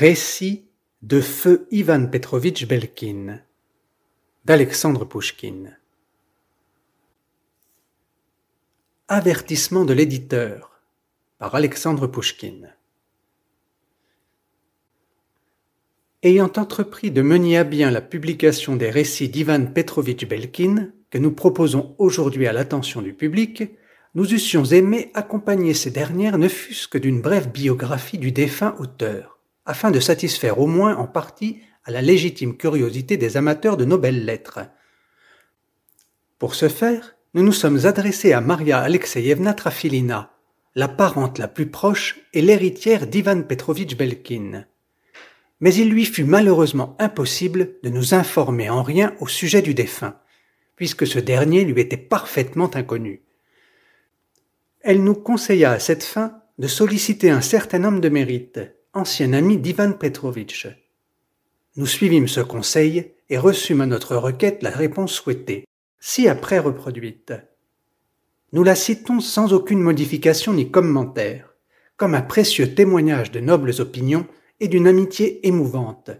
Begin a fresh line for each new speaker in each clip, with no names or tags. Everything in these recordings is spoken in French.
Récit de feu Ivan Petrovitch Belkin d'Alexandre Pouchkine. Avertissement de l'éditeur par Alexandre Pouchkine. Ayant entrepris de mener à bien la publication des récits d'Ivan Petrovitch Belkin, que nous proposons aujourd'hui à l'attention du public, nous eussions aimé accompagner ces dernières ne fût-ce que d'une brève biographie du défunt auteur afin de satisfaire au moins en partie à la légitime curiosité des amateurs de nos belles lettres. Pour ce faire, nous nous sommes adressés à Maria Alexeyevna Trafilina, la parente la plus proche et l'héritière d'Ivan Petrovitch Belkin. Mais il lui fut malheureusement impossible de nous informer en rien au sujet du défunt, puisque ce dernier lui était parfaitement inconnu. Elle nous conseilla à cette fin de solliciter un certain homme de mérite, ancien ami d'Ivan Petrovitch. Nous suivîmes ce conseil et reçûmes à notre requête la réponse souhaitée, si après reproduite. Nous la citons sans aucune modification ni commentaire, comme un précieux témoignage de nobles opinions et d'une amitié émouvante,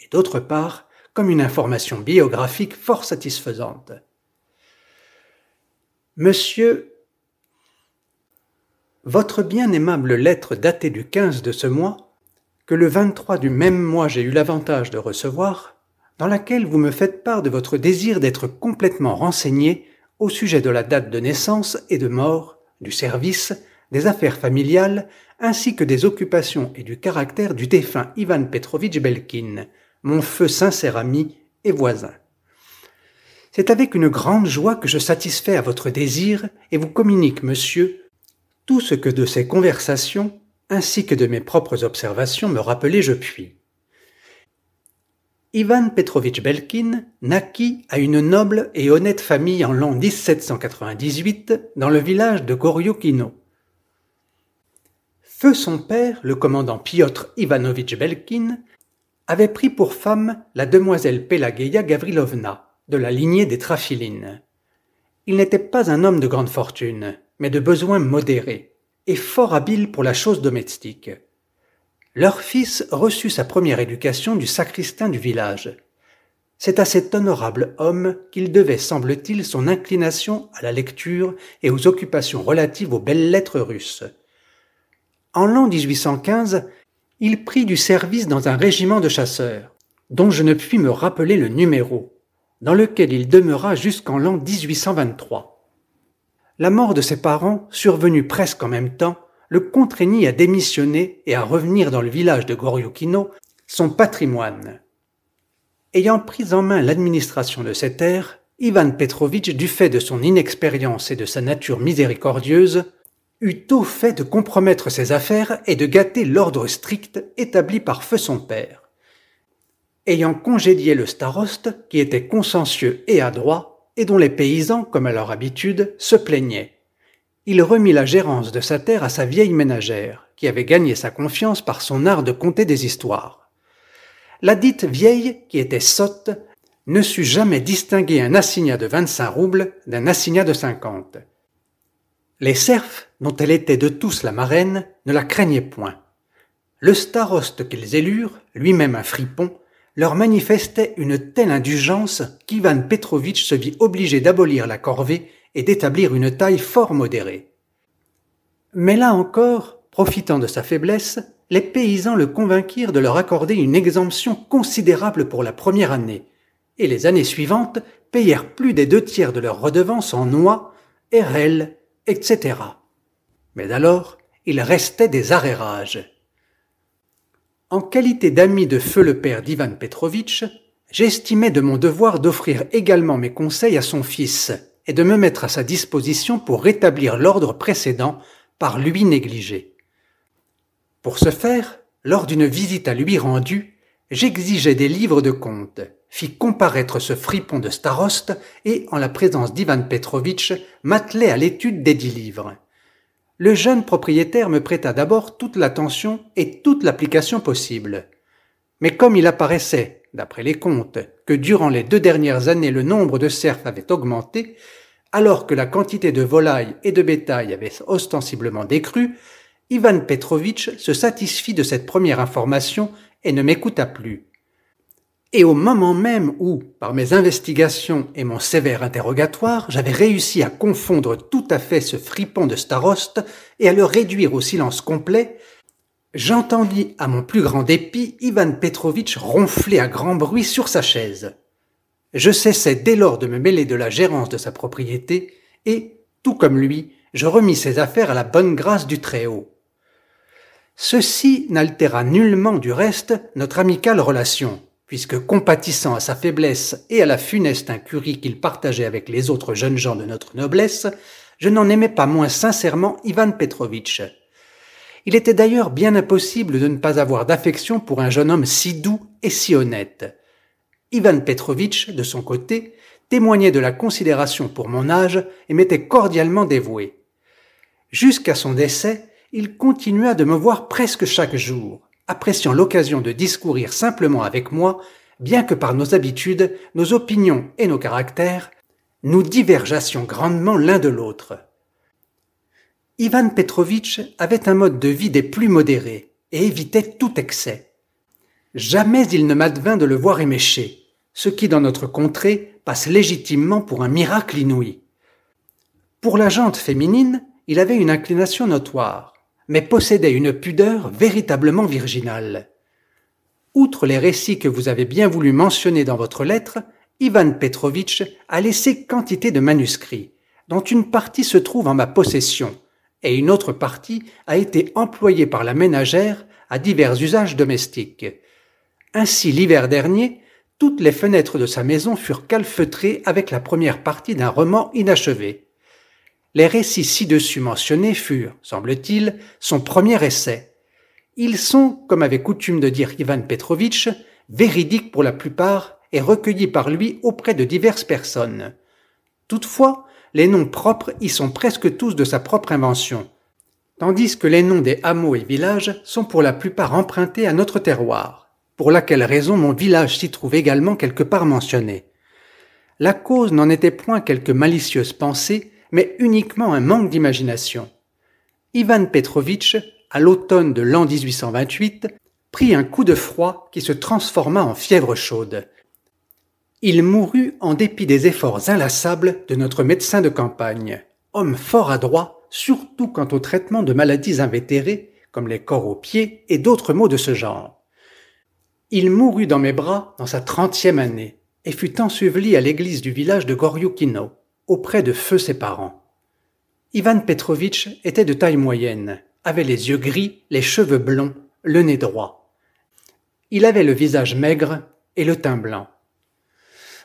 et d'autre part, comme une information biographique fort satisfaisante. Monsieur, votre bien aimable lettre datée du 15 de ce mois que le 23 du même mois j'ai eu l'avantage de recevoir, dans laquelle vous me faites part de votre désir d'être complètement renseigné au sujet de la date de naissance et de mort, du service, des affaires familiales, ainsi que des occupations et du caractère du défunt Ivan Petrovitch Belkin, mon feu sincère ami et voisin. C'est avec une grande joie que je satisfais à votre désir et vous communique, monsieur, tout ce que de ces conversations ainsi que de mes propres observations me rappeler je puis. Ivan Petrovitch Belkin naquit à une noble et honnête famille en l'an 1798 dans le village de Goriokino. Feu son père, le commandant Piotr Ivanovitch Belkin, avait pris pour femme la demoiselle Pelageya Gavrilovna, de la lignée des Trafilines. Il n'était pas un homme de grande fortune, mais de besoins modérés et fort habile pour la chose domestique. Leur fils reçut sa première éducation du sacristain du village. C'est à cet honorable homme qu'il devait, semble-t-il, son inclination à la lecture et aux occupations relatives aux belles lettres russes. En l'an 1815, il prit du service dans un régiment de chasseurs, dont je ne puis me rappeler le numéro, dans lequel il demeura jusqu'en l'an 1823 la mort de ses parents, survenue presque en même temps, le contraignit à démissionner et à revenir dans le village de Goryukino, son patrimoine. Ayant pris en main l'administration de ses terres, Ivan Petrovitch, du fait de son inexpérience et de sa nature miséricordieuse, eut tôt fait de compromettre ses affaires et de gâter l'ordre strict établi par feu son père. Ayant congédié le staroste, qui était consciencieux et adroit, et dont les paysans, comme à leur habitude, se plaignaient. Il remit la gérance de sa terre à sa vieille ménagère, qui avait gagné sa confiance par son art de conter des histoires. La dite vieille, qui était sotte, ne sut jamais distinguer un assignat de 25 roubles d'un assignat de 50. Les serfs, dont elle était de tous la marraine, ne la craignaient point. Le staroste qu'ils élurent, lui-même un fripon, leur manifestait une telle indulgence qu'Ivan Petrovitch se vit obligé d'abolir la corvée et d'établir une taille fort modérée. Mais là encore, profitant de sa faiblesse, les paysans le convainquirent de leur accorder une exemption considérable pour la première année, et les années suivantes payèrent plus des deux tiers de leurs redevances en noix, RL, etc. Mais alors, il restait des arrérages en qualité d'ami de feu le père d'Ivan Petrovitch, j'estimais de mon devoir d'offrir également mes conseils à son fils et de me mettre à sa disposition pour rétablir l'ordre précédent par lui négligé. Pour ce faire, lors d'une visite à lui rendue, j'exigeai des livres de compte, fis comparaître ce fripon de Starost et, en la présence d'Ivan Petrovitch, m'attelai à l'étude des dix livres le jeune propriétaire me prêta d'abord toute l'attention et toute l'application possible. Mais comme il apparaissait, d'après les comptes, que durant les deux dernières années le nombre de cerfs avait augmenté, alors que la quantité de volailles et de bétail avait ostensiblement décru, Ivan Petrovitch se satisfit de cette première information et ne m'écouta plus. Et au moment même où, par mes investigations et mon sévère interrogatoire, j'avais réussi à confondre tout à fait ce fripon de Starost et à le réduire au silence complet, j'entendis à mon plus grand dépit Ivan Petrovitch ronfler à grand bruit sur sa chaise. Je cessai dès lors de me mêler de la gérance de sa propriété et, tout comme lui, je remis ses affaires à la bonne grâce du Très-Haut. Ceci n'altéra nullement du reste notre amicale relation puisque compatissant à sa faiblesse et à la funeste incurie qu'il partageait avec les autres jeunes gens de notre noblesse, je n'en aimais pas moins sincèrement Ivan Petrovitch. Il était d'ailleurs bien impossible de ne pas avoir d'affection pour un jeune homme si doux et si honnête. Ivan Petrovitch, de son côté, témoignait de la considération pour mon âge et m'était cordialement dévoué. Jusqu'à son décès, il continua de me voir presque chaque jour appréciant l'occasion de discourir simplement avec moi, bien que par nos habitudes, nos opinions et nos caractères, nous divergeassions grandement l'un de l'autre. Ivan Petrovitch avait un mode de vie des plus modérés et évitait tout excès. Jamais il ne m'advint de le voir émécher, ce qui dans notre contrée passe légitimement pour un miracle inouï. Pour la jante féminine, il avait une inclination notoire mais possédait une pudeur véritablement virginale. Outre les récits que vous avez bien voulu mentionner dans votre lettre, Ivan Petrovitch a laissé quantité de manuscrits, dont une partie se trouve en ma possession, et une autre partie a été employée par la ménagère à divers usages domestiques. Ainsi, l'hiver dernier, toutes les fenêtres de sa maison furent calfeutrées avec la première partie d'un roman inachevé. Les récits ci-dessus mentionnés furent, semble-t-il, son premier essai. Ils sont, comme avait coutume de dire Ivan Petrovitch, véridiques pour la plupart et recueillis par lui auprès de diverses personnes. Toutefois, les noms propres y sont presque tous de sa propre invention, tandis que les noms des hameaux et villages sont pour la plupart empruntés à notre terroir, pour laquelle raison mon village s'y trouve également quelque part mentionné. La cause n'en était point quelque malicieuse pensée, mais uniquement un manque d'imagination. Ivan Petrovitch, à l'automne de l'an 1828, prit un coup de froid qui se transforma en fièvre chaude. Il mourut en dépit des efforts inlassables de notre médecin de campagne, homme fort adroit, surtout quant au traitement de maladies invétérées, comme les corps aux pieds et d'autres maux de ce genre. Il mourut dans mes bras dans sa trentième année et fut enseveli à l'église du village de Goryukino, auprès de feu ses parents. Ivan Petrovitch était de taille moyenne, avait les yeux gris, les cheveux blonds, le nez droit. Il avait le visage maigre et le teint blanc.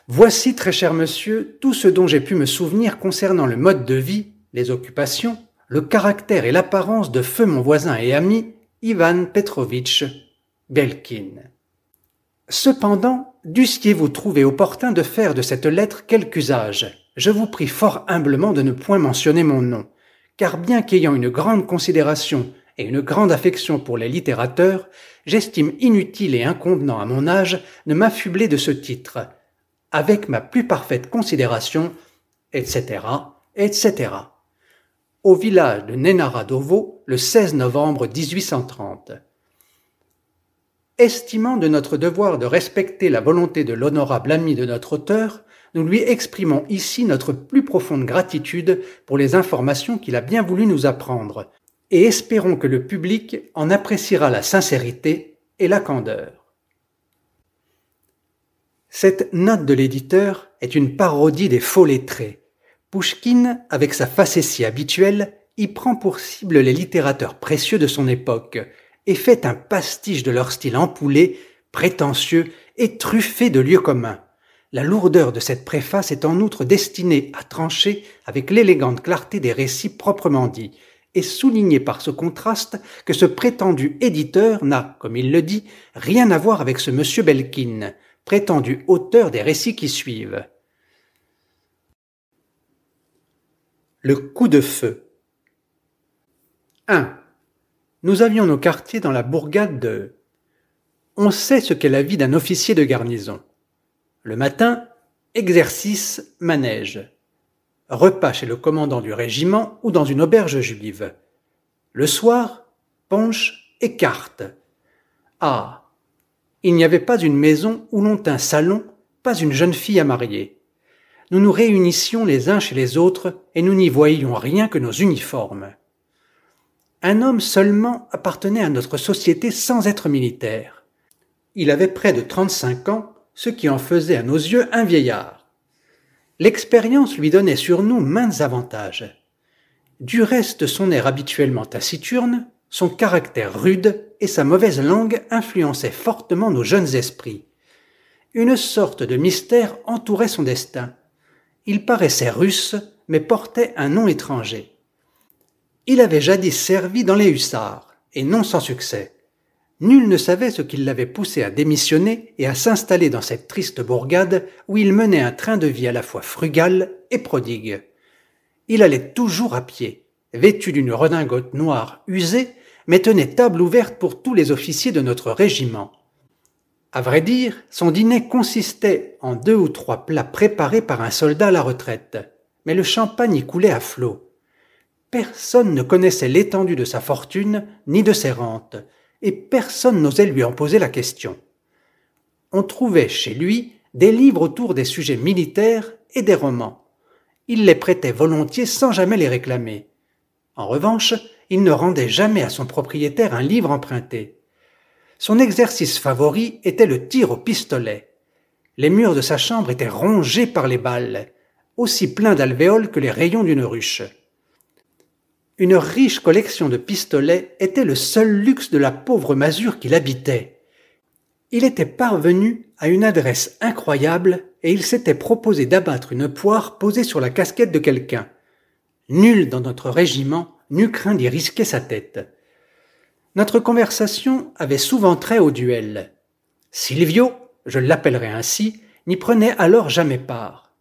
Voici, très cher monsieur, tout ce dont j'ai pu me souvenir concernant le mode de vie, les occupations, le caractère et l'apparence de feu mon voisin et ami, Ivan Petrovitch Belkin. Cependant, dussiez-vous trouver opportun de faire de cette lettre quelque usage, je vous prie fort humblement de ne point mentionner mon nom, car bien qu'ayant une grande considération et une grande affection pour les littérateurs, j'estime inutile et inconvenant à mon âge de m'affubler de ce titre, avec ma plus parfaite considération, etc., etc. Au village de Nenaradovo, le 16 novembre 1830. Estimant de notre devoir de respecter la volonté de l'honorable ami de notre auteur, nous lui exprimons ici notre plus profonde gratitude pour les informations qu'il a bien voulu nous apprendre, et espérons que le public en appréciera la sincérité et la candeur. Cette note de l'éditeur est une parodie des faux lettrés. Pouchkine, avec sa facétie habituelle, y prend pour cible les littérateurs précieux de son époque et fait un pastiche de leur style ampoulé, prétentieux et truffé de lieux communs. La lourdeur de cette préface est en outre destinée à trancher avec l'élégante clarté des récits proprement dits, et souligner par ce contraste que ce prétendu éditeur n'a, comme il le dit, rien à voir avec ce monsieur Belkin, prétendu auteur des récits qui suivent. Le coup de feu 1. Nous avions nos quartiers dans la bourgade de... On sait ce qu'est la vie d'un officier de garnison. Le matin, exercice, manège. Repas chez le commandant du régiment ou dans une auberge juive. Le soir, penche et carte. Ah Il n'y avait pas une maison où l'on un salon, pas une jeune fille à marier. Nous nous réunissions les uns chez les autres et nous n'y voyions rien que nos uniformes. Un homme seulement appartenait à notre société sans être militaire. Il avait près de trente-cinq ans ce qui en faisait à nos yeux un vieillard. L'expérience lui donnait sur nous maintes avantages. Du reste, son air habituellement taciturne, son caractère rude et sa mauvaise langue influençaient fortement nos jeunes esprits. Une sorte de mystère entourait son destin. Il paraissait russe, mais portait un nom étranger. Il avait jadis servi dans les hussards, et non sans succès. Nul ne savait ce qui l'avait poussé à démissionner et à s'installer dans cette triste bourgade où il menait un train de vie à la fois frugal et prodigue. Il allait toujours à pied, vêtu d'une redingote noire usée, mais tenait table ouverte pour tous les officiers de notre régiment. À vrai dire, son dîner consistait en deux ou trois plats préparés par un soldat à la retraite, mais le champagne y coulait à flot. Personne ne connaissait l'étendue de sa fortune ni de ses rentes, et personne n'osait lui en poser la question. On trouvait chez lui des livres autour des sujets militaires et des romans. Il les prêtait volontiers sans jamais les réclamer. En revanche, il ne rendait jamais à son propriétaire un livre emprunté. Son exercice favori était le tir au pistolet. Les murs de sa chambre étaient rongés par les balles, aussi pleins d'alvéoles que les rayons d'une ruche. Une riche collection de pistolets était le seul luxe de la pauvre masure qu'il habitait. Il était parvenu à une adresse incroyable et il s'était proposé d'abattre une poire posée sur la casquette de quelqu'un. Nul dans notre régiment n'eût craint d'y risquer sa tête. Notre conversation avait souvent trait au duel. Silvio, je l'appellerai ainsi, n'y prenait alors jamais part.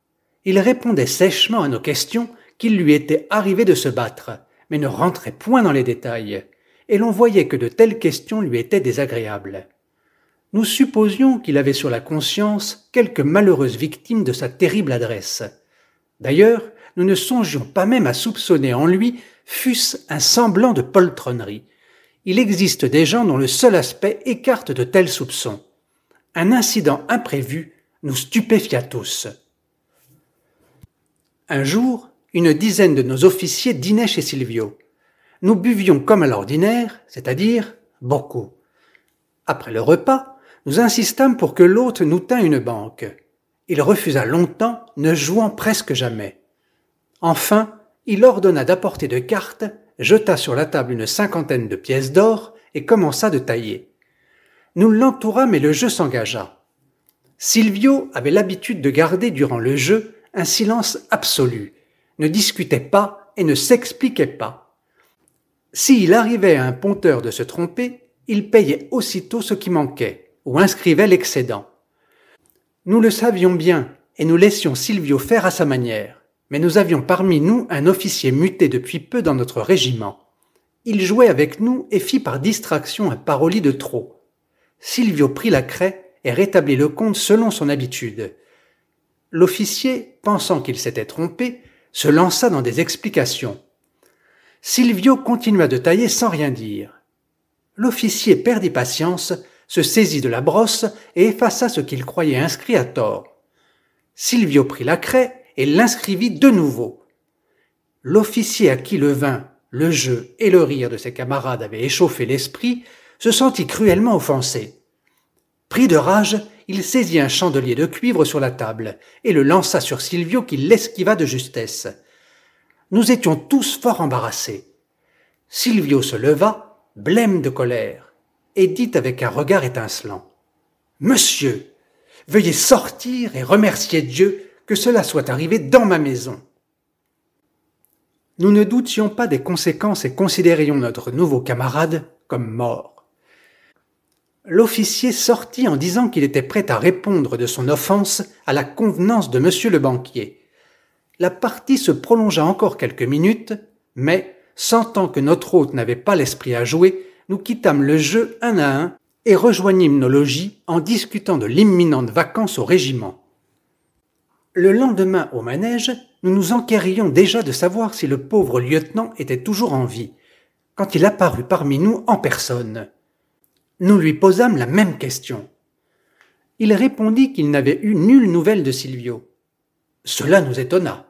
Il répondait sèchement à nos questions qu'il lui était arrivé de se battre mais ne rentrait point dans les détails, et l'on voyait que de telles questions lui étaient désagréables. Nous supposions qu'il avait sur la conscience quelque malheureuse victime de sa terrible adresse. D'ailleurs, nous ne songions pas même à soupçonner en lui fût-ce un semblant de poltronnerie. Il existe des gens dont le seul aspect écarte de tels soupçons. Un incident imprévu nous stupéfia tous. Un jour, une dizaine de nos officiers dînaient chez Silvio. Nous buvions comme à l'ordinaire, c'est-à-dire beaucoup. Après le repas, nous insistâmes pour que l'hôte nous tînt une banque. Il refusa longtemps, ne jouant presque jamais. Enfin, il ordonna d'apporter de cartes, jeta sur la table une cinquantaine de pièces d'or et commença de tailler. Nous l'entourâmes et le jeu s'engagea. Silvio avait l'habitude de garder durant le jeu un silence absolu ne discutait pas et ne s'expliquait pas. S'il arrivait à un ponteur de se tromper, il payait aussitôt ce qui manquait, ou inscrivait l'excédent. Nous le savions bien, et nous laissions Silvio faire à sa manière, mais nous avions parmi nous un officier muté depuis peu dans notre régiment. Il jouait avec nous et fit par distraction un paroli de trop. Silvio prit la craie et rétablit le compte selon son habitude. L'officier, pensant qu'il s'était trompé, se lança dans des explications. Silvio continua de tailler sans rien dire. L'officier perdit patience, se saisit de la brosse et effaça ce qu'il croyait inscrit à tort. Silvio prit la craie et l'inscrivit de nouveau. L'officier à qui le vin, le jeu et le rire de ses camarades avaient échauffé l'esprit se sentit cruellement offensé. Pris de rage, il saisit un chandelier de cuivre sur la table et le lança sur Silvio qui l'esquiva de justesse. Nous étions tous fort embarrassés. Silvio se leva, blême de colère, et dit avec un regard étincelant Monsieur, veuillez sortir et remercier Dieu que cela soit arrivé dans ma maison. Nous ne doutions pas des conséquences et considérions notre nouveau camarade comme mort l'officier sortit en disant qu'il était prêt à répondre de son offense à la convenance de monsieur le banquier. La partie se prolongea encore quelques minutes, mais, sentant que notre hôte n'avait pas l'esprit à jouer, nous quittâmes le jeu un à un et rejoignîmes nos logis en discutant de l'imminente vacance au régiment. Le lendemain au manège, nous nous enquérions déjà de savoir si le pauvre lieutenant était toujours en vie, quand il apparut parmi nous en personne. Nous lui posâmes la même question. Il répondit qu'il n'avait eu nulle nouvelle de Silvio. Cela nous étonna.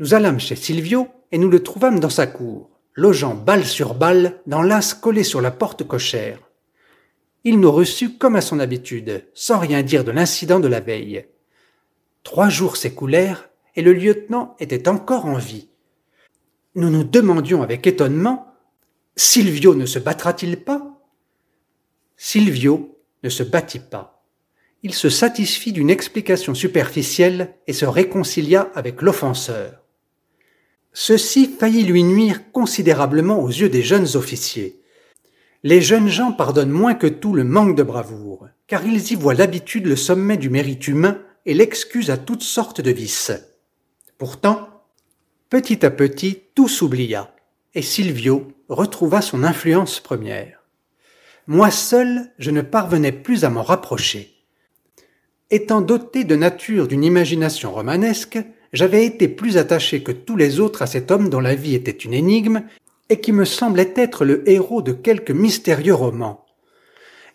Nous allâmes chez Silvio et nous le trouvâmes dans sa cour, logeant balle sur balle dans l'as collé sur la porte cochère. Il nous reçut comme à son habitude, sans rien dire de l'incident de la veille. Trois jours s'écoulèrent et le lieutenant était encore en vie. Nous nous demandions avec étonnement Silvio ne se battra-t-il pas Silvio ne se battit pas. Il se satisfit d'une explication superficielle et se réconcilia avec l'offenseur. Ceci faillit lui nuire considérablement aux yeux des jeunes officiers. Les jeunes gens pardonnent moins que tout le manque de bravoure, car ils y voient l'habitude le sommet du mérite humain et l'excuse à toutes sortes de vices. Pourtant, petit à petit, tout s'oublia, et Silvio retrouva son influence première moi seul, je ne parvenais plus à m'en rapprocher. Étant doté de nature d'une imagination romanesque, j'avais été plus attaché que tous les autres à cet homme dont la vie était une énigme et qui me semblait être le héros de quelque mystérieux roman.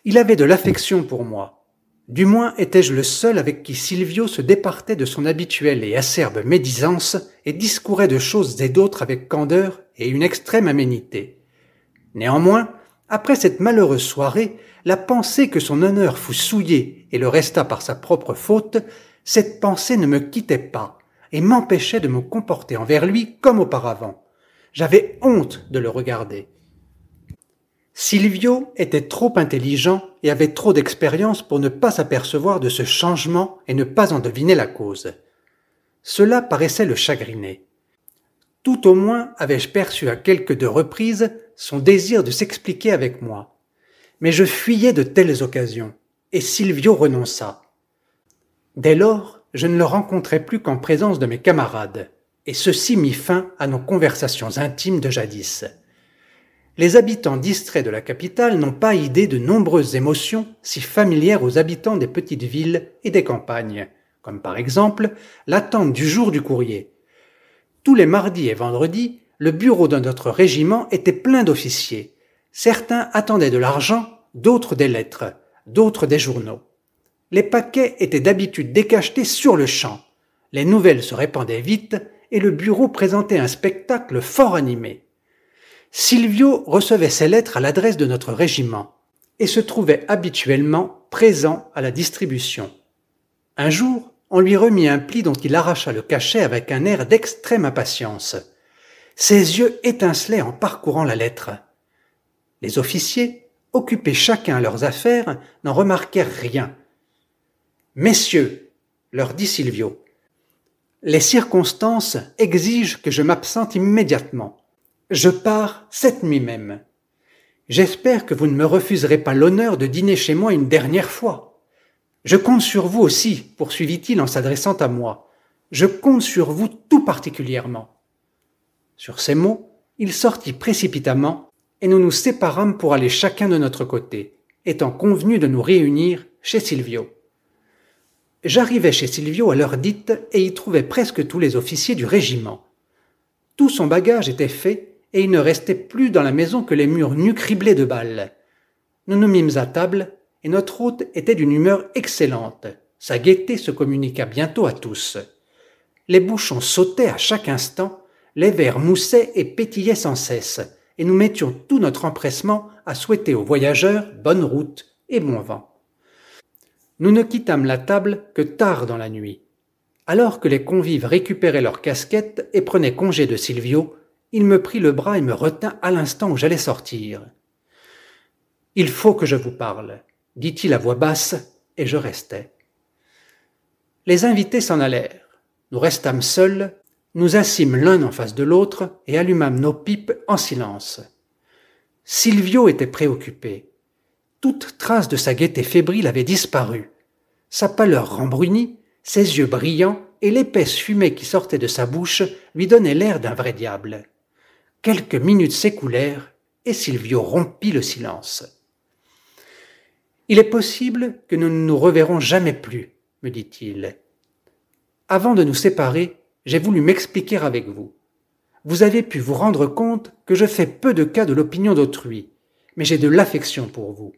Il avait de l'affection pour moi. Du moins étais-je le seul avec qui Silvio se départait de son habituelle et acerbe médisance et discourait de choses et d'autres avec candeur et une extrême aménité. Néanmoins, après cette malheureuse soirée, la pensée que son honneur fut souillé et le resta par sa propre faute, cette pensée ne me quittait pas et m'empêchait de me comporter envers lui comme auparavant. J'avais honte de le regarder. Silvio était trop intelligent et avait trop d'expérience pour ne pas s'apercevoir de ce changement et ne pas en deviner la cause. Cela paraissait le chagriner. Tout au moins avais-je perçu à quelques deux reprises son désir de s'expliquer avec moi. Mais je fuyais de telles occasions, et Silvio renonça. Dès lors, je ne le rencontrais plus qu'en présence de mes camarades, et ceci mit fin à nos conversations intimes de jadis. Les habitants distraits de la capitale n'ont pas idée de nombreuses émotions si familières aux habitants des petites villes et des campagnes, comme par exemple l'attente du jour du courrier. Tous les mardis et vendredis, le bureau de notre régiment était plein d'officiers. Certains attendaient de l'argent, d'autres des lettres, d'autres des journaux. Les paquets étaient d'habitude décachetés sur le champ. Les nouvelles se répandaient vite et le bureau présentait un spectacle fort animé. Silvio recevait ses lettres à l'adresse de notre régiment et se trouvait habituellement présent à la distribution. Un jour, on lui remit un pli dont il arracha le cachet avec un air d'extrême impatience. Ses yeux étincelaient en parcourant la lettre. Les officiers, occupés chacun à leurs affaires, n'en remarquèrent rien. Messieurs, leur dit Silvio, les circonstances exigent que je m'absente immédiatement. Je pars cette nuit même. J'espère que vous ne me refuserez pas l'honneur de dîner chez moi une dernière fois. Je compte sur vous aussi, poursuivit-il en s'adressant à moi. Je compte sur vous tout particulièrement. Sur ces mots, il sortit précipitamment, et nous nous séparâmes pour aller chacun de notre côté, étant convenu de nous réunir chez Silvio. J'arrivai chez Silvio à l'heure dite et y trouvai presque tous les officiers du régiment. Tout son bagage était fait, et il ne restait plus dans la maison que les murs nus criblés de balles. Nous nous mîmes à table, et notre hôte était d'une humeur excellente. Sa gaieté se communiqua bientôt à tous. Les bouchons sautaient à chaque instant, les verres moussaient et pétillaient sans cesse, et nous mettions tout notre empressement à souhaiter aux voyageurs bonne route et bon vent. Nous ne quittâmes la table que tard dans la nuit. Alors que les convives récupéraient leurs casquettes et prenaient congé de Silvio, il me prit le bras et me retint à l'instant où j'allais sortir. Il faut que je vous parle, dit-il à voix basse, et je restai. Les invités s'en allèrent. Nous restâmes seuls nous assîmes l'un en face de l'autre et allumâmes nos pipes en silence. Silvio était préoccupé. Toute trace de sa gaieté fébrile avait disparu. Sa pâleur rembrunie, ses yeux brillants et l'épaisse fumée qui sortait de sa bouche lui donnaient l'air d'un vrai diable. Quelques minutes s'écoulèrent et Silvio rompit le silence. Il est possible que nous ne nous reverrons jamais plus, me dit-il. Avant de nous séparer, j'ai voulu m'expliquer avec vous. Vous avez pu vous rendre compte que je fais peu de cas de l'opinion d'autrui, mais j'ai de l'affection pour vous,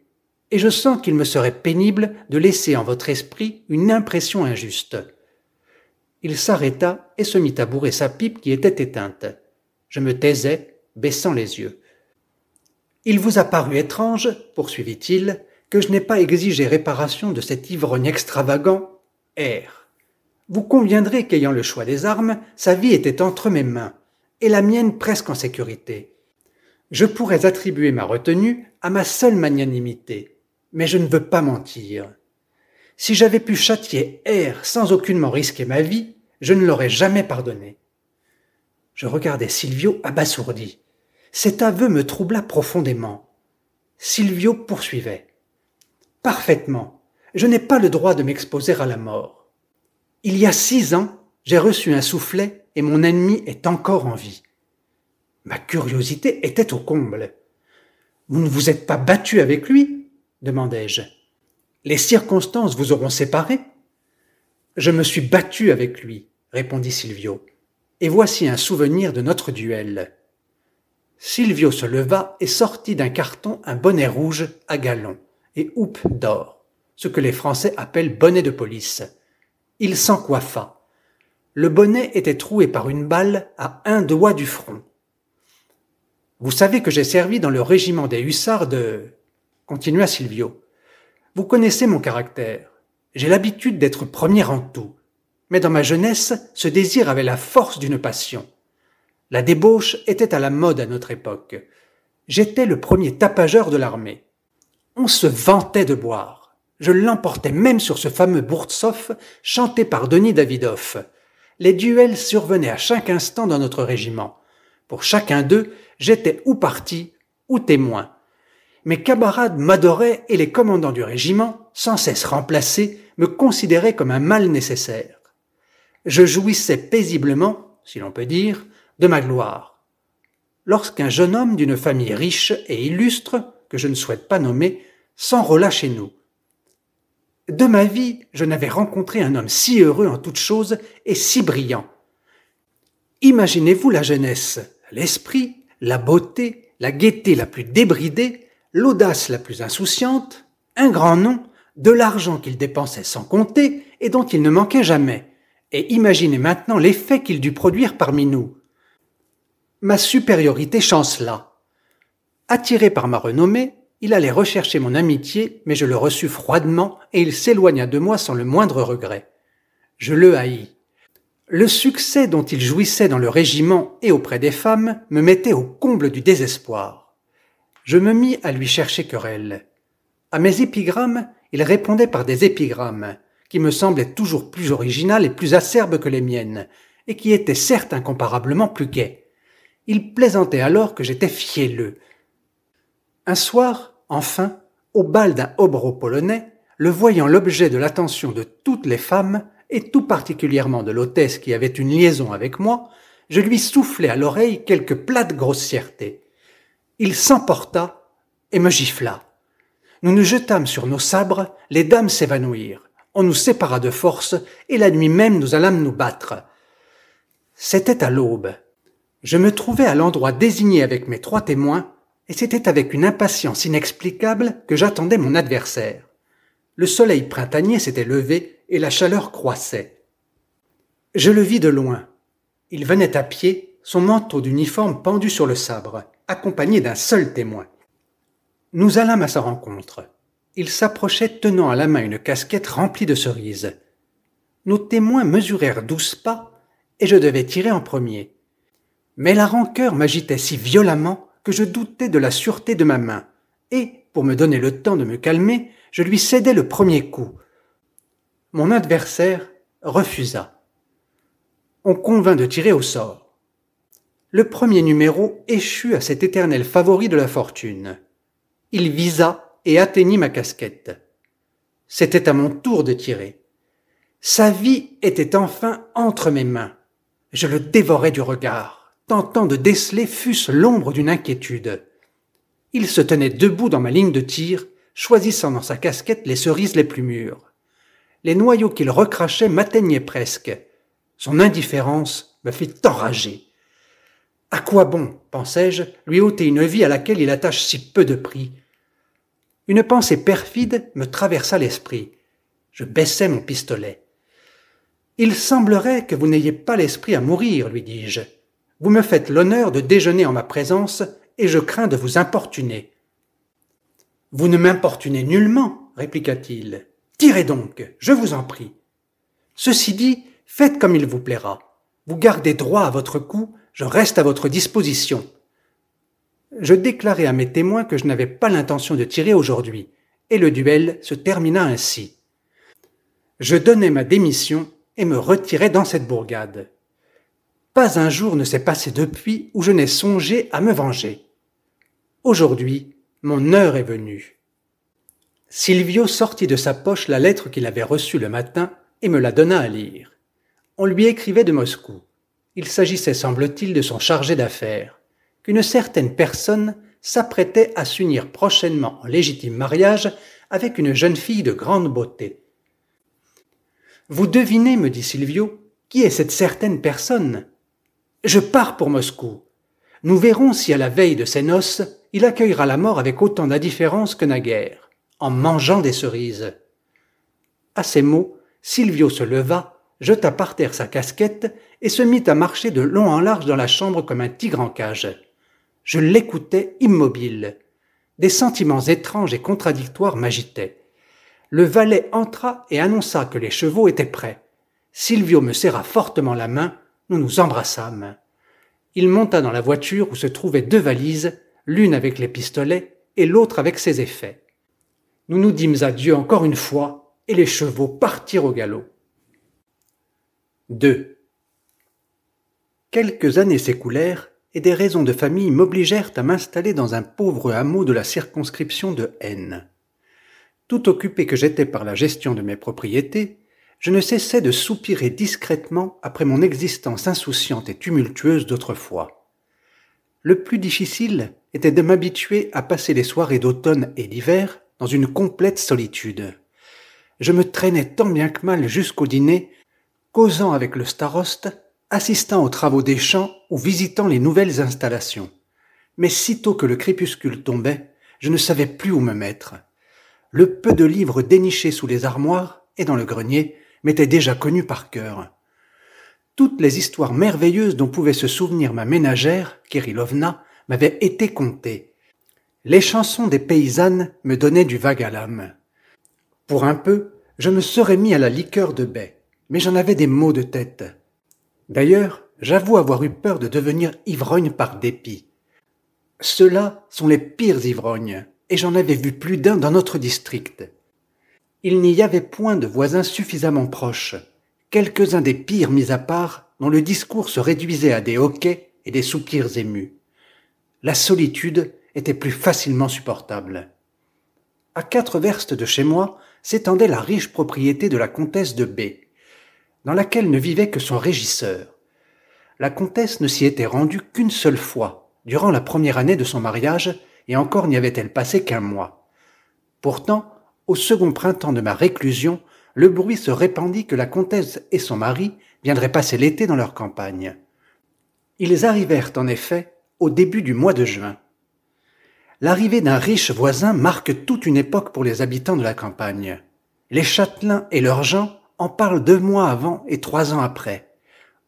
et je sens qu'il me serait pénible de laisser en votre esprit une impression injuste. Il s'arrêta et se mit à bourrer sa pipe qui était éteinte. Je me taisais, baissant les yeux. Il vous a paru étrange, poursuivit-il, que je n'ai pas exigé réparation de cet ivrogne extravagant, R. Vous conviendrez qu'ayant le choix des armes, sa vie était entre mes mains, et la mienne presque en sécurité. Je pourrais attribuer ma retenue à ma seule magnanimité, mais je ne veux pas mentir. Si j'avais pu châtier R sans aucunement risquer ma vie, je ne l'aurais jamais pardonné. Je regardais Silvio abasourdi. Cet aveu me troubla profondément. Silvio poursuivait. Parfaitement. Je n'ai pas le droit de m'exposer à la mort. Il y a six ans, j'ai reçu un soufflet et mon ennemi est encore en vie. Ma curiosité était au comble. Vous ne vous êtes pas battu avec lui demandai-je. Les circonstances vous auront séparé Je me suis battu avec lui, répondit Silvio. Et voici un souvenir de notre duel. Silvio se leva et sortit d'un carton un bonnet rouge à galons et houpe d'or, ce que les Français appellent bonnet de police. Il s'en coiffa. Le bonnet était troué par une balle à un doigt du front. Vous savez que j'ai servi dans le régiment des hussards de... continua Silvio. Vous connaissez mon caractère. J'ai l'habitude d'être premier en tout. Mais dans ma jeunesse, ce désir avait la force d'une passion. La débauche était à la mode à notre époque. J'étais le premier tapageur de l'armée. On se vantait de boire. Je l'emportais même sur ce fameux bourtsov, chanté par Denis Davidoff. Les duels survenaient à chaque instant dans notre régiment. Pour chacun d'eux, j'étais ou parti ou témoin. Mes camarades m'adoraient et les commandants du régiment, sans cesse remplacés, me considéraient comme un mal nécessaire. Je jouissais paisiblement, si l'on peut dire, de ma gloire. Lorsqu'un jeune homme d'une famille riche et illustre, que je ne souhaite pas nommer, s'enrôla chez nous. De ma vie, je n'avais rencontré un homme si heureux en toutes choses et si brillant. Imaginez-vous la jeunesse, l'esprit, la beauté, la gaieté la plus débridée, l'audace la plus insouciante, un grand nom, de l'argent qu'il dépensait sans compter et dont il ne manquait jamais. Et imaginez maintenant l'effet qu'il dut produire parmi nous. Ma supériorité chancela. Attiré par ma renommée, il allait rechercher mon amitié, mais je le reçus froidement et il s'éloigna de moi sans le moindre regret. Je le haïs. Le succès dont il jouissait dans le régiment et auprès des femmes me mettait au comble du désespoir. Je me mis à lui chercher querelle. À mes épigrammes, il répondait par des épigrammes, qui me semblaient toujours plus originales et plus acerbes que les miennes, et qui étaient certes incomparablement plus gaies. Il plaisantait alors que j'étais fielleux. Un soir, enfin, au bal d'un obro polonais, le voyant l'objet de l'attention de toutes les femmes, et tout particulièrement de l'hôtesse qui avait une liaison avec moi, je lui soufflai à l'oreille quelques plates grossièretés. Il s'emporta et me gifla. Nous nous jetâmes sur nos sabres, les dames s'évanouirent. On nous sépara de force, et la nuit même nous allâmes nous battre. C'était à l'aube. Je me trouvai à l'endroit désigné avec mes trois témoins, et c'était avec une impatience inexplicable que j'attendais mon adversaire. Le soleil printanier s'était levé et la chaleur croissait. Je le vis de loin. Il venait à pied, son manteau d'uniforme pendu sur le sabre, accompagné d'un seul témoin. Nous allâmes à sa rencontre. Il s'approchait tenant à la main une casquette remplie de cerises. Nos témoins mesurèrent douze pas, et je devais tirer en premier. Mais la rancœur m'agitait si violemment que je doutais de la sûreté de ma main, et, pour me donner le temps de me calmer, je lui cédai le premier coup. Mon adversaire refusa. On convint de tirer au sort. Le premier numéro échut à cet éternel favori de la fortune. Il visa et atteignit ma casquette. C'était à mon tour de tirer. Sa vie était enfin entre mes mains. Je le dévorais du regard tentant de déceler fût-ce l'ombre d'une inquiétude. Il se tenait debout dans ma ligne de tir, choisissant dans sa casquette les cerises les plus mûres. Les noyaux qu'il recrachait m'atteignaient presque. Son indifférence me fit enrager. À quoi bon, pensais-je, lui ôter une vie à laquelle il attache si peu de prix Une pensée perfide me traversa l'esprit. Je baissai mon pistolet. Il semblerait que vous n'ayez pas l'esprit à mourir, lui dis-je. Vous me faites l'honneur de déjeuner en ma présence, et je crains de vous importuner. Vous ne m'importunez nullement, répliqua-t-il. Tirez donc, je vous en prie. Ceci dit, faites comme il vous plaira. Vous gardez droit à votre coup, je reste à votre disposition. Je déclarai à mes témoins que je n'avais pas l'intention de tirer aujourd'hui, et le duel se termina ainsi. Je donnai ma démission et me retirai dans cette bourgade. Pas un jour ne s'est passé depuis où je n'ai songé à me venger. Aujourd'hui, mon heure est venue. Silvio sortit de sa poche la lettre qu'il avait reçue le matin et me la donna à lire. On lui écrivait de Moscou. Il s'agissait, semble-t-il, de son chargé d'affaires, qu'une certaine personne s'apprêtait à s'unir prochainement en légitime mariage avec une jeune fille de grande beauté. Vous devinez, me dit Silvio, qui est cette certaine personne je pars pour Moscou. Nous verrons si à la veille de ses noces, il accueillera la mort avec autant d'indifférence que naguère, en mangeant des cerises. À ces mots, Silvio se leva, jeta par terre sa casquette et se mit à marcher de long en large dans la chambre comme un tigre en cage. Je l'écoutais immobile. Des sentiments étranges et contradictoires m'agitaient. Le valet entra et annonça que les chevaux étaient prêts. Silvio me serra fortement la main nous nous embrassâmes. Il monta dans la voiture où se trouvaient deux valises, l'une avec les pistolets et l'autre avec ses effets. Nous nous dîmes adieu encore une fois, et les chevaux partirent au galop. 2. Quelques années s'écoulèrent, et des raisons de famille m'obligèrent à m'installer dans un pauvre hameau de la circonscription de N. Tout occupé que j'étais par la gestion de mes propriétés, je ne cessais de soupirer discrètement après mon existence insouciante et tumultueuse d'autrefois. Le plus difficile était de m'habituer à passer les soirées d'automne et d'hiver dans une complète solitude. Je me traînais tant bien que mal jusqu'au dîner, causant avec le staroste, assistant aux travaux des champs ou visitant les nouvelles installations. Mais sitôt que le crépuscule tombait, je ne savais plus où me mettre. Le peu de livres dénichés sous les armoires et dans le grenier m'étaient déjà connues par cœur. Toutes les histoires merveilleuses dont pouvait se souvenir ma ménagère, Kirillovna, m'avaient été contées. Les chansons des paysannes me donnaient du vague à l'âme. Pour un peu, je me serais mis à la liqueur de baie, mais j'en avais des maux de tête. D'ailleurs, j'avoue avoir eu peur de devenir ivrogne par dépit. Ceux-là sont les pires ivrognes, et j'en avais vu plus d'un dans notre district il n'y avait point de voisins suffisamment proches, quelques-uns des pires mis à part, dont le discours se réduisait à des hoquets et des soupirs émus. La solitude était plus facilement supportable. À quatre verstes de chez moi s'étendait la riche propriété de la comtesse de B, dans laquelle ne vivait que son régisseur. La comtesse ne s'y était rendue qu'une seule fois, durant la première année de son mariage, et encore n'y avait-elle passé qu'un mois. Pourtant, au second printemps de ma réclusion, le bruit se répandit que la comtesse et son mari viendraient passer l'été dans leur campagne. Ils arrivèrent en effet au début du mois de juin. L'arrivée d'un riche voisin marque toute une époque pour les habitants de la campagne. Les châtelains et leurs gens en parlent deux mois avant et trois ans après.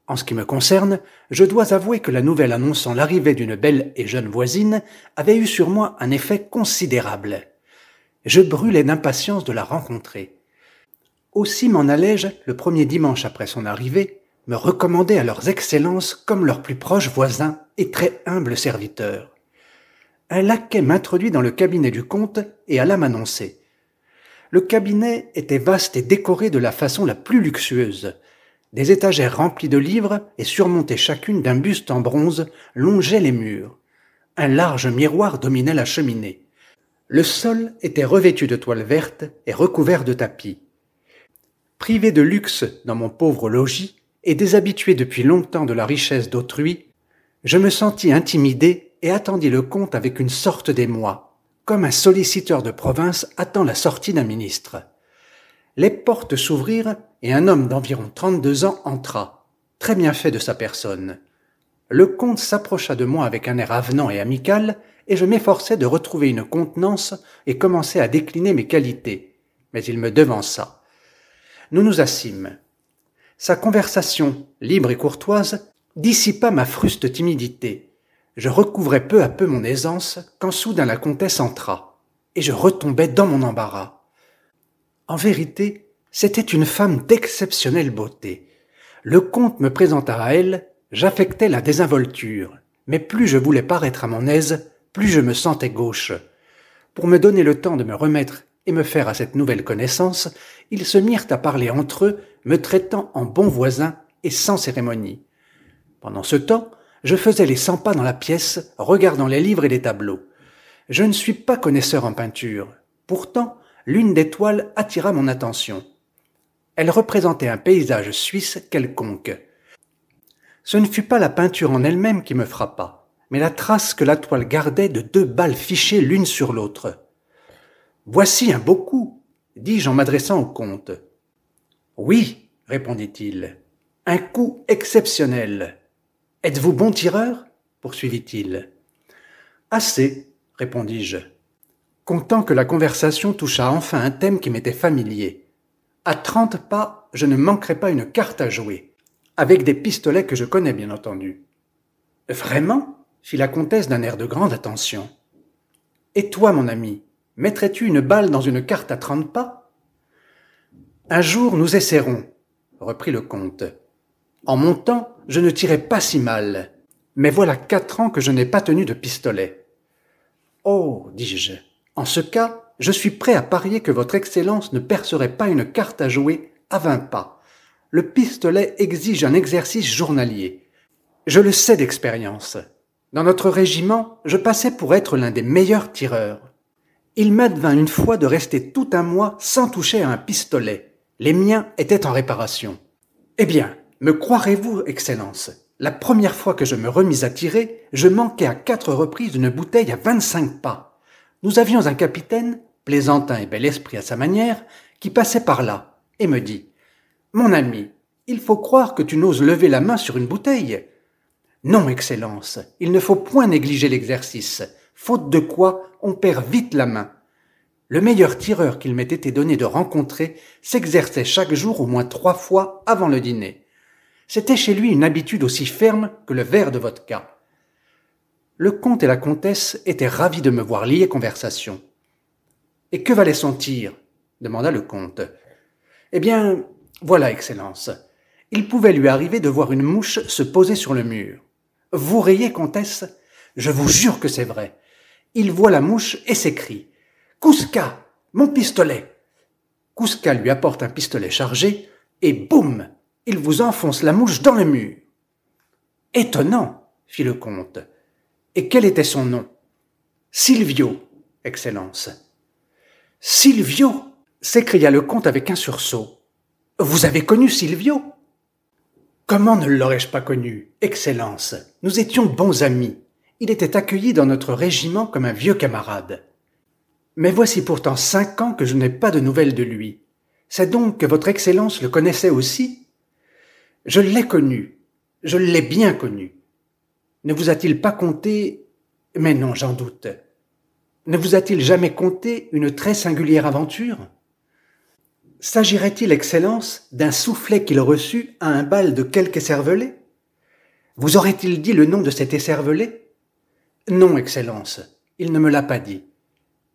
En ce qui me concerne, je dois avouer que la nouvelle annonçant l'arrivée d'une belle et jeune voisine avait eu sur moi un effet considérable. Je brûlais d'impatience de la rencontrer. Aussi m'en allais-je le premier dimanche après son arrivée, me recommander à leurs excellences comme leurs plus proches voisins et très humbles serviteurs. Un laquais m'introduit dans le cabinet du comte et alla m'annoncer. Le cabinet était vaste et décoré de la façon la plus luxueuse. Des étagères remplies de livres et surmontées chacune d'un buste en bronze longeaient les murs. Un large miroir dominait la cheminée. Le sol était revêtu de toiles vertes et recouvert de tapis. Privé de luxe dans mon pauvre logis et déshabitué depuis longtemps de la richesse d'autrui, je me sentis intimidé et attendis le comte avec une sorte d'émoi, comme un solliciteur de province attend la sortie d'un ministre. Les portes s'ouvrirent et un homme d'environ trente-deux ans entra, très bien fait de sa personne. Le comte s'approcha de moi avec un air avenant et amical et je m'efforçais de retrouver une contenance et commençai à décliner mes qualités. Mais il me devança. Nous nous assîmes. Sa conversation, libre et courtoise, dissipa ma fruste timidité. Je recouvrais peu à peu mon aisance quand soudain la comtesse entra, et je retombai dans mon embarras. En vérité, c'était une femme d'exceptionnelle beauté. Le comte me présenta à elle, j'affectai la désinvolture, mais plus je voulais paraître à mon aise, plus je me sentais gauche. Pour me donner le temps de me remettre et me faire à cette nouvelle connaissance, ils se mirent à parler entre eux, me traitant en bon voisin et sans cérémonie. Pendant ce temps, je faisais les cent pas dans la pièce, regardant les livres et les tableaux. Je ne suis pas connaisseur en peinture. Pourtant, l'une des toiles attira mon attention. Elle représentait un paysage suisse quelconque. Ce ne fut pas la peinture en elle-même qui me frappa mais la trace que la toile gardait de deux balles fichées l'une sur l'autre. Voici un beau coup, dis-je en m'adressant au comte. Oui, répondit-il, un coup exceptionnel. Êtes-vous bon tireur poursuivit-il. Assez, répondis-je, content que la conversation touchât enfin un thème qui m'était familier. À trente pas, je ne manquerai pas une carte à jouer, avec des pistolets que je connais bien entendu. Vraiment fit la comtesse d'un air de grande attention. Et toi, mon ami, mettrais-tu une balle dans une carte à trente pas Un jour, nous essaierons, reprit le comte. En montant, je ne tirais pas si mal, mais voilà quatre ans que je n'ai pas tenu de pistolet. Oh, dis-je, en ce cas, je suis prêt à parier que votre Excellence ne percerait pas une carte à jouer à vingt pas. Le pistolet exige un exercice journalier. Je le sais d'expérience. Dans notre régiment, je passais pour être l'un des meilleurs tireurs. Il m'advint une fois de rester tout un mois sans toucher à un pistolet. Les miens étaient en réparation. Eh bien, me croirez-vous, Excellence La première fois que je me remis à tirer, je manquais à quatre reprises une bouteille à vingt-cinq pas. Nous avions un capitaine, plaisantin et bel esprit à sa manière, qui passait par là et me dit Mon ami, il faut croire que tu n'oses lever la main sur une bouteille. Non, Excellence, il ne faut point négliger l'exercice, faute de quoi on perd vite la main. Le meilleur tireur qu'il m'ait été donné de rencontrer s'exerçait chaque jour au moins trois fois avant le dîner. C'était chez lui une habitude aussi ferme que le verre de vodka. Le comte et la comtesse étaient ravis de me voir lier conversation. Et que valait son tir demanda le comte. Eh bien, voilà, Excellence. Il pouvait lui arriver de voir une mouche se poser sur le mur. Vous riez, comtesse Je vous jure que c'est vrai. Il voit la mouche et s'écrie. Kouska, mon pistolet Kouska lui apporte un pistolet chargé, et boum Il vous enfonce la mouche dans le mur. Étonnant, fit le comte. Et quel était son nom Silvio, Excellence. Silvio s'écria le comte avec un sursaut. Vous avez connu Silvio Comment ne l'aurais-je pas connu Excellence, nous étions bons amis. Il était accueilli dans notre régiment comme un vieux camarade. Mais voici pourtant cinq ans que je n'ai pas de nouvelles de lui. C'est donc que votre Excellence le connaissait aussi Je l'ai connu. Je l'ai bien connu. Ne vous a-t-il pas compté Mais non, j'en doute. Ne vous a-t-il jamais conté une très singulière aventure S'agirait-il, Excellence, d'un soufflet qu'il reçut à un bal de quelque écervelé Vous aurait-il dit le nom de cet écervelé Non, Excellence, il ne me l'a pas dit.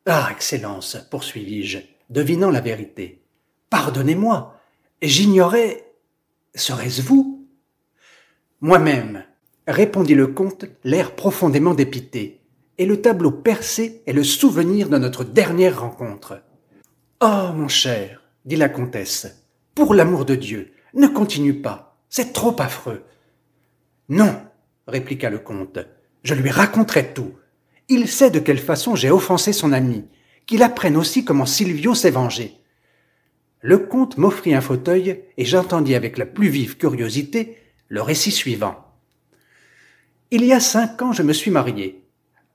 Ah, Excellence, poursuivis-je, devinant la vérité. Pardonnez-moi, j'ignorais. Serait-ce vous Moi-même, répondit le comte, l'air profondément dépité, et le tableau percé est le souvenir de notre dernière rencontre. Oh, mon cher, dit la comtesse. Pour l'amour de Dieu, ne continue pas. C'est trop affreux. Non, répliqua le comte. Je lui raconterai tout. Il sait de quelle façon j'ai offensé son ami, qu'il apprenne aussi comment Silvio s'est vengé. Le comte m'offrit un fauteuil et j'entendis avec la plus vive curiosité le récit suivant. Il y a cinq ans, je me suis marié.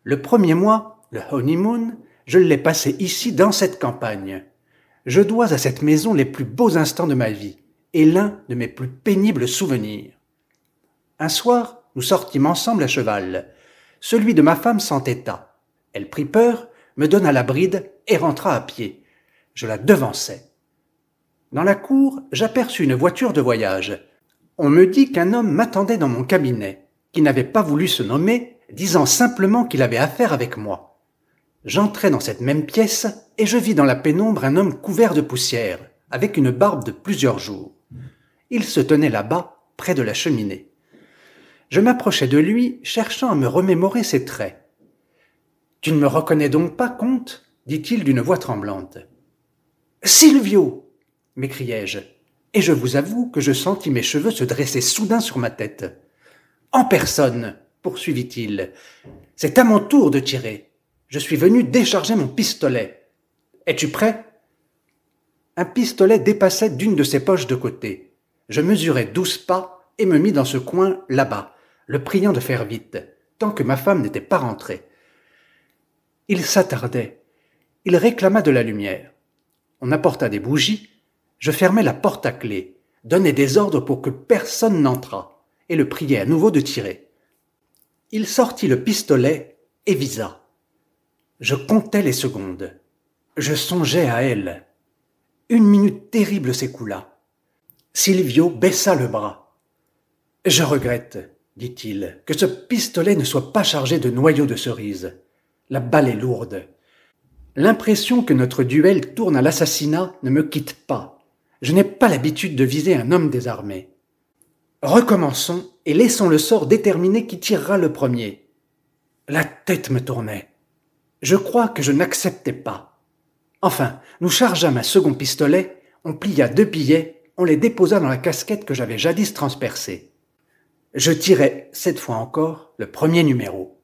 Le premier mois, le honeymoon, je l'ai passé ici dans cette campagne je dois à cette maison les plus beaux instants de ma vie et l'un de mes plus pénibles souvenirs. Un soir, nous sortîmes ensemble à cheval. Celui de ma femme s'entêta. Elle prit peur, me donna la bride et rentra à pied. Je la devançai. Dans la cour, j'aperçus une voiture de voyage. On me dit qu'un homme m'attendait dans mon cabinet, qui n'avait pas voulu se nommer, disant simplement qu'il avait affaire avec moi. J'entrai dans cette même pièce et je vis dans la pénombre un homme couvert de poussière, avec une barbe de plusieurs jours. Il se tenait là-bas, près de la cheminée. Je m'approchai de lui, cherchant à me remémorer ses traits. Tu ne me reconnais donc pas, comte dit-il d'une voix tremblante. Silvio m'écriai-je, et je vous avoue que je sentis mes cheveux se dresser soudain sur ma tête. En personne poursuivit-il. C'est à mon tour de tirer. Je suis venu décharger mon pistolet. Es-tu prêt Un pistolet dépassait d'une de ses poches de côté. Je mesurais douze pas et me mis dans ce coin là-bas, le priant de faire vite, tant que ma femme n'était pas rentrée. Il s'attardait. Il réclama de la lumière. On apporta des bougies. Je fermai la porte à clé, donnai des ordres pour que personne n'entrât, et le priai à nouveau de tirer. Il sortit le pistolet et visa. Je comptais les secondes. Je songeais à elle. Une minute terrible s'écoula. Silvio baissa le bras. Je regrette, dit-il, que ce pistolet ne soit pas chargé de noyaux de cerise. La balle est lourde. L'impression que notre duel tourne à l'assassinat ne me quitte pas. Je n'ai pas l'habitude de viser un homme désarmé. Recommençons et laissons le sort déterminer qui tirera le premier. La tête me tournait. Je crois que je n'acceptais pas. Enfin, nous chargeâmes un second pistolet, on plia deux billets, on les déposa dans la casquette que j'avais jadis transpercée. Je tirai, cette fois encore, le premier numéro.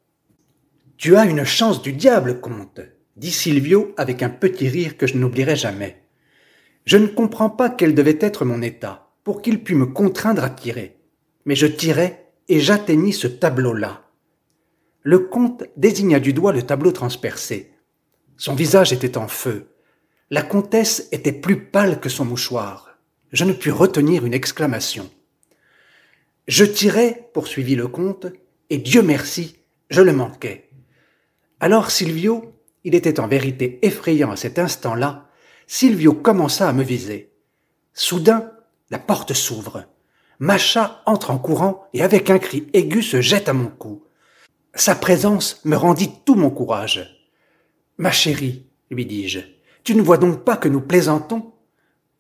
Tu as une chance du diable, comte, dit Silvio avec un petit rire que je n'oublierai jamais. Je ne comprends pas quel devait être mon état pour qu'il pût me contraindre à tirer. Mais je tirai et j'atteignis ce tableau-là, le comte désigna du doigt le tableau transpercé. Son visage était en feu. La comtesse était plus pâle que son mouchoir. Je ne pus retenir une exclamation. Je tirai !» poursuivit le comte, et Dieu merci, je le manquais. Alors Silvio, il était en vérité effrayant à cet instant-là, Silvio commença à me viser. Soudain, la porte s'ouvre. Macha entre en courant et avec un cri aigu se jette à mon cou. Sa présence me rendit tout mon courage. Ma chérie, lui dis-je, tu ne vois donc pas que nous plaisantons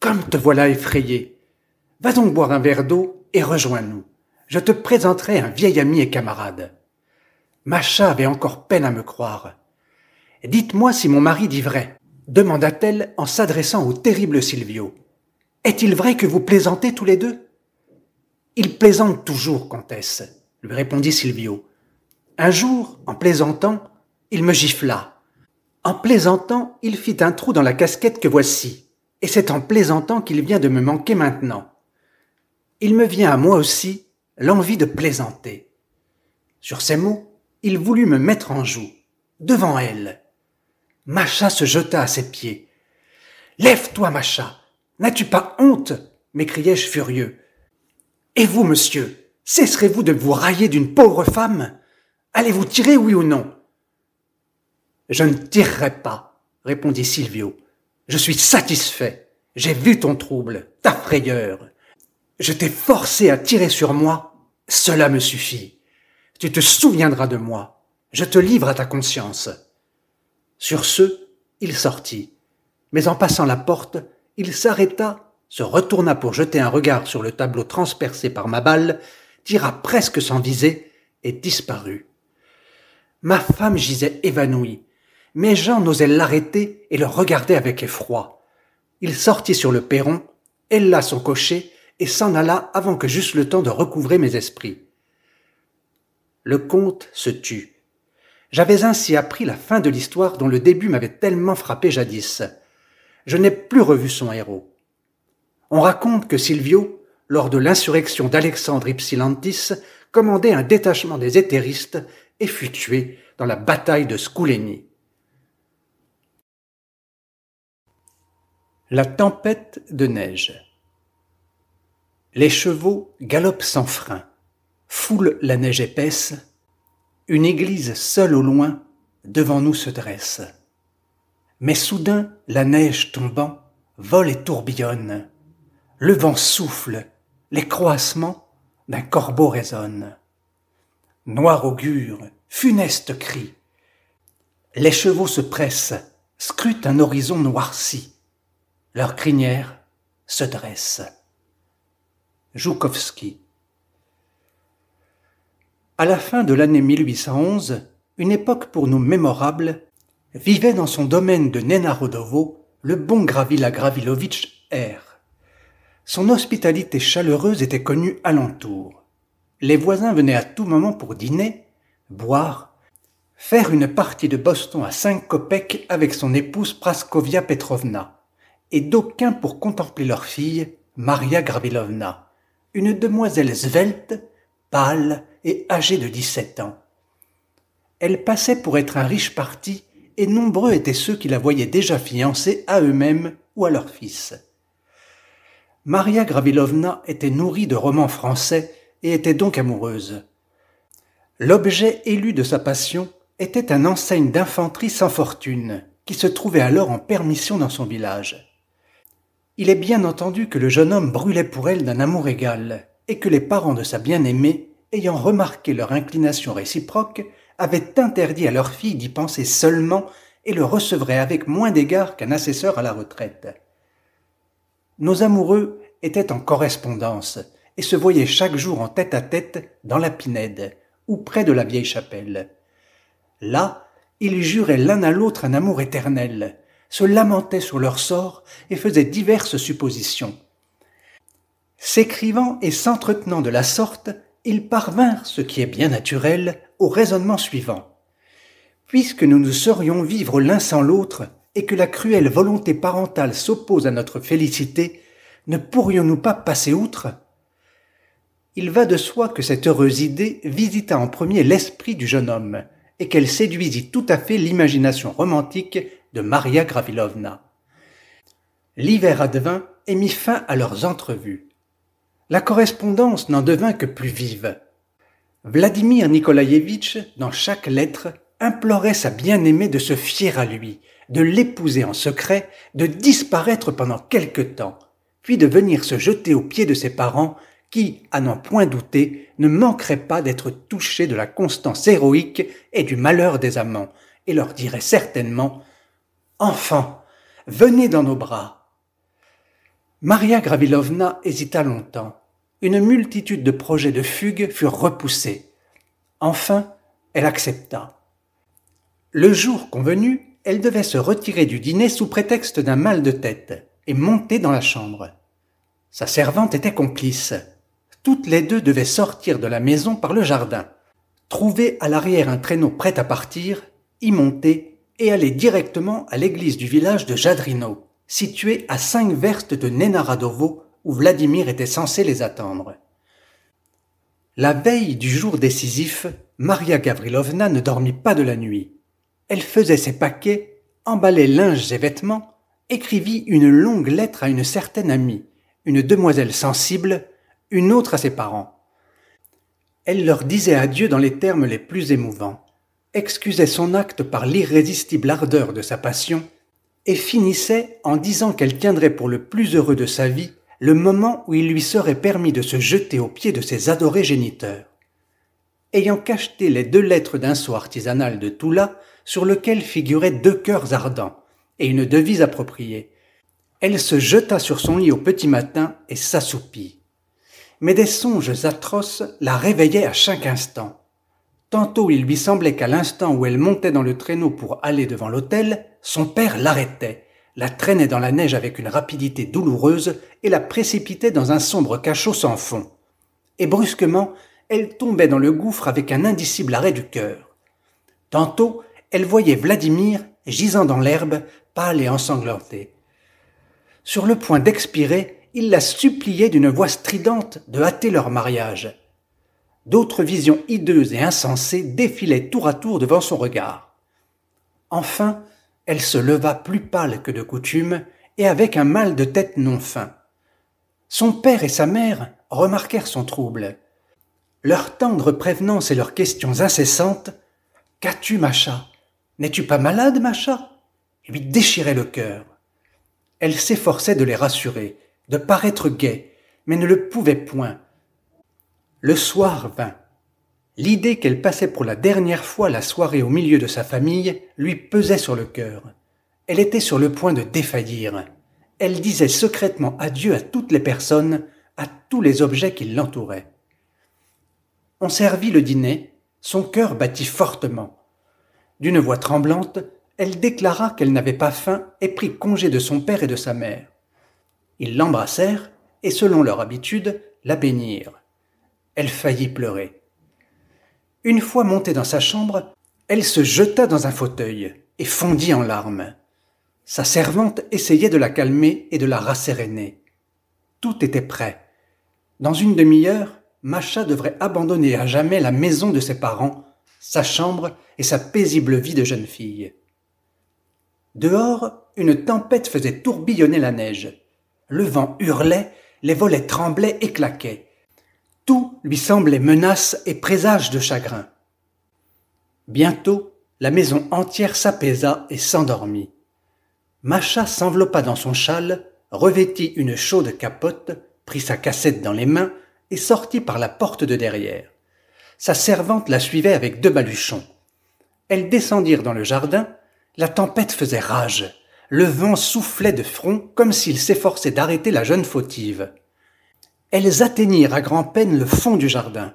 Comme te voilà effrayée. Va donc boire un verre d'eau et rejoins-nous. Je te présenterai un vieil ami et camarade. Macha avait encore peine à me croire. Dites-moi si mon mari dit vrai, demanda-t-elle en s'adressant au terrible Silvio. Est-il vrai que vous plaisantez tous les deux Il plaisante toujours, comtesse, lui répondit Silvio. Un jour, en plaisantant, il me gifla. En plaisantant, il fit un trou dans la casquette que voici, et c'est en plaisantant qu'il vient de me manquer maintenant. Il me vient à moi aussi l'envie de plaisanter. Sur ces mots, il voulut me mettre en joue, devant elle. Macha se jeta à ses pieds. Lève-toi, Macha. N'as-tu pas honte? m'écriai-je furieux. Et vous, monsieur, cesserez-vous de vous railler d'une pauvre femme? Allez-vous tirer, oui ou non Je ne tirerai pas, répondit Silvio. Je suis satisfait. J'ai vu ton trouble, ta frayeur. Je t'ai forcé à tirer sur moi. Cela me suffit. Tu te souviendras de moi. Je te livre à ta conscience. Sur ce, il sortit. Mais en passant la porte, il s'arrêta, se retourna pour jeter un regard sur le tableau transpercé par ma balle, tira presque sans viser et disparut. Ma femme gisait évanouie. Mes gens n'osaient l'arrêter et le regardaient avec effroi. Il sortit sur le perron, héla son cocher et s'en alla avant que j'eusse le temps de recouvrer mes esprits. Le comte se tut. J'avais ainsi appris la fin de l'histoire dont le début m'avait tellement frappé jadis. Je n'ai plus revu son héros. On raconte que Silvio, lors de l'insurrection d'Alexandre Ypsilantis, commandait un détachement des hétéristes et fut tué dans la bataille de Skouleni. La tempête de neige. Les chevaux galopent sans frein, foulent la neige épaisse, une église seule au loin devant nous se dresse. Mais soudain la neige tombant vole et tourbillonne, le vent souffle, les croassements d'un corbeau résonnent. Noir augure, funeste cri. Les chevaux se pressent, scrutent un horizon noirci. Leur crinière se dresse. Joukovski À la fin de l'année 1811, une époque pour nous mémorable, vivait dans son domaine de Nenarodovo le bon Gravila Gravilovitch R. Son hospitalité chaleureuse était connue alentour. Les voisins venaient à tout moment pour dîner, boire, faire une partie de Boston à cinq kopecks avec son épouse Praskovia Petrovna, et d'aucuns pour contempler leur fille, Maria Gravilovna, une demoiselle svelte, pâle et âgée de 17 ans. Elle passait pour être un riche parti et nombreux étaient ceux qui la voyaient déjà fiancée à eux-mêmes ou à leur fils. Maria Gravilovna était nourrie de romans français et était donc amoureuse. L'objet élu de sa passion était un enseigne d'infanterie sans fortune, qui se trouvait alors en permission dans son village. Il est bien entendu que le jeune homme brûlait pour elle d'un amour égal, et que les parents de sa bien-aimée, ayant remarqué leur inclination réciproque, avaient interdit à leur fille d'y penser seulement et le recevraient avec moins d'égard qu'un assesseur à la retraite. Nos amoureux étaient en correspondance, et se voyaient chaque jour en tête à tête dans la Pinède, ou près de la vieille chapelle. Là, ils juraient l'un à l'autre un amour éternel, se lamentaient sur leur sort et faisaient diverses suppositions. S'écrivant et s'entretenant de la sorte, ils parvinrent, ce qui est bien naturel, au raisonnement suivant. Puisque nous ne saurions vivre l'un sans l'autre, et que la cruelle volonté parentale s'oppose à notre félicité, ne pourrions-nous pas passer outre il va de soi que cette heureuse idée visita en premier l'esprit du jeune homme, et qu'elle séduisit tout à fait l'imagination romantique de Maria Gravilovna. L'hiver advint et mit fin à leurs entrevues. La correspondance n'en devint que plus vive. Vladimir Nikolaïevitch, dans chaque lettre, implorait sa bien-aimée de se fier à lui, de l'épouser en secret, de disparaître pendant quelque temps, puis de venir se jeter aux pieds de ses parents qui, à n'en point douter, ne manquerait pas d'être touché de la constance héroïque et du malheur des amants, et leur dirait certainement Enfant, venez dans nos bras. Maria Gravilovna hésita longtemps. Une multitude de projets de fugue furent repoussés. Enfin, elle accepta. Le jour convenu, elle devait se retirer du dîner sous prétexte d'un mal de tête et monter dans la chambre. Sa servante était complice. Toutes les deux devaient sortir de la maison par le jardin, trouver à l'arrière un traîneau prêt à partir, y monter et aller directement à l'église du village de Jadrino, située à cinq verstes de Nenaradovo, où Vladimir était censé les attendre. La veille du jour décisif, Maria Gavrilovna ne dormit pas de la nuit. Elle faisait ses paquets, emballait linge et vêtements, écrivit une longue lettre à une certaine amie, une demoiselle sensible, une autre à ses parents. Elle leur disait adieu dans les termes les plus émouvants, excusait son acte par l'irrésistible ardeur de sa passion, et finissait en disant qu'elle tiendrait pour le plus heureux de sa vie le moment où il lui serait permis de se jeter aux pieds de ses adorés géniteurs. Ayant cacheté les deux lettres d'un sceau artisanal de Toula, sur lequel figuraient deux cœurs ardents, et une devise appropriée, elle se jeta sur son lit au petit matin et s'assoupit mais des songes atroces la réveillaient à chaque instant. Tantôt il lui semblait qu'à l'instant où elle montait dans le traîneau pour aller devant l'hôtel, son père l'arrêtait, la traînait dans la neige avec une rapidité douloureuse et la précipitait dans un sombre cachot sans fond. Et brusquement, elle tombait dans le gouffre avec un indicible arrêt du cœur. Tantôt, elle voyait Vladimir gisant dans l'herbe, pâle et ensanglanté. Sur le point d'expirer, il la suppliait d'une voix stridente de hâter leur mariage. D'autres visions hideuses et insensées défilaient tour à tour devant son regard. Enfin, elle se leva plus pâle que de coutume et avec un mal de tête non fin. Son père et sa mère remarquèrent son trouble. Leurs tendres prévenances et leurs questions incessantes Qu'as-tu, Macha N'es-tu pas malade, Macha lui déchiraient le cœur. Elle s'efforçait de les rassurer, de paraître gai, mais ne le pouvait point. Le soir vint. L'idée qu'elle passait pour la dernière fois la soirée au milieu de sa famille lui pesait sur le cœur. Elle était sur le point de défaillir. Elle disait secrètement adieu à toutes les personnes, à tous les objets qui l'entouraient. On servit le dîner, son cœur battit fortement. D'une voix tremblante, elle déclara qu'elle n'avait pas faim et prit congé de son père et de sa mère. Ils l'embrassèrent et, selon leur habitude, la bénirent. Elle faillit pleurer. Une fois montée dans sa chambre, elle se jeta dans un fauteuil et fondit en larmes. Sa servante essayait de la calmer et de la rasséréner. Tout était prêt. Dans une demi-heure, Macha devrait abandonner à jamais la maison de ses parents, sa chambre et sa paisible vie de jeune fille. Dehors, une tempête faisait tourbillonner la neige. Le vent hurlait, les volets tremblaient et claquaient. Tout lui semblait menace et présage de chagrin. Bientôt, la maison entière s'apaisa et s'endormit. Macha s'enveloppa dans son châle, revêtit une chaude capote, prit sa cassette dans les mains et sortit par la porte de derrière. Sa servante la suivait avec deux baluchons. Elles descendirent dans le jardin, la tempête faisait rage le vent soufflait de front comme s'il s'efforçait d'arrêter la jeune fautive. Elles atteignirent à grand-peine le fond du jardin.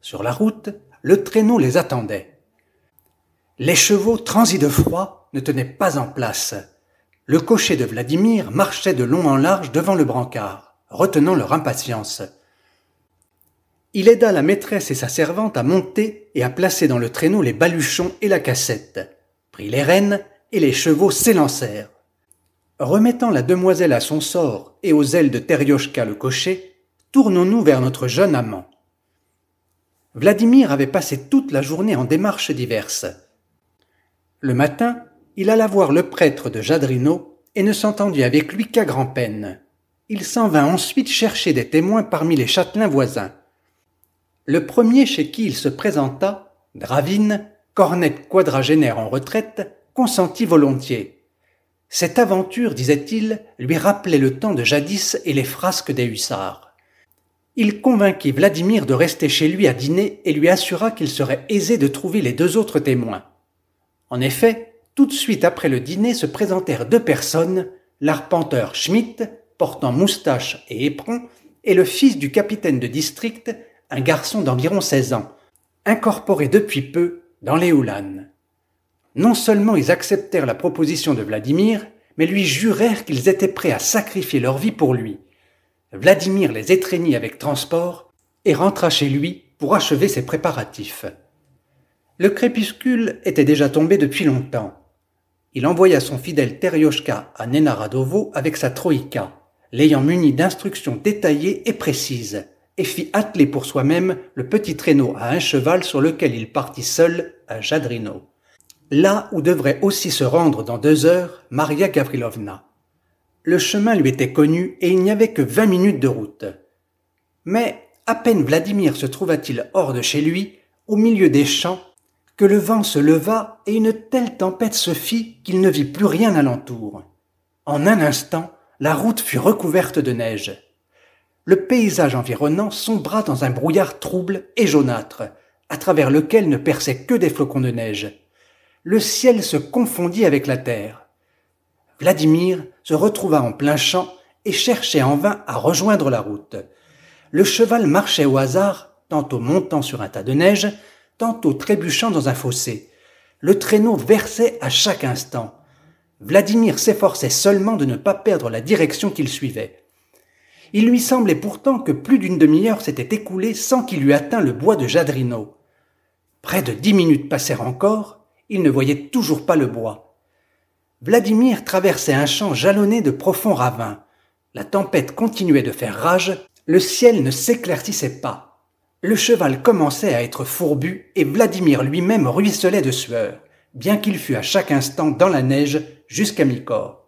Sur la route, le traîneau les attendait. Les chevaux transis de froid ne tenaient pas en place. Le cocher de Vladimir marchait de long en large devant le brancard, retenant leur impatience. Il aida la maîtresse et sa servante à monter et à placer dans le traîneau les baluchons et la cassette, prit les rênes et les chevaux s'élancèrent. Remettant la demoiselle à son sort et aux ailes de Teryoshka le cocher, tournons-nous vers notre jeune amant. Vladimir avait passé toute la journée en démarches diverses. Le matin, il alla voir le prêtre de Jadrino et ne s'entendit avec lui qu'à grand'peine. peine Il s'en vint ensuite chercher des témoins parmi les châtelains voisins. Le premier chez qui il se présenta, Dravine, cornette quadragénaire en retraite, consentit volontiers. Cette aventure, disait-il, lui rappelait le temps de jadis et les frasques des hussards. Il convainquit Vladimir de rester chez lui à dîner et lui assura qu'il serait aisé de trouver les deux autres témoins. En effet, tout de suite après le dîner se présentèrent deux personnes, l'arpenteur Schmitt, portant moustache et éperon, et le fils du capitaine de district, un garçon d'environ 16 ans, incorporé depuis peu dans les Houlanes. Non seulement ils acceptèrent la proposition de Vladimir, mais lui jurèrent qu'ils étaient prêts à sacrifier leur vie pour lui. Vladimir les étreignit avec transport et rentra chez lui pour achever ses préparatifs. Le crépuscule était déjà tombé depuis longtemps. Il envoya son fidèle Terioshka à Nenaradovo avec sa troïka, l'ayant muni d'instructions détaillées et précises, et fit atteler pour soi-même le petit traîneau à un cheval sur lequel il partit seul à Jadrino là où devrait aussi se rendre dans deux heures Maria Gavrilovna. Le chemin lui était connu et il n'y avait que vingt minutes de route. Mais à peine Vladimir se trouva-t-il hors de chez lui, au milieu des champs, que le vent se leva et une telle tempête se fit qu'il ne vit plus rien alentour. En un instant, la route fut recouverte de neige. Le paysage environnant sombra dans un brouillard trouble et jaunâtre, à travers lequel ne perçaient que des flocons de neige le ciel se confondit avec la terre. Vladimir se retrouva en plein champ et cherchait en vain à rejoindre la route. Le cheval marchait au hasard, tantôt montant sur un tas de neige, tantôt trébuchant dans un fossé. Le traîneau versait à chaque instant. Vladimir s'efforçait seulement de ne pas perdre la direction qu'il suivait. Il lui semblait pourtant que plus d'une demi-heure s'était écoulée sans qu'il eût atteint le bois de Jadrino. Près de dix minutes passèrent encore, il ne voyait toujours pas le bois. Vladimir traversait un champ jalonné de profonds ravins. La tempête continuait de faire rage, le ciel ne s'éclaircissait pas. Le cheval commençait à être fourbu et Vladimir lui-même ruisselait de sueur, bien qu'il fût à chaque instant dans la neige jusqu'à mi-corps.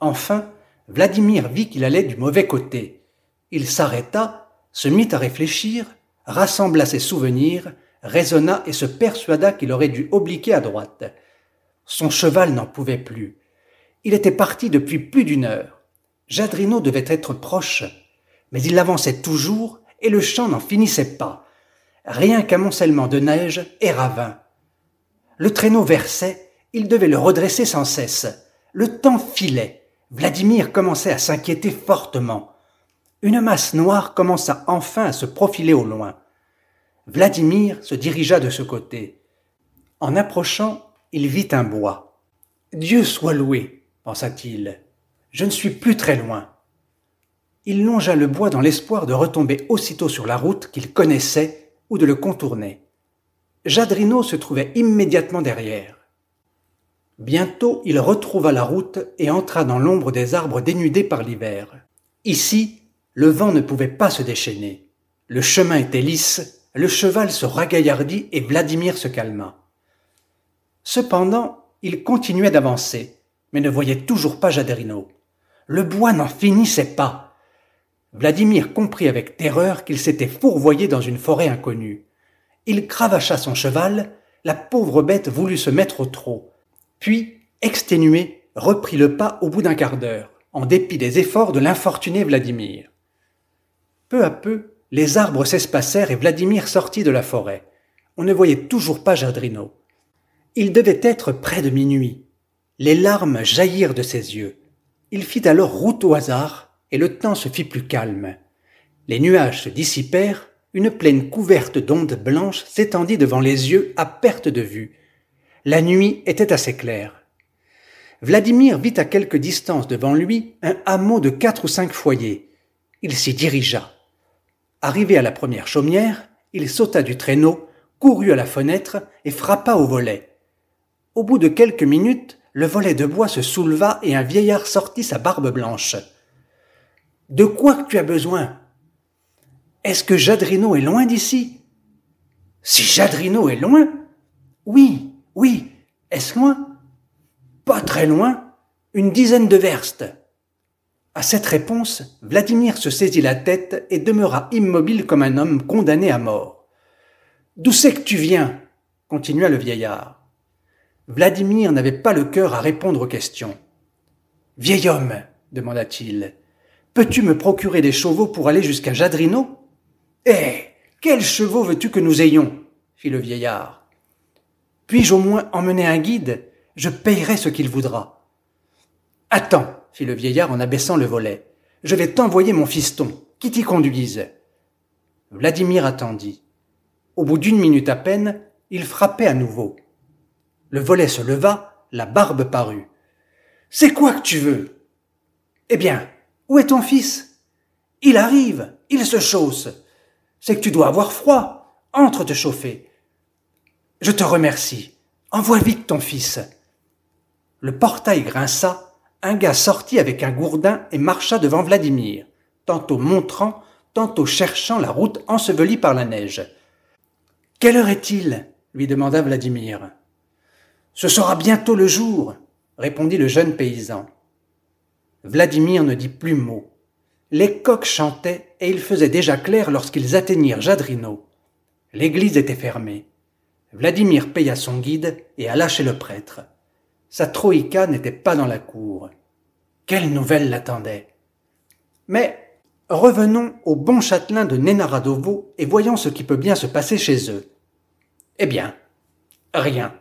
Enfin, Vladimir vit qu'il allait du mauvais côté. Il s'arrêta, se mit à réfléchir, rassembla ses souvenirs raisonna et se persuada qu'il aurait dû obliquer à droite. Son cheval n'en pouvait plus. Il était parti depuis plus d'une heure. Jadrino devait être proche, mais il avançait toujours et le champ n'en finissait pas. Rien qu'amoncellement de neige et ravin. Le traîneau versait, il devait le redresser sans cesse. Le temps filait. Vladimir commençait à s'inquiéter fortement. Une masse noire commença enfin à se profiler au loin. Vladimir se dirigea de ce côté. En approchant, il vit un bois. Dieu soit loué, pensa-t-il. Je ne suis plus très loin. Il longea le bois dans l'espoir de retomber aussitôt sur la route qu'il connaissait ou de le contourner. Jadrino se trouvait immédiatement derrière. Bientôt, il retrouva la route et entra dans l'ombre des arbres dénudés par l'hiver. Ici, le vent ne pouvait pas se déchaîner. Le chemin était lisse le cheval se ragaillardit et Vladimir se calma. Cependant, il continuait d'avancer, mais ne voyait toujours pas Jaderino. Le bois n'en finissait pas. Vladimir comprit avec terreur qu'il s'était fourvoyé dans une forêt inconnue. Il cravacha son cheval, la pauvre bête voulut se mettre au trot, puis, exténué, reprit le pas au bout d'un quart d'heure, en dépit des efforts de l'infortuné Vladimir. Peu à peu, les arbres s'espacèrent et Vladimir sortit de la forêt. On ne voyait toujours pas Jadrino. Il devait être près de minuit. Les larmes jaillirent de ses yeux. Il fit alors route au hasard, et le temps se fit plus calme. Les nuages se dissipèrent, une plaine couverte d'ondes blanches s'étendit devant les yeux à perte de vue. La nuit était assez claire. Vladimir vit à quelque distance devant lui un hameau de quatre ou cinq foyers. Il s'y dirigea. Arrivé à la première chaumière, il sauta du traîneau, courut à la fenêtre et frappa au volet. Au bout de quelques minutes, le volet de bois se souleva et un vieillard sortit sa barbe blanche. De quoi que tu as besoin Est-ce que Jadrino est loin d'ici Si Jadrino est loin Oui, oui, est-ce loin Pas très loin, une dizaine de verstes. À cette réponse, Vladimir se saisit la tête et demeura immobile comme un homme condamné à mort. D'où c'est que tu viens continua le vieillard. Vladimir n'avait pas le cœur à répondre aux questions. Vieil homme, demanda-t-il, peux-tu me procurer des chevaux pour aller jusqu'à Jadrino Eh, quels chevaux veux-tu que nous ayons fit le vieillard. Puis-je au moins emmener un guide Je payerai ce qu'il voudra. Attends, fit le vieillard en abaissant le volet. Je vais t'envoyer mon fiston, qui t'y conduise. Vladimir attendit. Au bout d'une minute à peine, il frappait à nouveau. Le volet se leva, la barbe parut. C'est quoi que tu veux? Eh bien, où est ton fils? Il arrive, il se chausse. C'est que tu dois avoir froid. Entre te chauffer. Je te remercie. Envoie vite ton fils. Le portail grinça un gars sortit avec un gourdin et marcha devant Vladimir, tantôt montrant, tantôt cherchant la route ensevelie par la neige. Quelle heure est-il lui demanda Vladimir. Ce sera bientôt le jour, répondit le jeune paysan. Vladimir ne dit plus mot. Les coqs chantaient et il faisait déjà clair lorsqu'ils atteignirent Jadrino. L'église était fermée. Vladimir paya son guide et alla chez le prêtre. Sa troïka n'était pas dans la cour. Quelle nouvelle l'attendait Mais revenons au bon châtelain de Nenaradovo et voyons ce qui peut bien se passer chez eux. Eh bien, rien.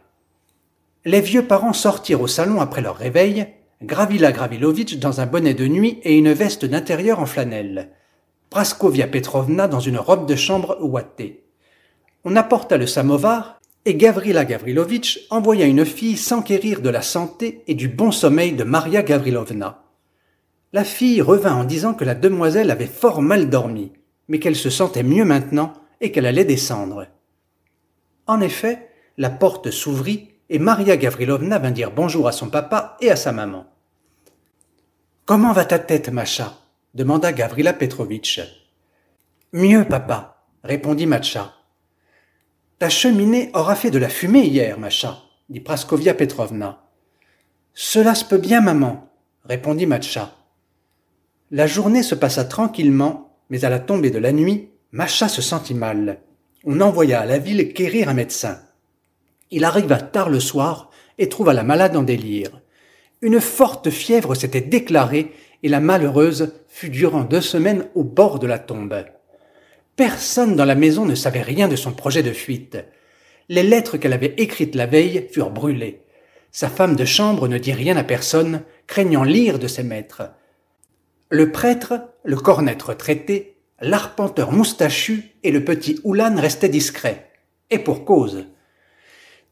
Les vieux parents sortirent au salon après leur réveil, Gravila Gravilovitch dans un bonnet de nuit et une veste d'intérieur en flanelle, Praskovia Petrovna dans une robe de chambre ouatée. On apporta le samovar et Gavrila Gavrilovitch envoya une fille s'enquérir de la santé et du bon sommeil de Maria Gavrilovna. La fille revint en disant que la demoiselle avait fort mal dormi, mais qu'elle se sentait mieux maintenant et qu'elle allait descendre. En effet, la porte s'ouvrit et Maria Gavrilovna vint dire bonjour à son papa et à sa maman. Comment va ta tête, Macha demanda Gavrila Petrovitch. Mieux, papa, répondit Macha. « La cheminée aura fait de la fumée hier, Macha, dit Praskovia Petrovna. Cela se peut bien, maman, répondit Macha. La journée se passa tranquillement, mais à la tombée de la nuit, Macha se sentit mal. On envoya à la ville quérir un médecin. Il arriva tard le soir et trouva la malade en délire. Une forte fièvre s'était déclarée et la malheureuse fut durant deux semaines au bord de la tombe. Personne dans la maison ne savait rien de son projet de fuite. Les lettres qu'elle avait écrites la veille furent brûlées. Sa femme de chambre ne dit rien à personne, craignant l'ire de ses maîtres. Le prêtre, le cornet retraité, l'arpenteur moustachu et le petit houlan restaient discrets. Et pour cause.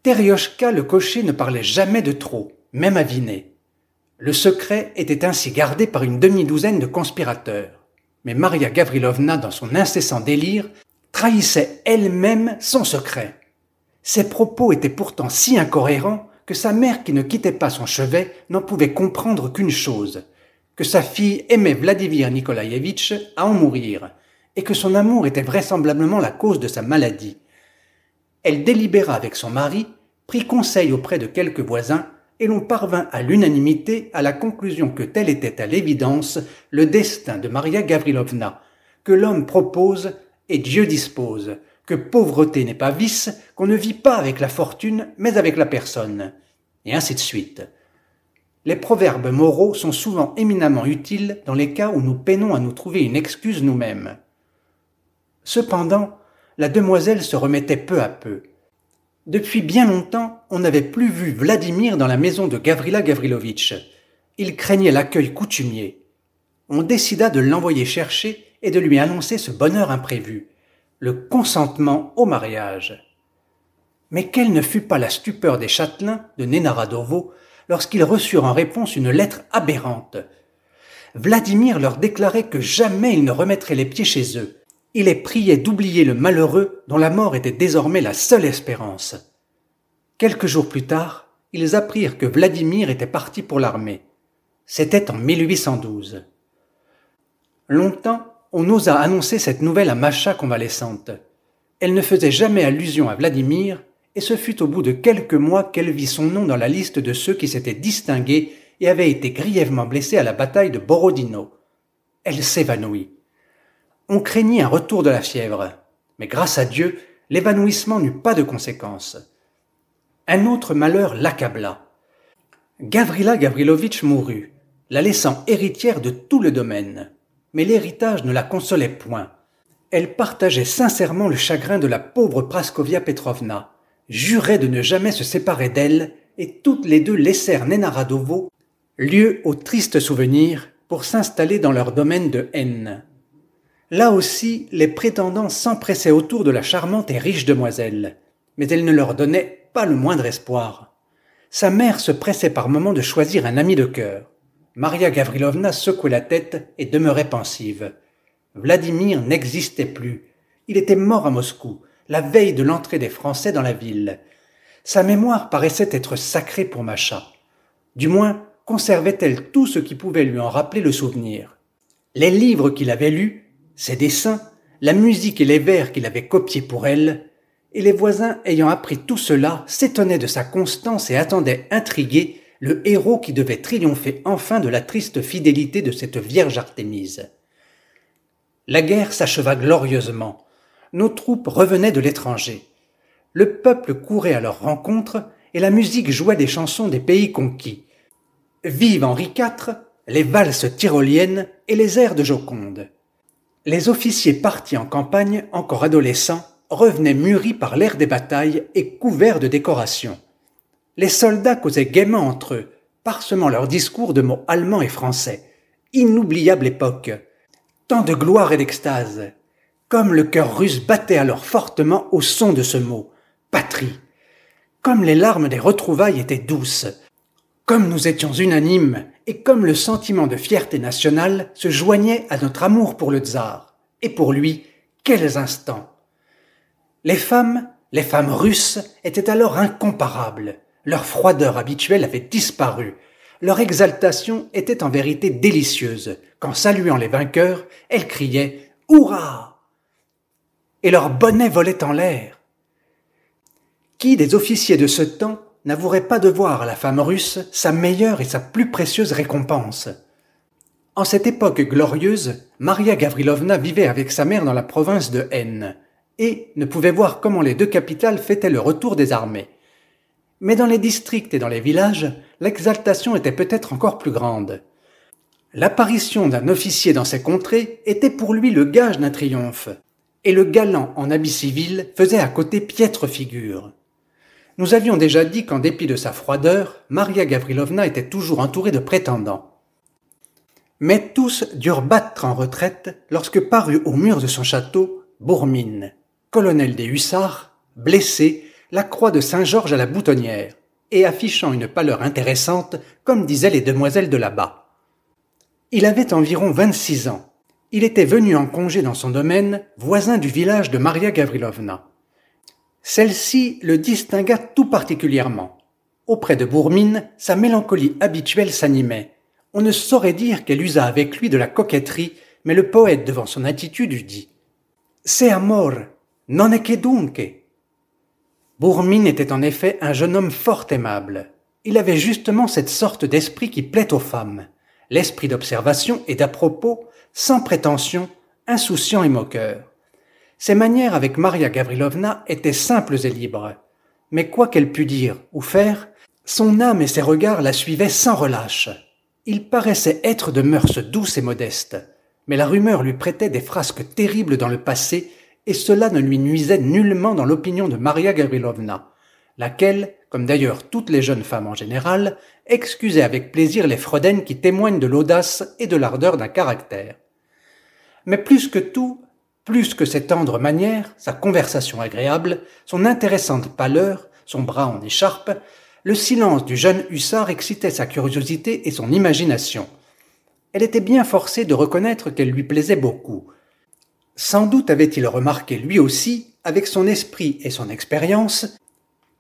Terioshka le cocher ne parlait jamais de trop, même à Vinet. Le secret était ainsi gardé par une demi-douzaine de conspirateurs. Mais Maria Gavrilovna, dans son incessant délire, trahissait elle-même son secret. Ses propos étaient pourtant si incohérents que sa mère qui ne quittait pas son chevet n'en pouvait comprendre qu'une chose, que sa fille aimait Vladimir Nikolaïevitch à en mourir, et que son amour était vraisemblablement la cause de sa maladie. Elle délibéra avec son mari, prit conseil auprès de quelques voisins, et l'on parvint à l'unanimité à la conclusion que tel était à l'évidence le destin de Maria Gavrilovna, que l'homme propose et Dieu dispose, que pauvreté n'est pas vice, qu'on ne vit pas avec la fortune, mais avec la personne, et ainsi de suite. Les proverbes moraux sont souvent éminemment utiles dans les cas où nous peinons à nous trouver une excuse nous-mêmes. Cependant, la demoiselle se remettait peu à peu, depuis bien longtemps, on n'avait plus vu Vladimir dans la maison de Gavrila Gavrilovitch. Il craignait l'accueil coutumier. On décida de l'envoyer chercher et de lui annoncer ce bonheur imprévu, le consentement au mariage. Mais quelle ne fut pas la stupeur des châtelains de Nenaradovo lorsqu'ils reçurent en réponse une lettre aberrante. Vladimir leur déclarait que jamais ils ne remettraient les pieds chez eux, il les priait d'oublier le malheureux dont la mort était désormais la seule espérance. Quelques jours plus tard, ils apprirent que Vladimir était parti pour l'armée. C'était en 1812. Longtemps, on osa annoncer cette nouvelle à Macha convalescente. Elle ne faisait jamais allusion à Vladimir, et ce fut au bout de quelques mois qu'elle vit son nom dans la liste de ceux qui s'étaient distingués et avaient été grièvement blessés à la bataille de Borodino. Elle s'évanouit on craignit un retour de la fièvre. Mais grâce à Dieu, l'évanouissement n'eut pas de conséquences. Un autre malheur l'accabla. Gavrila Gavrilovitch mourut, la laissant héritière de tout le domaine. Mais l'héritage ne la consolait point. Elle partageait sincèrement le chagrin de la pauvre Praskovia Petrovna, jurait de ne jamais se séparer d'elle, et toutes les deux laissèrent Nenaradovo, lieu aux tristes souvenirs, pour s'installer dans leur domaine de haine. Là aussi, les prétendants s'empressaient autour de la charmante et riche demoiselle, mais elle ne leur donnait pas le moindre espoir. Sa mère se pressait par moments de choisir un ami de cœur. Maria Gavrilovna secouait la tête et demeurait pensive. Vladimir n'existait plus. Il était mort à Moscou, la veille de l'entrée des Français dans la ville. Sa mémoire paraissait être sacrée pour Macha. Du moins, conservait-elle tout ce qui pouvait lui en rappeler le souvenir. Les livres qu'il avait lus ses dessins, la musique et les vers qu'il avait copiés pour elle, et les voisins ayant appris tout cela s'étonnaient de sa constance et attendaient intrigués le héros qui devait triompher enfin de la triste fidélité de cette vierge Artémise. La guerre s'acheva glorieusement. Nos troupes revenaient de l'étranger. Le peuple courait à leur rencontre et la musique jouait des chansons des pays conquis. Vive Henri IV, les valses tyroliennes et les airs de Joconde. Les officiers partis en campagne, encore adolescents, revenaient mûris par l'air des batailles et couverts de décorations. Les soldats causaient gaiement entre eux, parsemant leurs discours de mots allemands et français. Inoubliable époque. Tant de gloire et d'extase. Comme le cœur russe battait alors fortement au son de ce mot, patrie. Comme les larmes des retrouvailles étaient douces. Comme nous étions unanimes et comme le sentiment de fierté nationale se joignait à notre amour pour le tsar. Et pour lui, quels instants Les femmes, les femmes russes, étaient alors incomparables. Leur froideur habituelle avait disparu. Leur exaltation était en vérité délicieuse. Qu'en saluant les vainqueurs, elles criaient « Hurrah !» Et leurs bonnets volaient en l'air. Qui des officiers de ce temps n'avouerait pas devoir à la femme russe sa meilleure et sa plus précieuse récompense. En cette époque glorieuse, Maria Gavrilovna vivait avec sa mère dans la province de Haine, et ne pouvait voir comment les deux capitales fêtaient le retour des armées. Mais dans les districts et dans les villages, l'exaltation était peut-être encore plus grande. L'apparition d'un officier dans ces contrées était pour lui le gage d'un triomphe, et le galant en habit civil faisait à côté piètre figure. Nous avions déjà dit qu'en dépit de sa froideur, Maria Gavrilovna était toujours entourée de prétendants. Mais tous durent battre en retraite lorsque parut au mur de son château Bourmine, colonel des hussards, blessé, la croix de Saint-Georges à la boutonnière, et affichant une pâleur intéressante, comme disaient les demoiselles de là-bas. Il avait environ vingt-six ans. Il était venu en congé dans son domaine, voisin du village de Maria Gavrilovna. Celle-ci le distingua tout particulièrement. Auprès de Bourmine, sa mélancolie habituelle s'animait. On ne saurait dire qu'elle usa avec lui de la coquetterie, mais le poète, devant son attitude, eût dit C'est amor, non est que dunque. Bourmine était en effet un jeune homme fort aimable. Il avait justement cette sorte d'esprit qui plaît aux femmes, l'esprit d'observation et d'à propos, sans prétention, insouciant et moqueur. Ses manières avec Maria Gavrilovna étaient simples et libres. Mais quoi qu'elle pût dire ou faire, son âme et ses regards la suivaient sans relâche. Il paraissait être de mœurs douces et modestes, mais la rumeur lui prêtait des frasques terribles dans le passé, et cela ne lui nuisait nullement dans l'opinion de Maria Gavrilovna, laquelle, comme d'ailleurs toutes les jeunes femmes en général, excusait avec plaisir les fredaines qui témoignent de l'audace et de l'ardeur d'un caractère. Mais plus que tout, plus que ses tendres manières, sa conversation agréable, son intéressante pâleur, son bras en écharpe, le silence du jeune hussard excitait sa curiosité et son imagination. Elle était bien forcée de reconnaître qu'elle lui plaisait beaucoup. Sans doute avait-il remarqué lui aussi, avec son esprit et son expérience,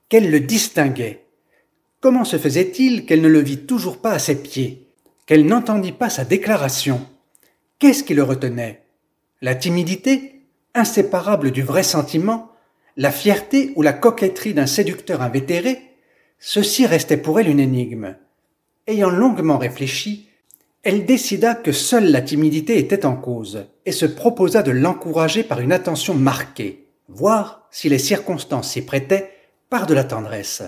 qu'elle le distinguait. Comment se faisait-il qu'elle ne le vît toujours pas à ses pieds, qu'elle n'entendit pas sa déclaration Qu'est-ce qui le retenait la timidité, inséparable du vrai sentiment, la fierté ou la coquetterie d'un séducteur invétéré, ceci restait pour elle une énigme. Ayant longuement réfléchi, elle décida que seule la timidité était en cause, et se proposa de l'encourager par une attention marquée, voire, si les circonstances s'y prêtaient, par de la tendresse.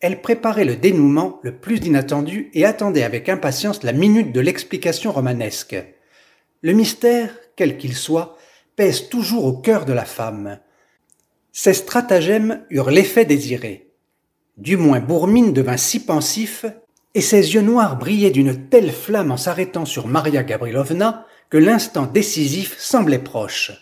Elle préparait le dénouement le plus inattendu et attendait avec impatience la minute de l'explication romanesque. Le mystère, quel qu'il soit, pèse toujours au cœur de la femme. Ces stratagèmes eurent l'effet désiré. Du moins Bourmine devint si pensif, et ses yeux noirs brillaient d'une telle flamme en s'arrêtant sur Maria Gabrilovna que l'instant décisif semblait proche.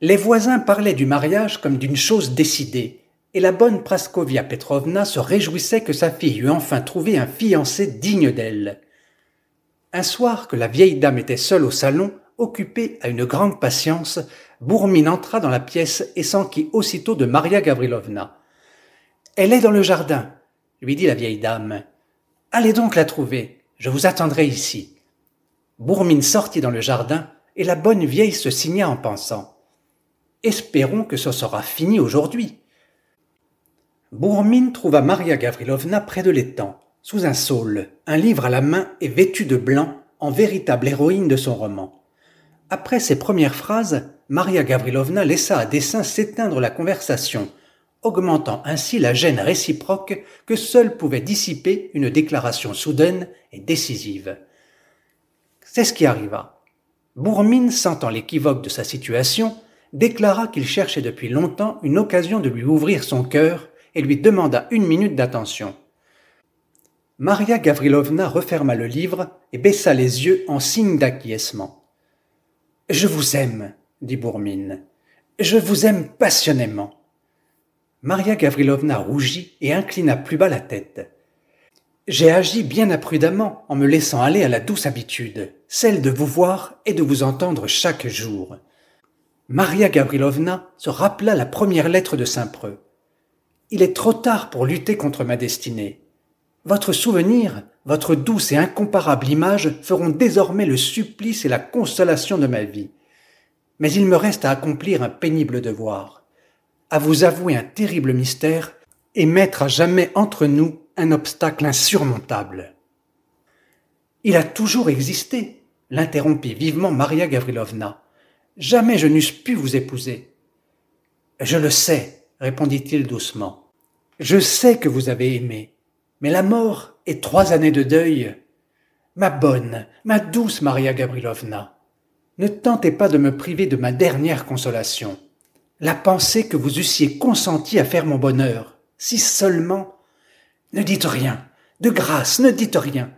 Les voisins parlaient du mariage comme d'une chose décidée, et la bonne Praskovia Petrovna se réjouissait que sa fille eût enfin trouvé un fiancé digne d'elle. Un soir que la vieille dame était seule au salon, Occupée à une grande patience, Bourmine entra dans la pièce et s'enquit aussitôt de Maria Gavrilovna. Elle est dans le jardin, lui dit la vieille dame. Allez donc la trouver, je vous attendrai ici. Bourmine sortit dans le jardin et la bonne vieille se signa en pensant. Espérons que ce sera fini aujourd'hui. Bourmine trouva Maria Gavrilovna près de l'étang, sous un saule, un livre à la main et vêtue de blanc, en véritable héroïne de son roman. Après ces premières phrases, Maria Gavrilovna laissa à dessein s'éteindre la conversation, augmentant ainsi la gêne réciproque que seule pouvait dissiper une déclaration soudaine et décisive. C'est ce qui arriva. Bourmine, sentant l'équivoque de sa situation, déclara qu'il cherchait depuis longtemps une occasion de lui ouvrir son cœur et lui demanda une minute d'attention. Maria Gavrilovna referma le livre et baissa les yeux en signe d'acquiescement. Je vous aime, dit Bourmine. Je vous aime passionnément. Maria Gavrilovna rougit et inclina plus bas la tête. J'ai agi bien imprudemment en me laissant aller à la douce habitude, celle de vous voir et de vous entendre chaque jour. Maria Gavrilovna se rappela la première lettre de Saint-Preux. Il est trop tard pour lutter contre ma destinée. Votre souvenir, votre douce et incomparable image feront désormais le supplice et la consolation de ma vie. Mais il me reste à accomplir un pénible devoir, à vous avouer un terrible mystère et mettre à jamais entre nous un obstacle insurmontable. Il a toujours existé, l'interrompit vivement Maria Gavrilovna. Jamais je n'eusse pu vous épouser. Je le sais, répondit-il doucement. Je sais que vous avez aimé, mais la mort et trois années de deuil. Ma bonne, ma douce Maria Gabrilovna, ne tentez pas de me priver de ma dernière consolation. La pensée que vous eussiez consenti à faire mon bonheur, si seulement. Ne dites rien, de grâce, ne dites rien.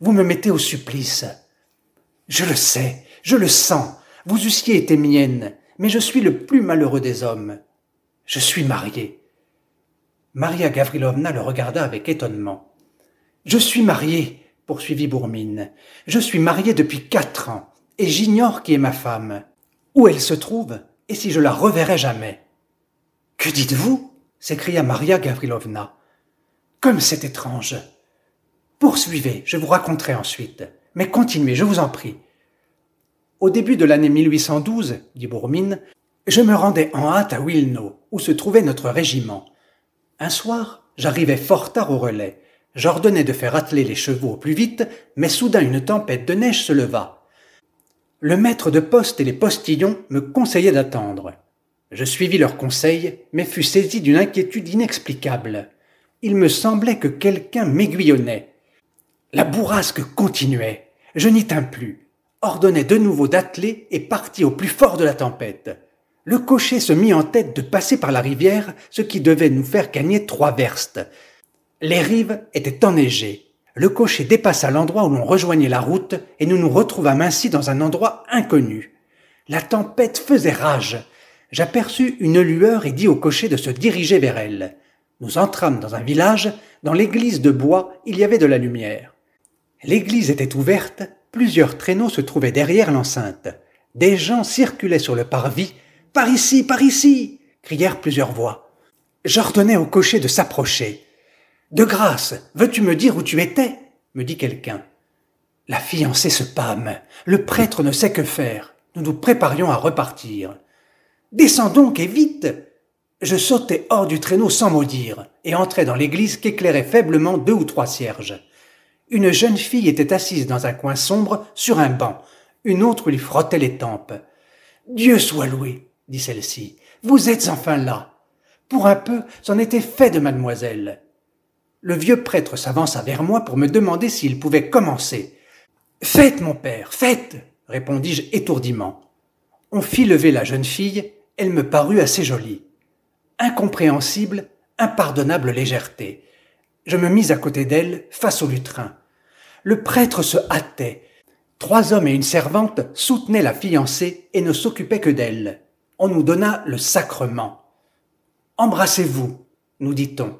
Vous me mettez au supplice. Je le sais, je le sens, vous eussiez été mienne, mais je suis le plus malheureux des hommes. Je suis marié, Maria Gavrilovna le regarda avec étonnement. Je suis mariée, poursuivit Bourmine. Je suis mariée depuis quatre ans, et j'ignore qui est ma femme, où elle se trouve, et si je la reverrai jamais. Que dites-vous s'écria Maria Gavrilovna. Comme c'est étrange. Poursuivez, je vous raconterai ensuite. Mais continuez, je vous en prie. Au début de l'année 1812, dit Bourmine, je me rendais en hâte à Wilno, où se trouvait notre régiment. Un soir, j'arrivais fort tard au relais. J'ordonnais de faire atteler les chevaux au plus vite, mais soudain une tempête de neige se leva. Le maître de poste et les postillons me conseillaient d'attendre. Je suivis leurs conseils, mais fus saisi d'une inquiétude inexplicable. Il me semblait que quelqu'un m'aiguillonnait. La bourrasque continuait. Je n'y tins plus. Ordonnai de nouveau d'atteler et partis au plus fort de la tempête. Le cocher se mit en tête de passer par la rivière, ce qui devait nous faire gagner trois verstes. Les rives étaient enneigées. Le cocher dépassa l'endroit où l'on rejoignait la route et nous nous retrouvâmes ainsi dans un endroit inconnu. La tempête faisait rage. J'aperçus une lueur et dis au cocher de se diriger vers elle. Nous entrâmes dans un village, dans l'église de bois, il y avait de la lumière. L'église était ouverte, plusieurs traîneaux se trouvaient derrière l'enceinte. Des gens circulaient sur le parvis, par ici, par ici crièrent plusieurs voix. J'ordonnais au cocher de s'approcher. De grâce, veux-tu me dire où tu étais me dit quelqu'un. La fiancée se pâme. Le prêtre ne sait que faire. Nous nous préparions à repartir. Descends donc et vite Je sautai hors du traîneau sans maudire dire et entrai dans l'église qu'éclairaient faiblement deux ou trois cierges. Une jeune fille était assise dans un coin sombre sur un banc. Une autre lui frottait les tempes. Dieu soit loué dit celle-ci. Vous êtes enfin là. Pour un peu, c'en était fait de mademoiselle. Le vieux prêtre s'avança vers moi pour me demander s'il pouvait commencer. Faites, mon père, faites, répondis-je étourdiment. On fit lever la jeune fille, elle me parut assez jolie. Incompréhensible, impardonnable légèreté. Je me mis à côté d'elle, face au lutrin. Le prêtre se hâtait. Trois hommes et une servante soutenaient la fiancée et ne s'occupaient que d'elle on nous donna le sacrement. Embrassez-vous, nous dit-on.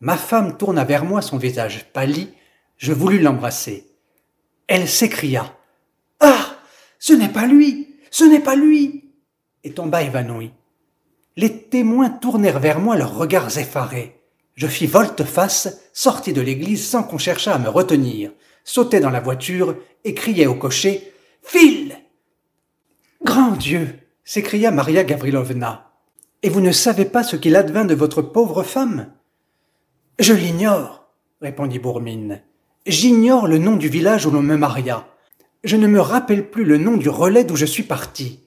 Ma femme tourna vers moi son visage pâli, je voulus l'embrasser. Elle s'écria. Ah. Ce n'est pas lui. Ce n'est pas lui. et tomba évanouie. Les témoins tournèrent vers moi leurs regards effarés. Je fis volte-face, sortis de l'église sans qu'on cherchât à me retenir, sautai dans la voiture et criai au cocher File. Grand Dieu s'écria Maria Gavrilovna. Et vous ne savez pas ce qu'il advint de votre pauvre femme Je l'ignore, répondit Bourmine. J'ignore le nom du village où l'on me maria. Je ne me rappelle plus le nom du relais d'où je suis parti.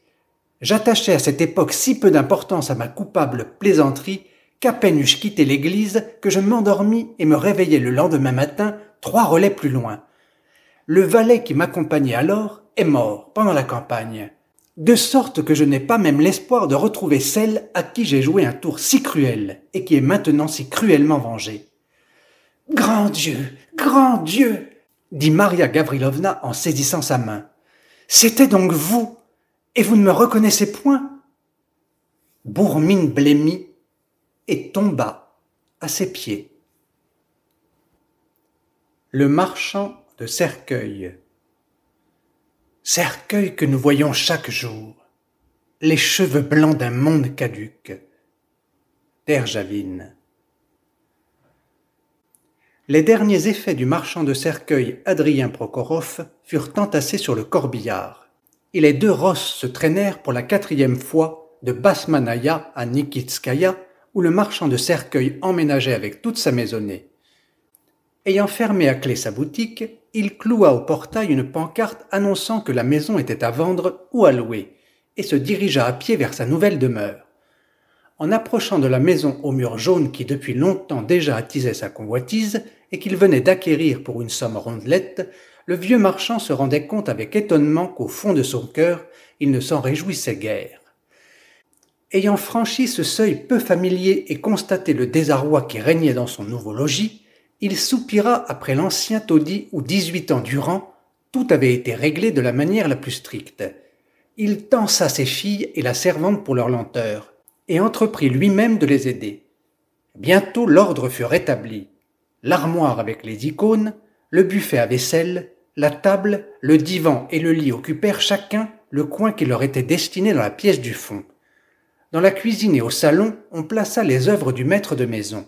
J'attachais à cette époque si peu d'importance à ma coupable plaisanterie qu'à peine eus-je quitté l'église que je m'endormis et me réveillai le lendemain matin trois relais plus loin. Le valet qui m'accompagnait alors est mort pendant la campagne de sorte que je n'ai pas même l'espoir de retrouver celle à qui j'ai joué un tour si cruel, et qui est maintenant si cruellement vengée. Grand Dieu. Grand Dieu. dit Maria Gavrilovna en saisissant sa main. C'était donc vous. Et vous ne me reconnaissez point? Bourmine blêmit et tomba à ses pieds. Le marchand de cercueil cercueil que nous voyons chaque jour, les cheveux blancs d'un monde caduque. javine. » Les derniers effets du marchand de cercueil Adrien Prokhorov furent entassés sur le corbillard, et les deux rosses se traînèrent pour la quatrième fois de Basmanaya à Nikitskaya, où le marchand de cercueil emménageait avec toute sa maisonnée. Ayant fermé à clé sa boutique, il cloua au portail une pancarte annonçant que la maison était à vendre ou à louer, et se dirigea à pied vers sa nouvelle demeure. En approchant de la maison au mur jaune qui depuis longtemps déjà attisait sa convoitise et qu'il venait d'acquérir pour une somme rondelette, le vieux marchand se rendait compte avec étonnement qu'au fond de son cœur, il ne s'en réjouissait guère. Ayant franchi ce seuil peu familier et constaté le désarroi qui régnait dans son nouveau logis, il soupira après l'ancien taudis où dix-huit ans durant, tout avait été réglé de la manière la plus stricte. Il tensa ses filles et la servante pour leur lenteur, et entreprit lui-même de les aider. Bientôt l'ordre fut rétabli. L'armoire avec les icônes, le buffet à vaisselle, la table, le divan et le lit occupèrent chacun le coin qui leur était destiné dans la pièce du fond. Dans la cuisine et au salon, on plaça les œuvres du maître de maison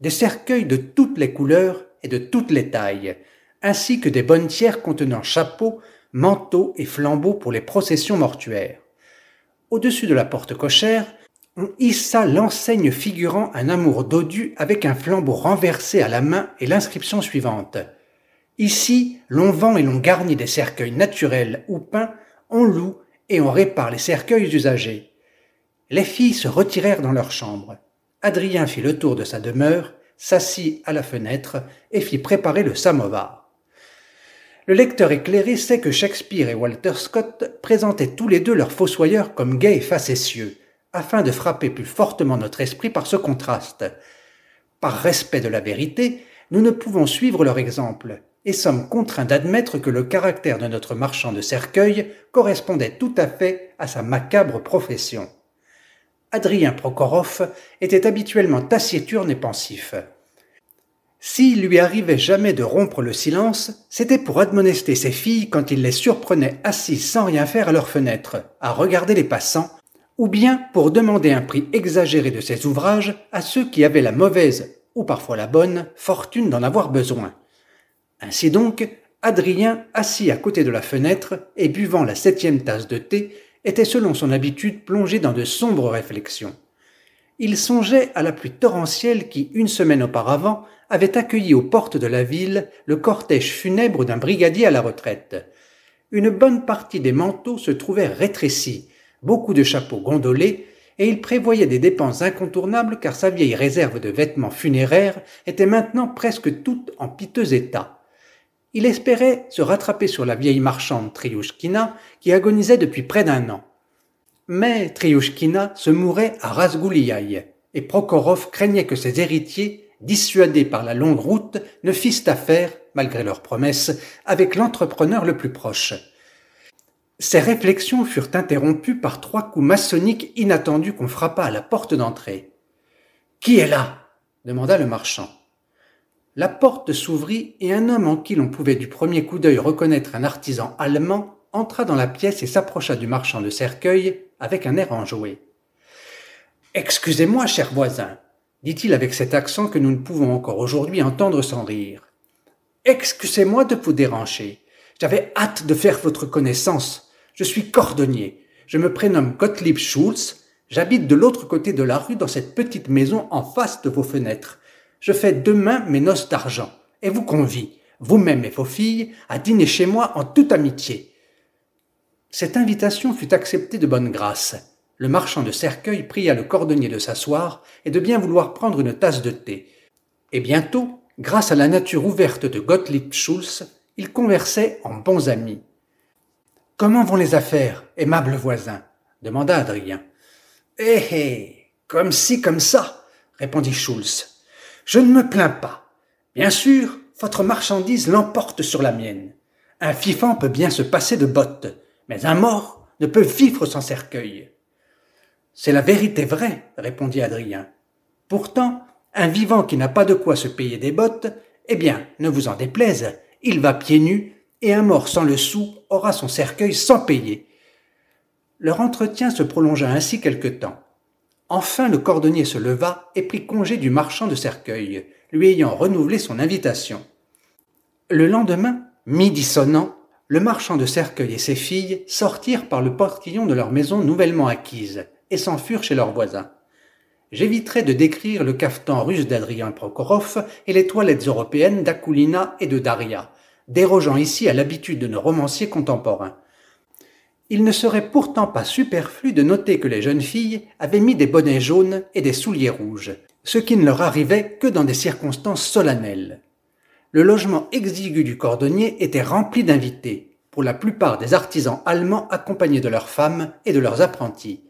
des cercueils de toutes les couleurs et de toutes les tailles, ainsi que des bonnes contenant chapeaux, manteaux et flambeaux pour les processions mortuaires. Au-dessus de la porte cochère, on hissa l'enseigne figurant un amour dodu avec un flambeau renversé à la main et l'inscription suivante. Ici, l'on vend et l'on garnit des cercueils naturels ou peints, on loue et on répare les cercueils usagés. Les filles se retirèrent dans leur chambre. Adrien fit le tour de sa demeure, s'assit à la fenêtre et fit préparer le samovar. Le lecteur éclairé sait que Shakespeare et Walter Scott présentaient tous les deux leurs fossoyeurs comme gais et facétieux, afin de frapper plus fortement notre esprit par ce contraste. Par respect de la vérité, nous ne pouvons suivre leur exemple, et sommes contraints d'admettre que le caractère de notre marchand de cercueil correspondait tout à fait à sa macabre profession. Adrien Prokhorov était habituellement taciturne et pensif. S'il lui arrivait jamais de rompre le silence, c'était pour admonester ses filles quand il les surprenait assises sans rien faire à leur fenêtre, à regarder les passants, ou bien pour demander un prix exagéré de ses ouvrages à ceux qui avaient la mauvaise, ou parfois la bonne, fortune d'en avoir besoin. Ainsi donc, Adrien, assis à côté de la fenêtre et buvant la septième tasse de thé, était selon son habitude plongé dans de sombres réflexions. Il songeait à la pluie torrentielle qui, une semaine auparavant, avait accueilli aux portes de la ville le cortège funèbre d'un brigadier à la retraite. Une bonne partie des manteaux se trouvait rétrécis, beaucoup de chapeaux gondolés, et il prévoyait des dépenses incontournables car sa vieille réserve de vêtements funéraires était maintenant presque toute en piteux état il espérait se rattraper sur la vieille marchande Triushkina qui agonisait depuis près d'un an. Mais Triushkina se mourait à Rasgouliaï, et Prokhorov craignait que ses héritiers, dissuadés par la longue route, ne fissent affaire, malgré leurs promesses, avec l'entrepreneur le plus proche. Ses réflexions furent interrompues par trois coups maçonniques inattendus qu'on frappa à la porte d'entrée. Qui est là demanda le marchand la porte s'ouvrit et un homme en qui l'on pouvait du premier coup d'œil reconnaître un artisan allemand entra dans la pièce et s'approcha du marchand de cercueil avec un air enjoué. Excusez-moi, cher voisin, dit-il avec cet accent que nous ne pouvons encore aujourd'hui entendre sans rire. Excusez-moi de vous déranger. J'avais hâte de faire votre connaissance. Je suis cordonnier. Je me prénomme Gottlieb Schulz. J'habite de l'autre côté de la rue dans cette petite maison en face de vos fenêtres. Je fais demain mes noces d'argent et vous convie, vous-même et vos filles, à dîner chez moi en toute amitié. Cette invitation fut acceptée de bonne grâce. Le marchand de cercueil pria le cordonnier de s'asseoir et de bien vouloir prendre une tasse de thé. Et bientôt, grâce à la nature ouverte de Gottlieb Schulz, ils conversaient en bons amis. Comment vont les affaires, aimable voisin demanda Adrien. Eh, eh comme ci, comme ça, répondit Schulz. Je ne me plains pas. Bien sûr, votre marchandise l'emporte sur la mienne. Un fifant peut bien se passer de bottes, mais un mort ne peut vivre sans cercueil. C'est la vérité vraie, répondit Adrien. Pourtant, un vivant qui n'a pas de quoi se payer des bottes, eh bien, ne vous en déplaise, il va pieds nus, et un mort sans le sou aura son cercueil sans payer. Leur entretien se prolongea ainsi quelque temps. Enfin le cordonnier se leva et prit congé du marchand de cercueil, lui ayant renouvelé son invitation. Le lendemain, midi sonnant, le marchand de cercueil et ses filles sortirent par le portillon de leur maison nouvellement acquise et furent chez leurs voisins. J'éviterai de décrire le cafetan russe d'Adrien Prokhorov et les toilettes européennes d'Akulina et de Daria, dérogeant ici à l'habitude de nos romanciers contemporains. Il ne serait pourtant pas superflu de noter que les jeunes filles avaient mis des bonnets jaunes et des souliers rouges, ce qui ne leur arrivait que dans des circonstances solennelles. Le logement exigu du cordonnier était rempli d'invités, pour la plupart des artisans allemands accompagnés de leurs femmes et de leurs apprentis.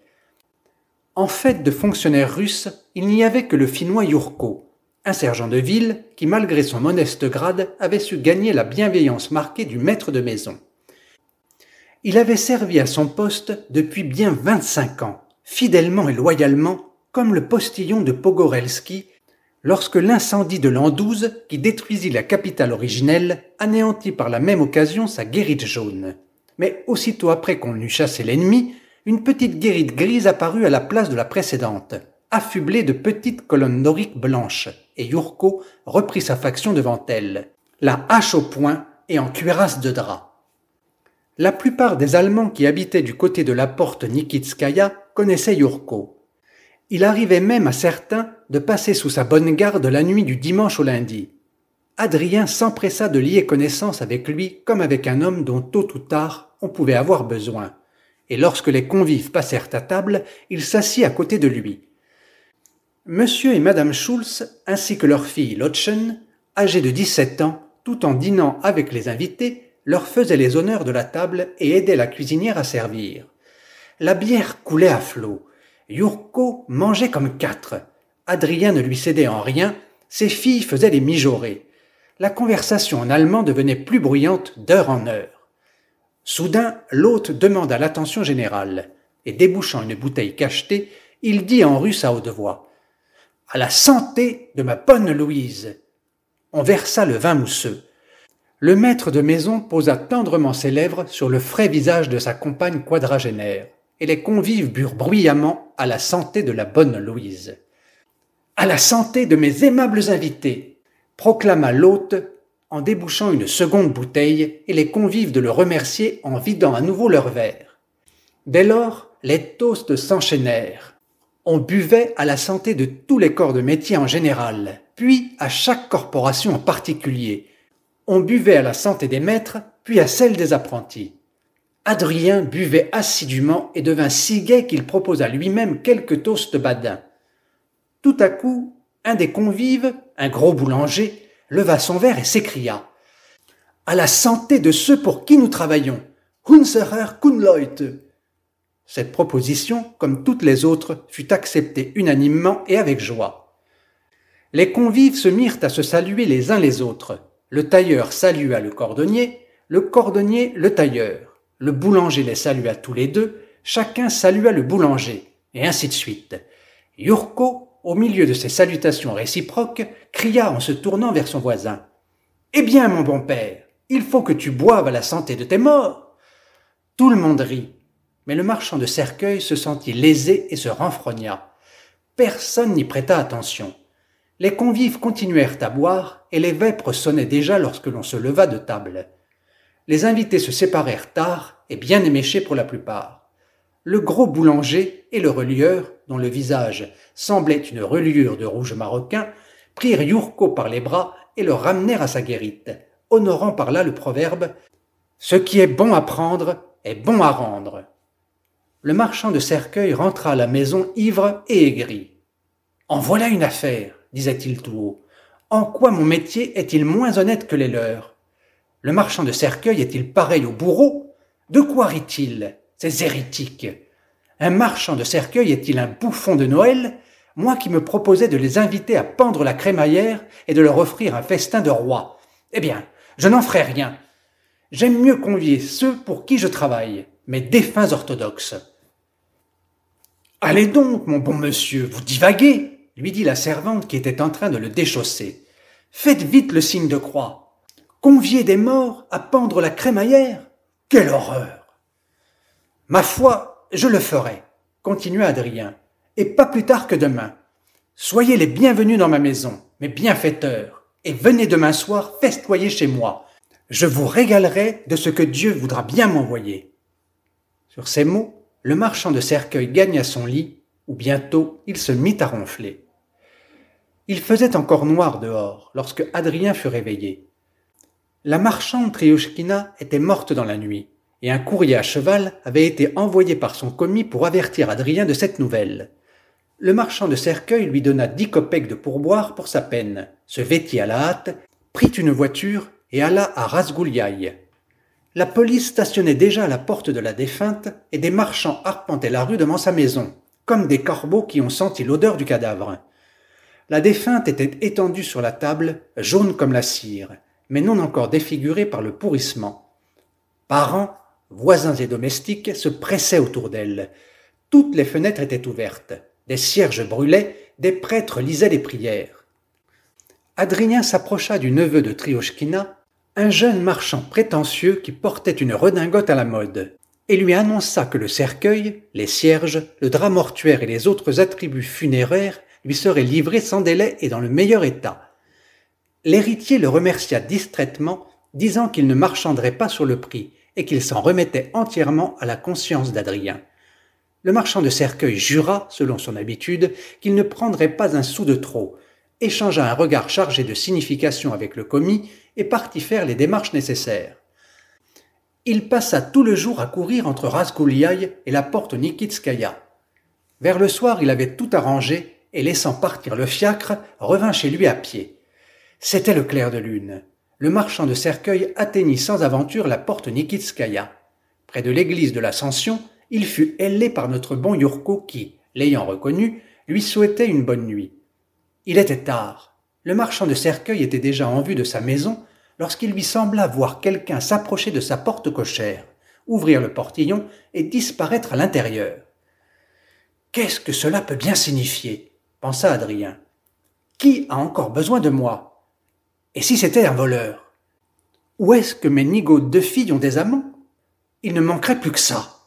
En fait de fonctionnaires russes, il n'y avait que le Finnois Yurko, un sergent de ville qui, malgré son modeste grade, avait su gagner la bienveillance marquée du maître de maison. Il avait servi à son poste depuis bien 25 ans, fidèlement et loyalement, comme le postillon de Pogorelski, lorsque l'incendie de l'an 12, qui détruisit la capitale originelle, anéantit par la même occasion sa guérite jaune. Mais aussitôt après qu'on eut chassé l'ennemi, une petite guérite grise apparut à la place de la précédente, affublée de petites colonnes doriques blanches, et Yurko reprit sa faction devant elle, la hache au poing et en cuirasse de drap. La plupart des Allemands qui habitaient du côté de la porte Nikitskaya connaissaient Yurko. Il arrivait même à certains de passer sous sa bonne garde la nuit du dimanche au lundi. Adrien s'empressa de lier connaissance avec lui comme avec un homme dont tôt ou tard on pouvait avoir besoin. Et lorsque les convives passèrent à table, il s'assit à côté de lui. Monsieur et madame Schulz, ainsi que leur fille Lotchen, âgée de 17 ans, tout en dînant avec les invités, leur faisait les honneurs de la table et aidait la cuisinière à servir. La bière coulait à flot. Yurko mangeait comme quatre. Adrien ne lui cédait en rien. Ses filles faisaient les mijaurées. La conversation en allemand devenait plus bruyante d'heure en heure. Soudain, l'hôte demanda l'attention générale et débouchant une bouteille cachetée, il dit en russe à haute voix À la santé de ma bonne Louise On versa le vin mousseux le maître de maison posa tendrement ses lèvres sur le frais visage de sa compagne quadragénaire, et les convives burent bruyamment à la santé de la bonne Louise. À la santé de mes aimables invités, proclama l'hôte en débouchant une seconde bouteille, et les convives de le remercier en vidant à nouveau leurs verres. Dès lors, les toasts s'enchaînèrent. On buvait à la santé de tous les corps de métier en général, puis à chaque corporation en particulier, on buvait à la santé des maîtres, puis à celle des apprentis. Adrien buvait assidûment et devint si gai qu'il proposa lui-même quelques toasts badin. Tout à coup, un des convives, un gros boulanger, leva son verre et s'écria À la santé de ceux pour qui nous travaillons Hunserer Kunleute Cette proposition, comme toutes les autres, fut acceptée unanimement et avec joie. Les convives se mirent à se saluer les uns les autres. Le tailleur salua le cordonnier, le cordonnier le tailleur. Le boulanger les salua tous les deux, chacun salua le boulanger, et ainsi de suite. Yurko, au milieu de ces salutations réciproques, cria en se tournant vers son voisin. Eh bien, mon bon père, il faut que tu boives à la santé de tes morts. Tout le monde rit, mais le marchand de cercueil se sentit lésé et se renfrogna. Personne n'y prêta attention. Les convives continuèrent à boire et les vêpres sonnaient déjà lorsque l'on se leva de table. Les invités se séparèrent tard et bien éméchés pour la plupart. Le gros boulanger et le relieur, dont le visage semblait une reliure de rouge marocain, prirent Yurko par les bras et le ramenèrent à sa guérite, honorant par là le proverbe Ce qui est bon à prendre est bon à rendre. Le marchand de cercueil rentra à la maison ivre et aigri. En voilà une affaire disait-il tout haut. En quoi mon métier est-il moins honnête que les leurs Le marchand de cercueil est-il pareil au bourreau De quoi rit-il Ces hérétiques Un marchand de cercueil est-il un bouffon de Noël Moi qui me proposais de les inviter à pendre la crémaillère et de leur offrir un festin de roi. Eh bien, je n'en ferai rien. J'aime mieux convier ceux pour qui je travaille, mes défunts orthodoxes. Allez donc, mon bon monsieur, vous divaguez lui dit la servante qui était en train de le déchausser. Faites vite le signe de croix. Conviez des morts à pendre la crémaillère. Quelle horreur. Ma foi, je le ferai, continua Adrien, et pas plus tard que demain. Soyez les bienvenus dans ma maison, mes bienfaiteurs, et venez demain soir festoyer chez moi. Je vous régalerai de ce que Dieu voudra bien m'envoyer. Sur ces mots, le marchand de cercueils gagna son lit, où bientôt il se mit à ronfler. Il faisait encore noir dehors lorsque Adrien fut réveillé. La marchande Triushkina était morte dans la nuit, et un courrier à cheval avait été envoyé par son commis pour avertir Adrien de cette nouvelle. Le marchand de cercueil lui donna dix copecs de pourboire pour sa peine, se vêtit à la hâte, prit une voiture et alla à Rasgouliaï. La police stationnait déjà à la porte de la défunte et des marchands arpentaient la rue devant sa maison, comme des corbeaux qui ont senti l'odeur du cadavre. La défunte était étendue sur la table, jaune comme la cire, mais non encore défigurée par le pourrissement. Parents, voisins et domestiques se pressaient autour d'elle. Toutes les fenêtres étaient ouvertes, des cierges brûlaient, des prêtres lisaient les prières. Adrien s'approcha du neveu de Triochkina, un jeune marchand prétentieux qui portait une redingote à la mode, et lui annonça que le cercueil, les cierges, le drap mortuaire et les autres attributs funéraires lui serait livré sans délai et dans le meilleur état. L'héritier le remercia distraitement, disant qu'il ne marchanderait pas sur le prix et qu'il s'en remettait entièrement à la conscience d'Adrien. Le marchand de cercueil jura, selon son habitude, qu'il ne prendrait pas un sou de trop, échangea un regard chargé de signification avec le commis et partit faire les démarches nécessaires. Il passa tout le jour à courir entre Raskouliaï et la porte Nikitskaya. Vers le soir, il avait tout arrangé et laissant partir le fiacre, revint chez lui à pied. C'était le clair de lune. Le marchand de cercueil atteignit sans aventure la porte Nikitskaya. Près de l'église de l'Ascension, il fut ailé par notre bon Yurko qui, l'ayant reconnu, lui souhaitait une bonne nuit. Il était tard. Le marchand de cercueil était déjà en vue de sa maison lorsqu'il lui sembla voir quelqu'un s'approcher de sa porte cochère, ouvrir le portillon et disparaître à l'intérieur. Qu'est-ce que cela peut bien signifier pensa Adrien. Qui a encore besoin de moi Et si c'était un voleur Où est-ce que mes nigauds de filles ont des amants Il ne manquerait plus que ça.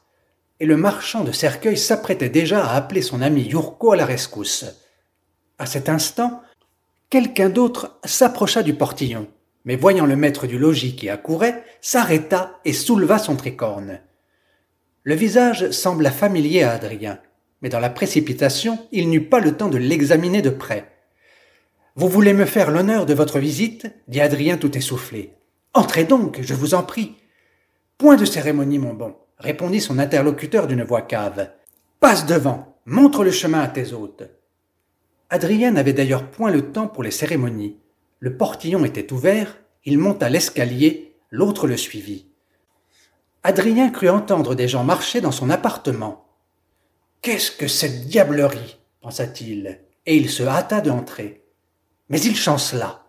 Et le marchand de cercueil s'apprêtait déjà à appeler son ami Yurko à la rescousse. À cet instant, quelqu'un d'autre s'approcha du portillon, mais voyant le maître du logis qui accourait, s'arrêta et souleva son tricorne. Le visage sembla familier à Adrien, mais dans la précipitation, il n'eut pas le temps de l'examiner de près. Vous voulez me faire l'honneur de votre visite dit Adrien tout essoufflé. Entrez donc, je vous en prie. Point de cérémonie, mon bon, répondit son interlocuteur d'une voix cave. Passe devant, montre le chemin à tes hôtes. Adrien n'avait d'ailleurs point le temps pour les cérémonies. Le portillon était ouvert, il monta l'escalier, l'autre le suivit. Adrien crut entendre des gens marcher dans son appartement. Qu'est-ce que cette diablerie pensa-t-il, et il se hâta d'entrer. Mais il chancela.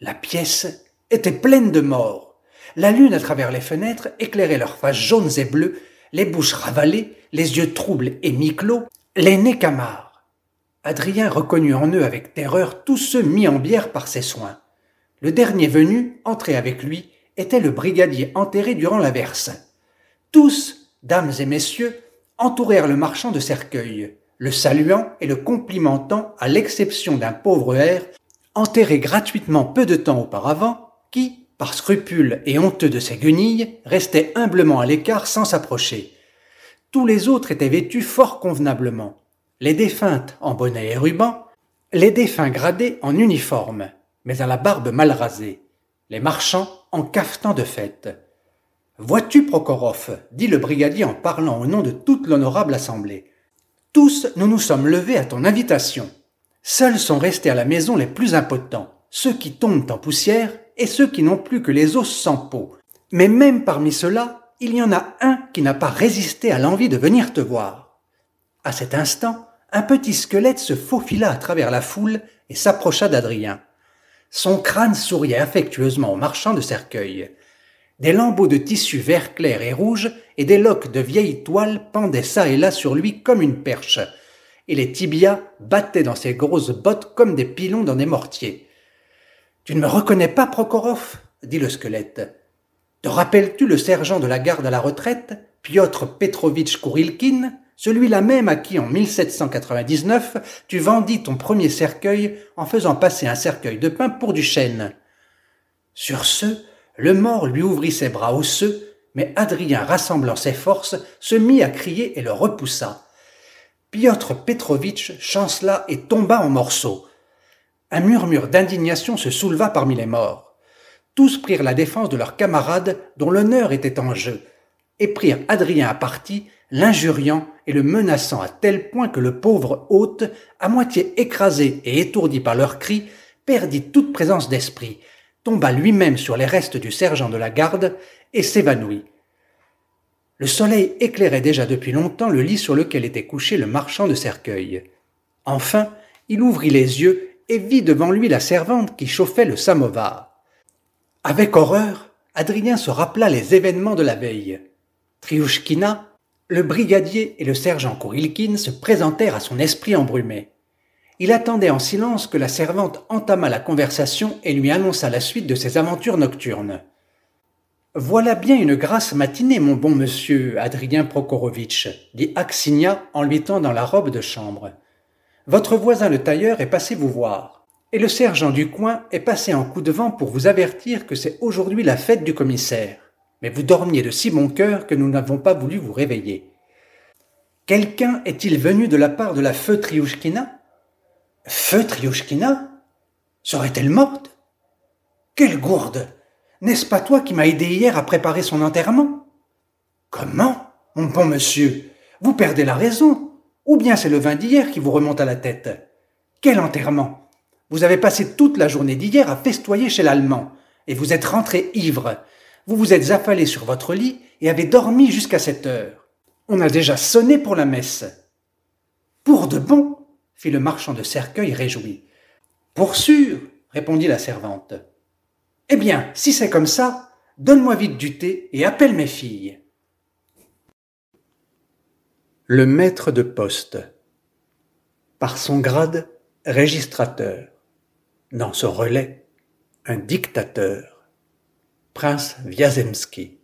La pièce était pleine de morts. La lune à travers les fenêtres éclairait leurs faces jaunes et bleues, les bouches ravalées, les yeux troubles et mi-clos, les nez Adrien reconnut en eux avec terreur tous ceux mis en bière par ses soins. Le dernier venu, entré avec lui, était le brigadier enterré durant la verse. Tous, dames et messieurs, entourèrent le marchand de cercueils, le saluant et le complimentant à l'exception d'un pauvre air, enterré gratuitement peu de temps auparavant, qui, par scrupule et honteux de ses guenilles, restait humblement à l'écart sans s'approcher. Tous les autres étaient vêtus fort convenablement, les défuntes en bonnet et ruban, les défunts gradés en uniforme, mais à la barbe mal rasée, les marchands en cafetant de fête, Vois-tu, Prokhorov dit le brigadier en parlant au nom de toute l'honorable assemblée. Tous nous nous sommes levés à ton invitation. Seuls sont restés à la maison les plus impotents, ceux qui tombent en poussière et ceux qui n'ont plus que les os sans peau. Mais même parmi ceux-là, il y en a un qui n'a pas résisté à l'envie de venir te voir. À cet instant, un petit squelette se faufila à travers la foule et s'approcha d'Adrien. Son crâne souriait affectueusement au marchand de cercueil. Des lambeaux de tissu vert clair et rouge et des loques de vieille toile pendaient ça et là sur lui comme une perche, et les tibias battaient dans ses grosses bottes comme des pilons dans des mortiers. Tu ne me reconnais pas, Prokhorov dit le squelette. Te rappelles-tu le sergent de la garde à la retraite, Piotr Petrovitch Kourilkin, celui-là même à qui en 1799 tu vendis ton premier cercueil en faisant passer un cercueil de pain pour du chêne Sur ce, le mort lui ouvrit ses bras osseux, mais Adrien, rassemblant ses forces, se mit à crier et le repoussa. Piotr Petrovitch chancela et tomba en morceaux. Un murmure d'indignation se souleva parmi les morts. Tous prirent la défense de leurs camarades dont l'honneur était en jeu, et prirent Adrien à partie, l'injuriant et le menaçant à tel point que le pauvre hôte, à moitié écrasé et étourdi par leurs cris, perdit toute présence d'esprit tomba lui-même sur les restes du sergent de la garde et s'évanouit. Le soleil éclairait déjà depuis longtemps le lit sur lequel était couché le marchand de cercueils. Enfin, il ouvrit les yeux et vit devant lui la servante qui chauffait le samovar. Avec horreur, Adrien se rappela les événements de la veille. Triouchkina, le brigadier et le sergent Kourilkin se présentèrent à son esprit embrumé. Il attendait en silence que la servante entamât la conversation et lui annonça la suite de ses aventures nocturnes. Voilà bien une grasse matinée, mon bon monsieur Adrien Prokorovitch, dit Aksinia en lui tendant la robe de chambre. Votre voisin le tailleur est passé vous voir, et le sergent du coin est passé en coup de vent pour vous avertir que c'est aujourd'hui la fête du commissaire. Mais vous dormiez de si bon cœur que nous n'avons pas voulu vous réveiller. Quelqu'un est-il venu de la part de la feu-triouchkina « Feu, Serait-elle morte Quelle gourde N'est-ce pas toi qui m'as aidé hier à préparer son enterrement Comment Mon bon monsieur, vous perdez la raison. Ou bien c'est le vin d'hier qui vous remonte à la tête. Quel enterrement Vous avez passé toute la journée d'hier à festoyer chez l'Allemand, et vous êtes rentré ivre. Vous vous êtes affalé sur votre lit et avez dormi jusqu'à cette heure. On a déjà sonné pour la messe. Pour de bon fit le marchand de cercueils réjoui. Pour sûr, répondit la servante. Eh bien, si c'est comme ça, donne-moi vite du thé et appelle mes filles. Le maître de poste. Par son grade, registrateur. Dans ce relais, un dictateur. Prince Vyazemski.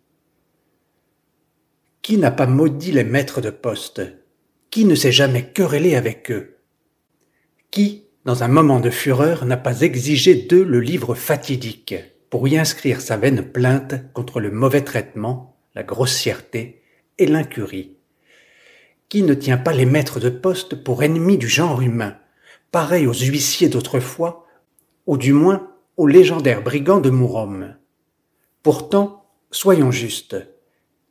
Qui n'a pas maudit les maîtres de poste Qui ne s'est jamais querellé avec eux qui, dans un moment de fureur, n'a pas exigé d'eux le livre fatidique pour y inscrire sa vaine plainte contre le mauvais traitement, la grossièreté et l'incurie Qui ne tient pas les maîtres de poste pour ennemis du genre humain, pareils aux huissiers d'autrefois, ou du moins aux légendaires brigands de Mourom Pourtant, soyons justes,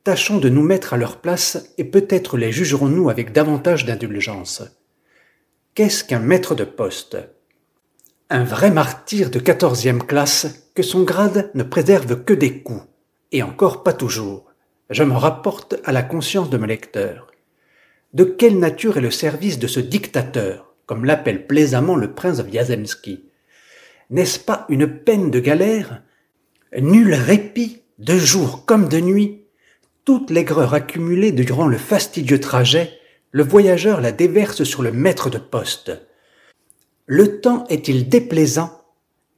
tâchons de nous mettre à leur place et peut-être les jugerons-nous avec davantage d'indulgence. Qu'est-ce qu'un maître de poste Un vrai martyr de quatorzième classe que son grade ne préserve que des coups, et encore pas toujours. Je me rapporte à la conscience de mes lecteurs. De quelle nature est le service de ce dictateur, comme l'appelle plaisamment le prince Wiazemski N'est-ce pas une peine de galère Nul répit, de jour comme de nuit, toute l'aigreur accumulée durant le fastidieux trajet le voyageur la déverse sur le maître de poste. Le temps est-il déplaisant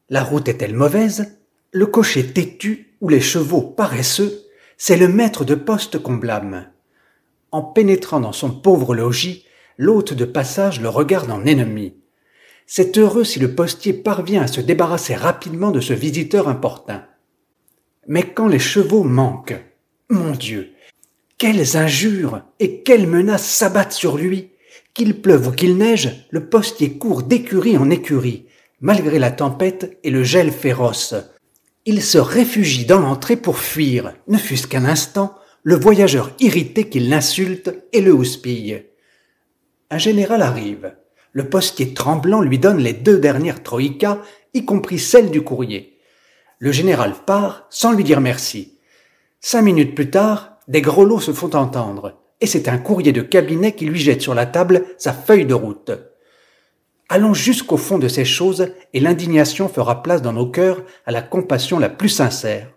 La route est-elle mauvaise Le cocher têtu ou les chevaux paresseux C'est le maître de poste qu'on blâme. En pénétrant dans son pauvre logis, l'hôte de passage le regarde en ennemi. C'est heureux si le postier parvient à se débarrasser rapidement de ce visiteur importun. Mais quand les chevaux manquent, mon Dieu, quelles injures et quelles menaces s'abattent sur lui Qu'il pleuve ou qu'il neige, le postier court d'écurie en écurie, malgré la tempête et le gel féroce. Il se réfugie dans l'entrée pour fuir, ne fût-ce qu'un instant, le voyageur irrité qu'il l'insulte et le houspille. Un général arrive. Le postier tremblant lui donne les deux dernières troïkas, y compris celle du courrier. Le général part sans lui dire merci. Cinq minutes plus tard, des grelots se font entendre, et c'est un courrier de cabinet qui lui jette sur la table sa feuille de route. Allons jusqu'au fond de ces choses, et l'indignation fera place dans nos cœurs à la compassion la plus sincère.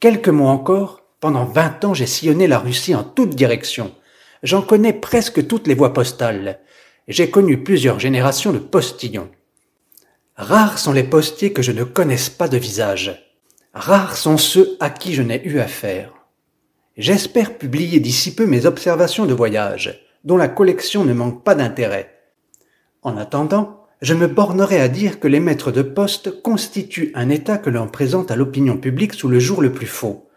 Quelques mots encore, pendant vingt ans j'ai sillonné la Russie en toutes directions. J'en connais presque toutes les voies postales. J'ai connu plusieurs générations de postillons. Rares sont les postiers que je ne connaisse pas de visage. Rares sont ceux à qui je n'ai eu affaire. J'espère publier d'ici peu mes observations de voyage, dont la collection ne manque pas d'intérêt. En attendant, je me bornerai à dire que les maîtres de poste constituent un état que l'on présente à l'opinion publique sous le jour le plus faux.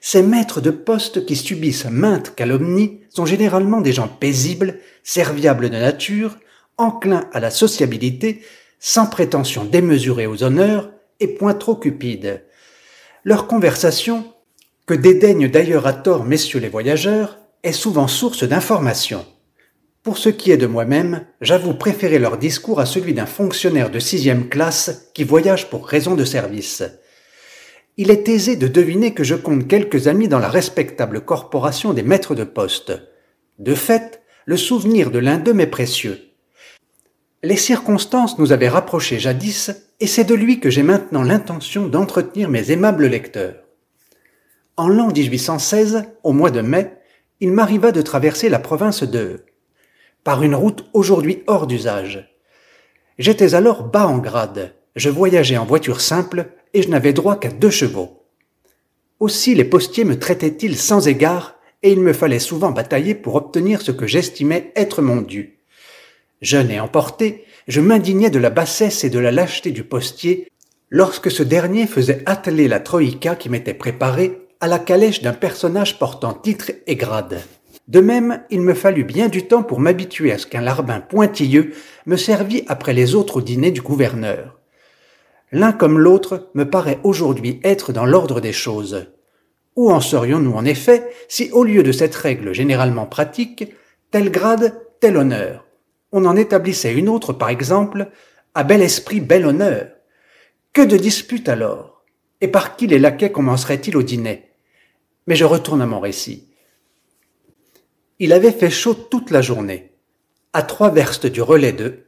Ces maîtres de poste qui subissent maintes calomnies sont généralement des gens paisibles, serviables de nature, enclins à la sociabilité, sans prétention démesurée aux honneurs et point trop cupides. Leur conversation, que dédaignent d'ailleurs à tort messieurs les voyageurs, est souvent source d'informations. Pour ce qui est de moi-même, j'avoue préférer leur discours à celui d'un fonctionnaire de sixième classe qui voyage pour raison de service. Il est aisé de deviner que je compte quelques amis dans la respectable corporation des maîtres de poste. De fait, le souvenir de l'un d'eux m'est précieux. Les circonstances nous avaient rapprochés jadis, et c'est de lui que j'ai maintenant l'intention d'entretenir mes aimables lecteurs. En l'an 1816, au mois de mai, il m'arriva de traverser la province de par une route aujourd'hui hors d'usage. J'étais alors bas en grade, je voyageais en voiture simple et je n'avais droit qu'à deux chevaux. Aussi les postiers me traitaient-ils sans égard et il me fallait souvent batailler pour obtenir ce que j'estimais être mon dû. Jeune et emporté, je m'indignais de la bassesse et de la lâcheté du postier lorsque ce dernier faisait atteler la troïka qui m'était préparée à la calèche d'un personnage portant titre et grade. De même, il me fallut bien du temps pour m'habituer à ce qu'un larbin pointilleux me servît après les autres au dîner du gouverneur. L'un comme l'autre me paraît aujourd'hui être dans l'ordre des choses. Où en serions-nous en effet si, au lieu de cette règle généralement pratique, tel grade, tel honneur, on en établissait une autre, par exemple, à bel esprit, bel honneur Que de disputes alors Et par qui les laquais commenceraient-ils au dîner mais je retourne à mon récit. Il avait fait chaud toute la journée. À trois verstes du relais 2,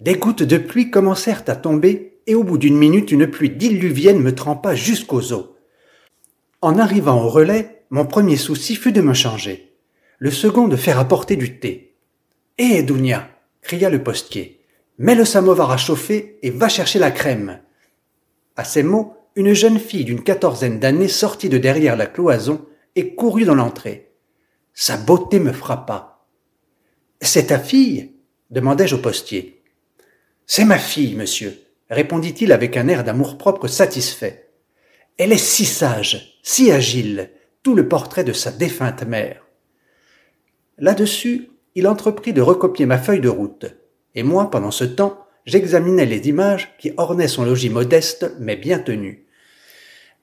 des gouttes de pluie commencèrent à tomber et au bout d'une minute, une pluie diluvienne me trempa jusqu'aux os. En arrivant au relais, mon premier souci fut de me changer. Le second de faire apporter du thé. Eh, Dounia! cria le postier. Mets le samovar à chauffer et va chercher la crème. À ces mots, une jeune fille d'une quatorzaine d'années sortit de derrière la cloison et courut dans l'entrée. Sa beauté me frappa. C'est ta fille demandai-je au postier. C'est ma fille, monsieur, répondit-il avec un air d'amour-propre satisfait. Elle est si sage, si agile, tout le portrait de sa défunte mère. Là-dessus, il entreprit de recopier ma feuille de route, et moi, pendant ce temps, j'examinais les images qui ornaient son logis modeste mais bien tenu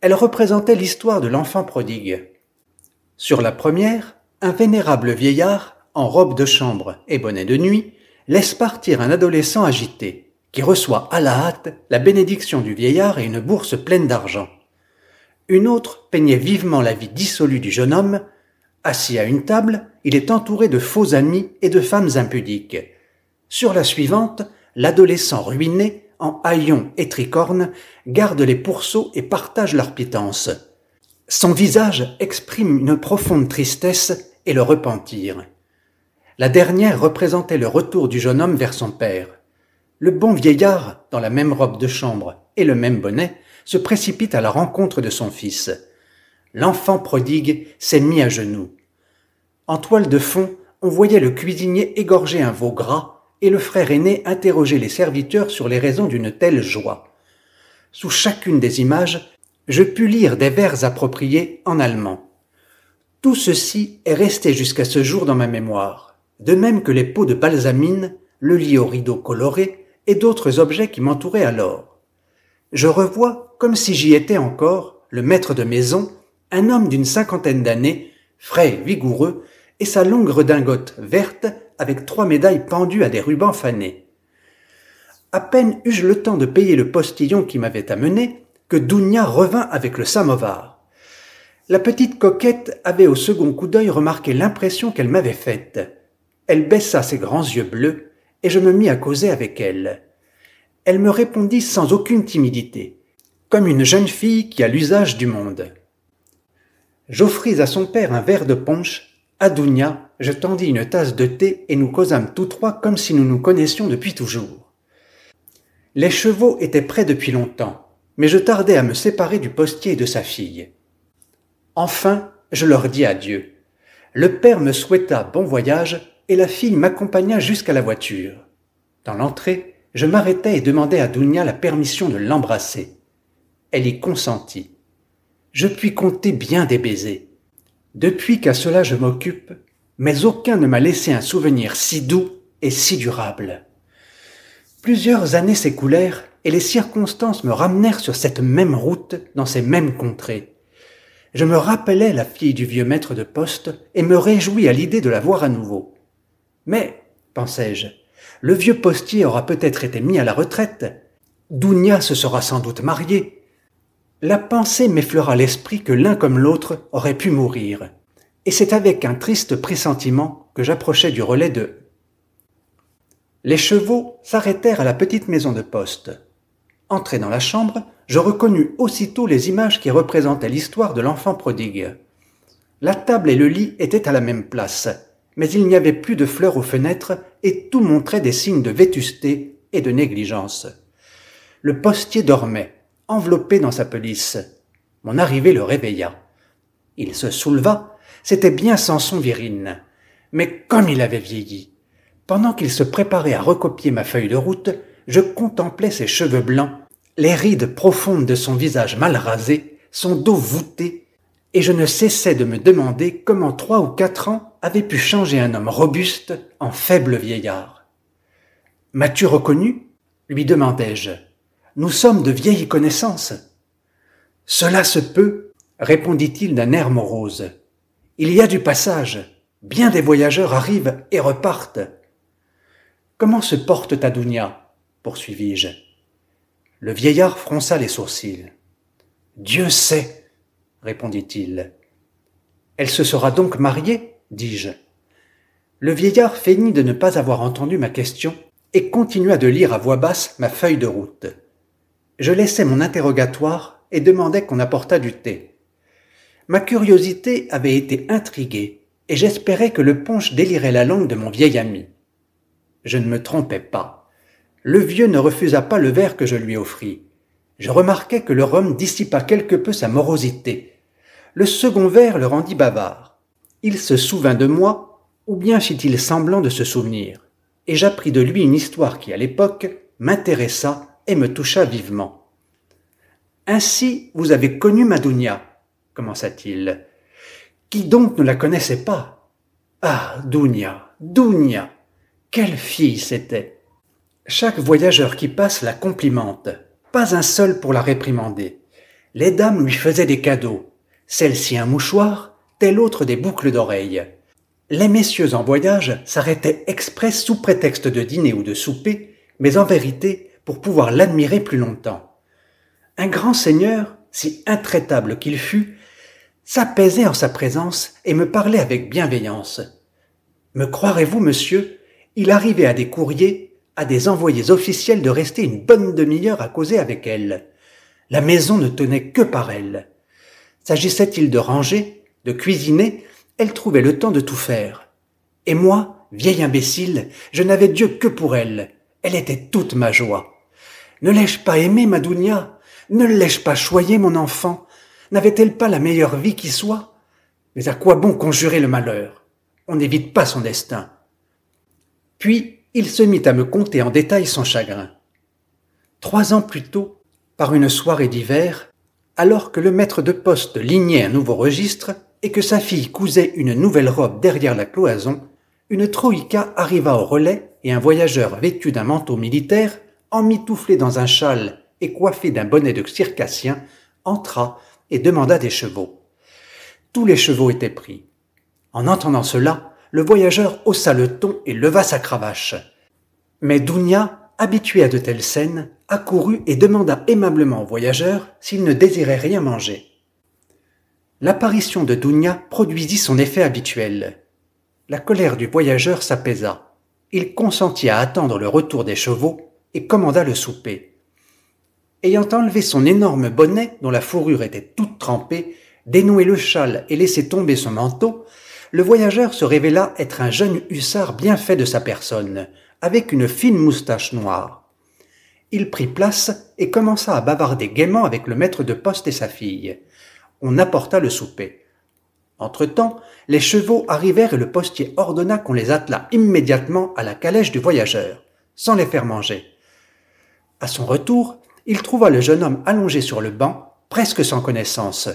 elle représentait l'histoire de l'enfant prodigue. Sur la première, un vénérable vieillard, en robe de chambre et bonnet de nuit, laisse partir un adolescent agité, qui reçoit à la hâte la bénédiction du vieillard et une bourse pleine d'argent. Une autre peignait vivement la vie dissolue du jeune homme. Assis à une table, il est entouré de faux amis et de femmes impudiques. Sur la suivante, l'adolescent ruiné en haillons et tricornes, garde les pourceaux et partagent leur pitance. Son visage exprime une profonde tristesse et le repentir. La dernière représentait le retour du jeune homme vers son père. Le bon vieillard, dans la même robe de chambre et le même bonnet, se précipite à la rencontre de son fils. L'enfant prodigue s'est mis à genoux. En toile de fond, on voyait le cuisinier égorger un veau gras, et le frère aîné interrogeait les serviteurs sur les raisons d'une telle joie. Sous chacune des images, je pus lire des vers appropriés en allemand. Tout ceci est resté jusqu'à ce jour dans ma mémoire, de même que les pots de balsamine, le lit au rideau coloré et d'autres objets qui m'entouraient alors. Je revois, comme si j'y étais encore, le maître de maison, un homme d'une cinquantaine d'années, frais, vigoureux, et sa longue redingote verte avec trois médailles pendues à des rubans fanés. À peine eus-je le temps de payer le postillon qui m'avait amené, que Dounia revint avec le samovar. La petite coquette avait au second coup d'œil remarqué l'impression qu'elle m'avait faite. Elle baissa ses grands yeux bleus, et je me mis à causer avec elle. Elle me répondit sans aucune timidité, comme une jeune fille qui a l'usage du monde. J'offris à son père un verre de punch, à Dounia je tendis une tasse de thé et nous causâmes tous trois comme si nous nous connaissions depuis toujours. Les chevaux étaient prêts depuis longtemps, mais je tardais à me séparer du postier et de sa fille. Enfin, je leur dis adieu. Le père me souhaita bon voyage et la fille m'accompagna jusqu'à la voiture. Dans l'entrée, je m'arrêtai et demandai à Dounia la permission de l'embrasser. Elle y consentit. Je puis compter bien des baisers. Depuis qu'à cela je m'occupe, mais aucun ne m'a laissé un souvenir si doux et si durable. Plusieurs années s'écoulèrent et les circonstances me ramenèrent sur cette même route dans ces mêmes contrées. Je me rappelais la fille du vieux maître de poste et me réjouis à l'idée de la voir à nouveau. Mais, pensais-je, le vieux postier aura peut-être été mis à la retraite, Dounia se sera sans doute mariée. La pensée m'effleura l'esprit que l'un comme l'autre aurait pu mourir et c'est avec un triste pressentiment que j'approchais du relais de les chevaux s'arrêtèrent à la petite maison de poste. Entré dans la chambre, je reconnus aussitôt les images qui représentaient l'histoire de l'enfant prodigue. La table et le lit étaient à la même place, mais il n'y avait plus de fleurs aux fenêtres et tout montrait des signes de vétusté et de négligence. Le postier dormait, enveloppé dans sa pelisse. Mon arrivée le réveilla. Il se souleva c'était bien Samson Virine. Mais comme il avait vieilli Pendant qu'il se préparait à recopier ma feuille de route, je contemplais ses cheveux blancs, les rides profondes de son visage mal rasé, son dos voûté, et je ne cessais de me demander comment trois ou quatre ans avaient pu changer un homme robuste en faible vieillard. M'as-tu reconnu lui demandai-je. Nous sommes de vieilles connaissances. Cela se peut, répondit-il d'un air morose. Il y a du passage. Bien des voyageurs arrivent et repartent. Comment se porte ta Dounia poursuivis-je. Le vieillard fronça les sourcils. Dieu sait, répondit-il. Elle se sera donc mariée, dis-je. Le vieillard feignit de ne pas avoir entendu ma question et continua de lire à voix basse ma feuille de route. Je laissai mon interrogatoire et demandai qu'on apportât du thé ma curiosité avait été intriguée, et j'espérais que le punch délirait la langue de mon vieil ami. Je ne me trompais pas. Le vieux ne refusa pas le verre que je lui offris. Je remarquai que le rhum dissipa quelque peu sa morosité. Le second verre le rendit bavard. Il se souvint de moi, ou bien fit-il semblant de se souvenir, et j'appris de lui une histoire qui, à l'époque, m'intéressa et me toucha vivement. Ainsi, vous avez connu Madounia, commença-t-il. Qui donc ne la connaissait pas Ah, Dounia, Dounia Quelle fille c'était Chaque voyageur qui passe la complimente, pas un seul pour la réprimander. Les dames lui faisaient des cadeaux, celle-ci un mouchoir, telle autre des boucles d'oreilles. Les messieurs en voyage s'arrêtaient exprès sous prétexte de dîner ou de souper, mais en vérité pour pouvoir l'admirer plus longtemps. Un grand seigneur, si intraitable qu'il fût, s'apaisait en sa présence et me parlait avec bienveillance. Me croirez-vous, monsieur, il arrivait à des courriers, à des envoyés officiels de rester une bonne demi-heure à causer avec elle. La maison ne tenait que par elle. S'agissait-il de ranger, de cuisiner, elle trouvait le temps de tout faire. Et moi, vieille imbécile, je n'avais Dieu que pour elle. Elle était toute ma joie. Ne l'ai-je pas aimée, Madounia Ne l'ai-je pas choyée, mon enfant N'avait-elle pas la meilleure vie qui soit Mais à quoi bon conjurer le malheur On n'évite pas son destin. Puis il se mit à me conter en détail son chagrin. Trois ans plus tôt, par une soirée d'hiver, alors que le maître de poste lignait un nouveau registre et que sa fille cousait une nouvelle robe derrière la cloison, une troïka arriva au relais et un voyageur vêtu d'un manteau militaire, emmitouflé dans un châle et coiffé d'un bonnet de circassien, entra et demanda des chevaux. Tous les chevaux étaient pris. En entendant cela, le voyageur haussa le ton et leva sa cravache. Mais Dounia, habituée à de telles scènes, accourut et demanda aimablement au voyageur s'il ne désirait rien manger. L'apparition de Dounia produisit son effet habituel. La colère du voyageur s'apaisa. Il consentit à attendre le retour des chevaux et commanda le souper. Ayant enlevé son énorme bonnet, dont la fourrure était toute trempée, dénoué le châle et laissé tomber son manteau, le voyageur se révéla être un jeune hussard bien fait de sa personne, avec une fine moustache noire. Il prit place et commença à bavarder gaiement avec le maître de poste et sa fille. On apporta le souper. Entre-temps, les chevaux arrivèrent et le postier ordonna qu'on les attelât immédiatement à la calèche du voyageur, sans les faire manger. À son retour, il trouva le jeune homme allongé sur le banc, presque sans connaissance.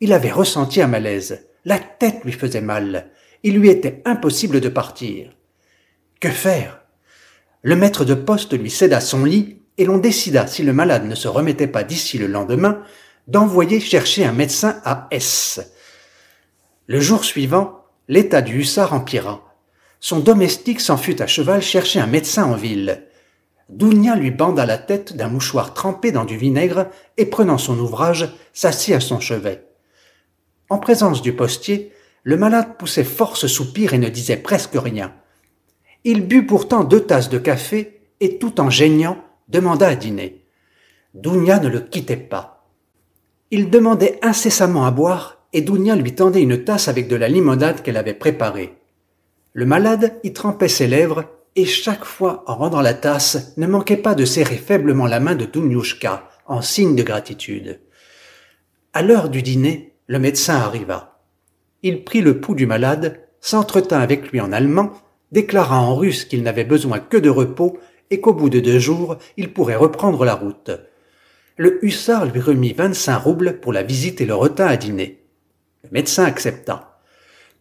Il avait ressenti un malaise. La tête lui faisait mal. Il lui était impossible de partir. Que faire Le maître de poste lui céda son lit et l'on décida, si le malade ne se remettait pas d'ici le lendemain, d'envoyer chercher un médecin à S. Le jour suivant, l'état du hussard empira. Son domestique s'en fut à cheval chercher un médecin en ville. Dounia lui banda la tête d'un mouchoir trempé dans du vinaigre et prenant son ouvrage, s'assit à son chevet. En présence du postier, le malade poussait force soupir et ne disait presque rien. Il but pourtant deux tasses de café et tout en geignant, demanda à dîner. Dounia ne le quittait pas. Il demandait incessamment à boire et Dounia lui tendait une tasse avec de la limonade qu'elle avait préparée. Le malade y trempait ses lèvres et chaque fois en rendant la tasse, ne manquait pas de serrer faiblement la main de Dunyushka, en signe de gratitude. À l'heure du dîner, le médecin arriva. Il prit le pouls du malade, s'entretint avec lui en allemand, déclara en russe qu'il n'avait besoin que de repos et qu'au bout de deux jours, il pourrait reprendre la route. Le hussard lui remit vingt-cinq roubles pour la visite et le retint à dîner. Le médecin accepta.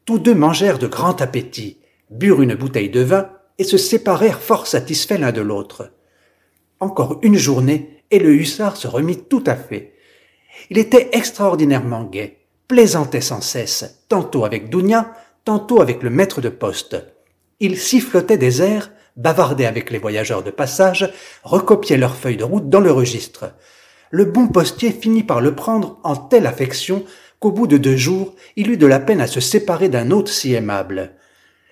Tous deux mangèrent de grand appétit, burent une bouteille de vin et se séparèrent fort satisfaits l'un de l'autre. Encore une journée, et le hussard se remit tout à fait. Il était extraordinairement gai, plaisantait sans cesse, tantôt avec Dounia, tantôt avec le maître de poste. Il sifflotait des airs, bavardait avec les voyageurs de passage, recopiait leurs feuilles de route dans le registre. Le bon postier finit par le prendre en telle affection qu'au bout de deux jours, il eut de la peine à se séparer d'un hôte si aimable.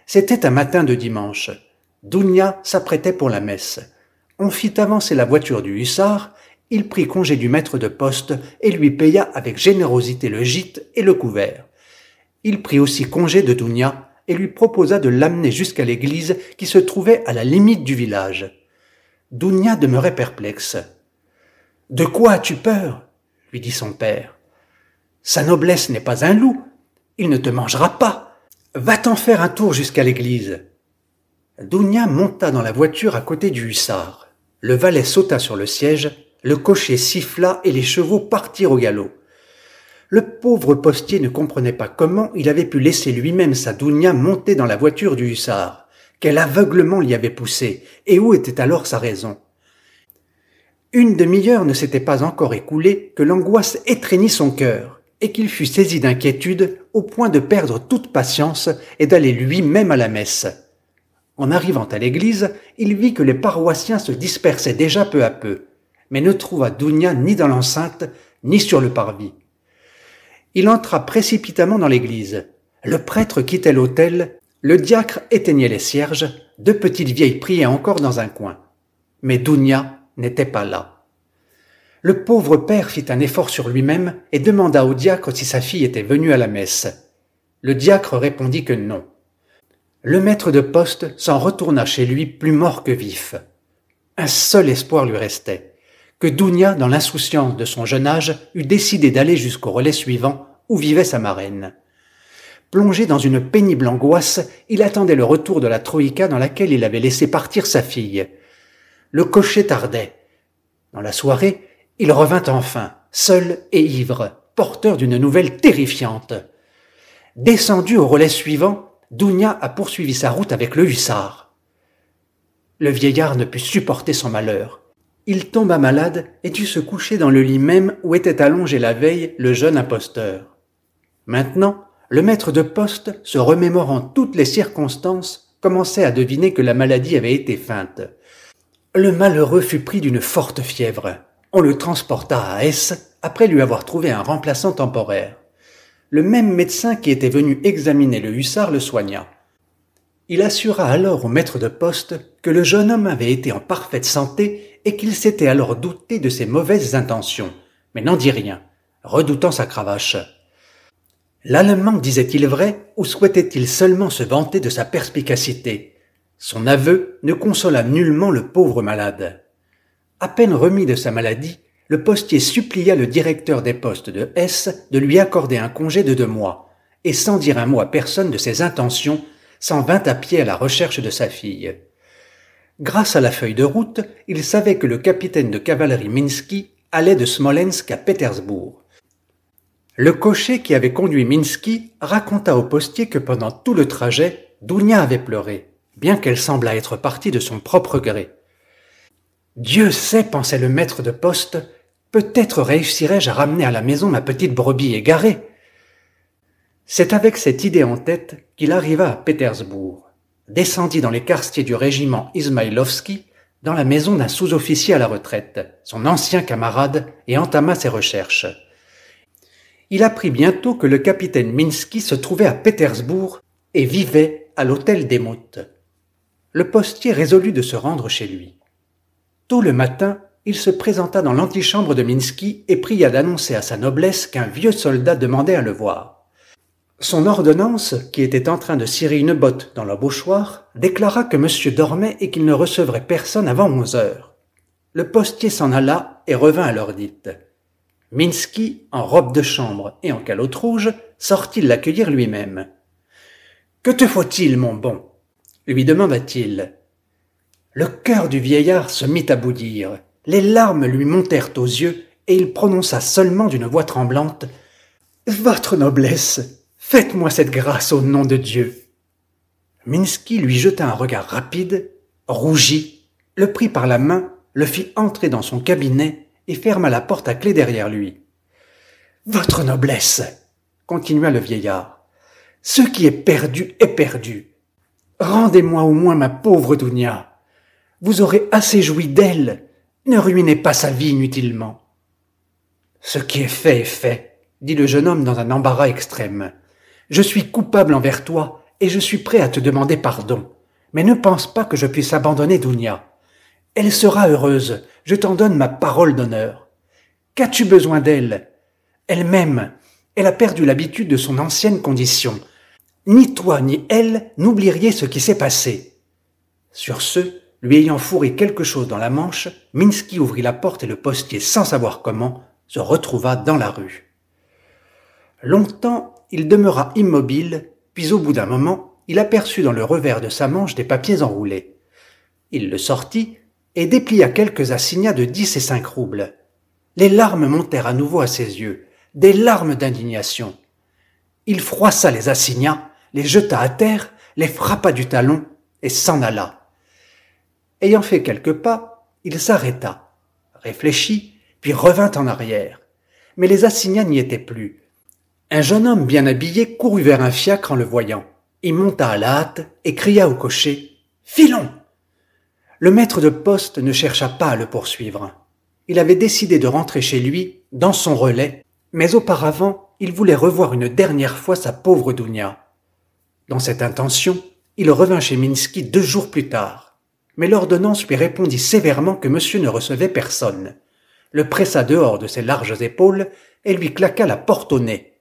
C'était un matin de dimanche. Dounia s'apprêtait pour la messe. On fit avancer la voiture du hussard, il prit congé du maître de poste et lui paya avec générosité le gîte et le couvert. Il prit aussi congé de Dounia et lui proposa de l'amener jusqu'à l'église qui se trouvait à la limite du village. Dounia demeurait perplexe. De quoi as-tu peur lui dit son père. Sa noblesse n'est pas un loup. Il ne te mangera pas. Va t'en faire un tour jusqu'à l'église. Dounia monta dans la voiture à côté du hussard. Le valet sauta sur le siège, le cocher siffla et les chevaux partirent au galop. Le pauvre postier ne comprenait pas comment il avait pu laisser lui-même sa Dounia monter dans la voiture du hussard. Quel aveuglement l'y avait poussé, et où était alors sa raison Une demi-heure ne s'était pas encore écoulée que l'angoisse étreignit son cœur, et qu'il fut saisi d'inquiétude au point de perdre toute patience et d'aller lui-même à la messe. En arrivant à l'église, il vit que les paroissiens se dispersaient déjà peu à peu, mais ne trouva Dounia ni dans l'enceinte, ni sur le parvis. Il entra précipitamment dans l'église. Le prêtre quittait l'autel, le diacre éteignait les cierges, deux petites vieilles priaient encore dans un coin. Mais Dounia n'était pas là. Le pauvre père fit un effort sur lui-même et demanda au diacre si sa fille était venue à la messe. Le diacre répondit que non le maître de poste s'en retourna chez lui plus mort que vif. Un seul espoir lui restait, que Dounia, dans l'insouciance de son jeune âge, eût décidé d'aller jusqu'au relais suivant, où vivait sa marraine. Plongé dans une pénible angoisse, il attendait le retour de la Troïka dans laquelle il avait laissé partir sa fille. Le cocher tardait. Dans la soirée, il revint enfin, seul et ivre, porteur d'une nouvelle terrifiante. Descendu au relais suivant, Dounia a poursuivi sa route avec le hussard. Le vieillard ne put supporter son malheur. Il tomba malade et dut se coucher dans le lit même où était allongé la veille le jeune imposteur. Maintenant, le maître de poste, se remémorant toutes les circonstances, commençait à deviner que la maladie avait été feinte. Le malheureux fut pris d'une forte fièvre. On le transporta à S après lui avoir trouvé un remplaçant temporaire le même médecin qui était venu examiner le hussard le soigna. Il assura alors au maître de poste que le jeune homme avait été en parfaite santé et qu'il s'était alors douté de ses mauvaises intentions, mais n'en dit rien, redoutant sa cravache. L'Allemand disait-il vrai ou souhaitait-il seulement se vanter de sa perspicacité Son aveu ne consola nullement le pauvre malade. À peine remis de sa maladie, le postier supplia le directeur des postes de S de lui accorder un congé de deux mois, et sans dire un mot à personne de ses intentions, s'en vint à pied à la recherche de sa fille. Grâce à la feuille de route, il savait que le capitaine de cavalerie Minsky allait de Smolensk à Pétersbourg. Le cocher qui avait conduit Minsky raconta au postier que pendant tout le trajet, Dounia avait pleuré, bien qu'elle semblât être partie de son propre gré. Dieu sait, pensait le maître de poste, Peut-être réussirai-je à ramener à la maison ma petite brebis égarée. C'est avec cette idée en tête qu'il arriva à Pétersbourg, descendit dans les quartiers du régiment Ismailovski, dans la maison d'un sous-officier à la retraite, son ancien camarade, et entama ses recherches. Il apprit bientôt que le capitaine Minsky se trouvait à Pétersbourg et vivait à l'hôtel des Moutes. Le postier résolut de se rendre chez lui. Tôt le matin, il se présenta dans l'antichambre de Minsky et pria d'annoncer à sa noblesse qu'un vieux soldat demandait à le voir. Son ordonnance, qui était en train de cirer une botte dans la bouchoir, déclara que monsieur dormait et qu'il ne recevrait personne avant onze heures. Le postier s'en alla et revint à l'ordite. dite. Minsky, en robe de chambre et en calotte rouge, sortit l'accueillir lui-même. Que te faut-il, mon bon lui demanda-t-il. Le cœur du vieillard se mit à bouillir. Les larmes lui montèrent aux yeux, et il prononça seulement d'une voix tremblante Votre noblesse, faites-moi cette grâce au nom de Dieu. Minsky lui jeta un regard rapide, rougit, le prit par la main, le fit entrer dans son cabinet et ferma la porte à clé derrière lui. Votre noblesse, continua le vieillard, ce qui est perdu est perdu. Rendez-moi au moins ma pauvre Dounia. Vous aurez assez joui d'elle ne ruinez pas sa vie inutilement. Ce qui est fait est fait, dit le jeune homme dans un embarras extrême. Je suis coupable envers toi, et je suis prêt à te demander pardon. Mais ne pense pas que je puisse abandonner Dounia. Elle sera heureuse, je t'en donne ma parole d'honneur. Qu'as-tu besoin d'elle Elle m'aime, elle a perdu l'habitude de son ancienne condition. Ni toi ni elle n'oublieriez ce qui s'est passé. Sur ce, lui ayant fourri quelque chose dans la manche, Minsky ouvrit la porte et le postier, sans savoir comment, se retrouva dans la rue. Longtemps, il demeura immobile, puis au bout d'un moment, il aperçut dans le revers de sa manche des papiers enroulés. Il le sortit et déplia quelques assignats de dix et cinq roubles. Les larmes montèrent à nouveau à ses yeux, des larmes d'indignation. Il froissa les assignats, les jeta à terre, les frappa du talon et s'en alla. Ayant fait quelques pas, il s'arrêta, réfléchit, puis revint en arrière. Mais les assignats n'y étaient plus. Un jeune homme bien habillé courut vers un fiacre en le voyant. Il monta à la hâte et cria au cocher Filons Le maître de poste ne chercha pas à le poursuivre. Il avait décidé de rentrer chez lui, dans son relais, mais auparavant, il voulait revoir une dernière fois sa pauvre Dounia. Dans cette intention, il revint chez Minsky deux jours plus tard mais l'ordonnance lui répondit sévèrement que monsieur ne recevait personne, le pressa dehors de ses larges épaules et lui claqua la porte au nez.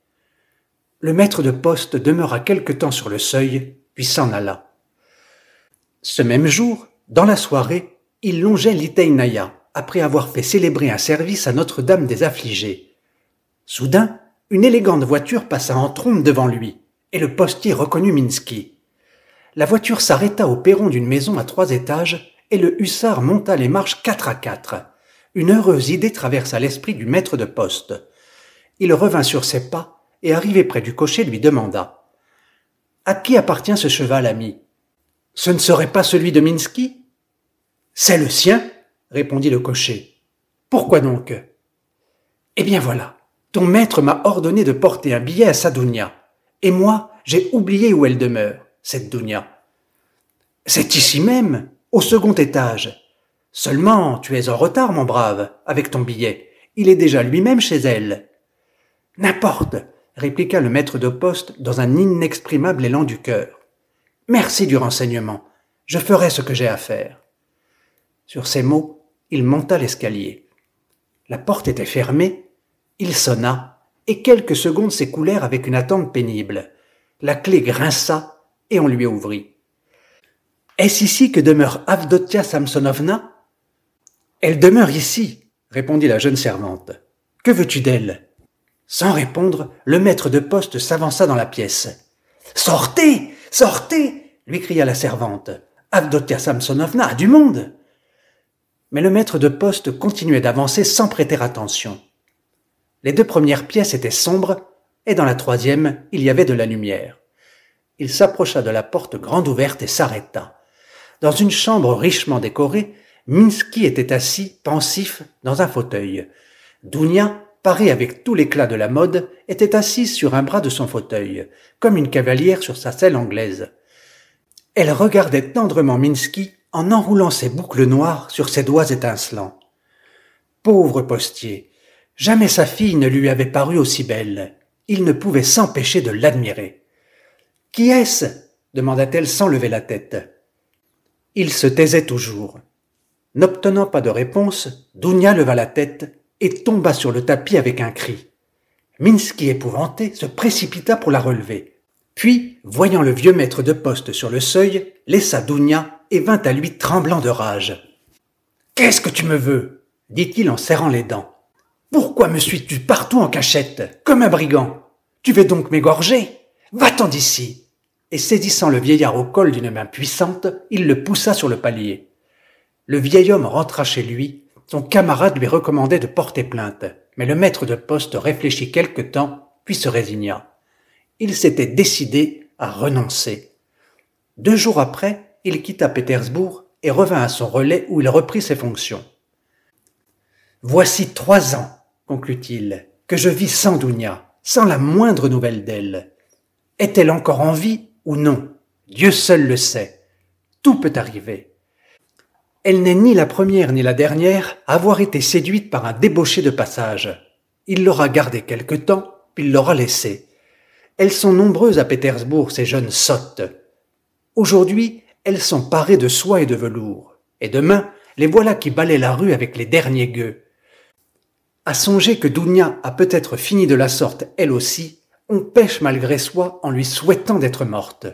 Le maître de poste demeura quelque temps sur le seuil, puis s'en alla. Ce même jour, dans la soirée, il longeait l'Itaïnaya après avoir fait célébrer un service à Notre-Dame des Affligés. Soudain, une élégante voiture passa en trombe devant lui, et le postier reconnut Minsky la voiture s'arrêta au perron d'une maison à trois étages et le hussard monta les marches quatre à quatre. Une heureuse idée traversa l'esprit du maître de poste. Il revint sur ses pas et arrivé près du cocher lui demanda À qui appartient ce cheval ami Ce ne serait pas celui de Minsky C'est le sien répondit le cocher. Pourquoi donc Eh bien voilà, ton maître m'a ordonné de porter un billet à Sadounia, et moi j'ai oublié où elle demeure cette C'est ici même, au second étage. Seulement, tu es en retard, mon brave, avec ton billet. Il est déjà lui-même chez elle. N'importe, répliqua le maître de poste dans un inexprimable élan du cœur. Merci du renseignement. Je ferai ce que j'ai à faire. Sur ces mots, il monta l'escalier. La porte était fermée, il sonna, et quelques secondes s'écoulèrent avec une attente pénible. La clé grinça et on lui ouvrit. Est-ce ici que demeure Avdotia Samsonovna Elle demeure ici, répondit la jeune servante. Que veux-tu d'elle Sans répondre, le maître de poste s'avança dans la pièce. Sortez Sortez lui cria la servante. Avdotia Samsonovna a du monde Mais le maître de poste continuait d'avancer sans prêter attention. Les deux premières pièces étaient sombres, et dans la troisième, il y avait de la lumière. Il s'approcha de la porte grande ouverte et s'arrêta. Dans une chambre richement décorée, Minsky était assis, pensif, dans un fauteuil. Dounia, parée avec tout l'éclat de la mode, était assise sur un bras de son fauteuil, comme une cavalière sur sa selle anglaise. Elle regardait tendrement Minsky en enroulant ses boucles noires sur ses doigts étincelants. Pauvre postier. Jamais sa fille ne lui avait paru aussi belle. Il ne pouvait s'empêcher de l'admirer. Qui est-ce demanda-t-elle sans lever la tête. Il se taisait toujours. N'obtenant pas de réponse, Dounia leva la tête et tomba sur le tapis avec un cri. Minsky, épouvanté, se précipita pour la relever. Puis, voyant le vieux maître de poste sur le seuil, laissa Dounia et vint à lui tremblant de rage. Qu'est-ce que tu me veux dit-il en serrant les dents. Pourquoi me suis-tu partout en cachette, comme un brigand Tu veux donc m'égorger Va-t'en d'ici et saisissant le vieillard au col d'une main puissante, il le poussa sur le palier. Le vieil homme rentra chez lui, son camarade lui recommandait de porter plainte, mais le maître de poste réfléchit quelque temps, puis se résigna. Il s'était décidé à renoncer. Deux jours après, il quitta Pétersbourg et revint à son relais où il reprit ses fonctions. Voici trois ans, conclut-il, que je vis sans Dounia, sans la moindre nouvelle d'elle. Est-elle encore en vie ou non, Dieu seul le sait. Tout peut arriver. Elle n'est ni la première ni la dernière à avoir été séduite par un débauché de passage. Il l'aura gardée quelque temps, puis l'aura laissée. Elles sont nombreuses à Pétersbourg, ces jeunes sottes. Aujourd'hui, elles sont parées de soie et de velours. Et demain, les voilà qui balaient la rue avec les derniers gueux. À songer que Dounia a peut-être fini de la sorte elle aussi, on pêche malgré soi en lui souhaitant d'être morte.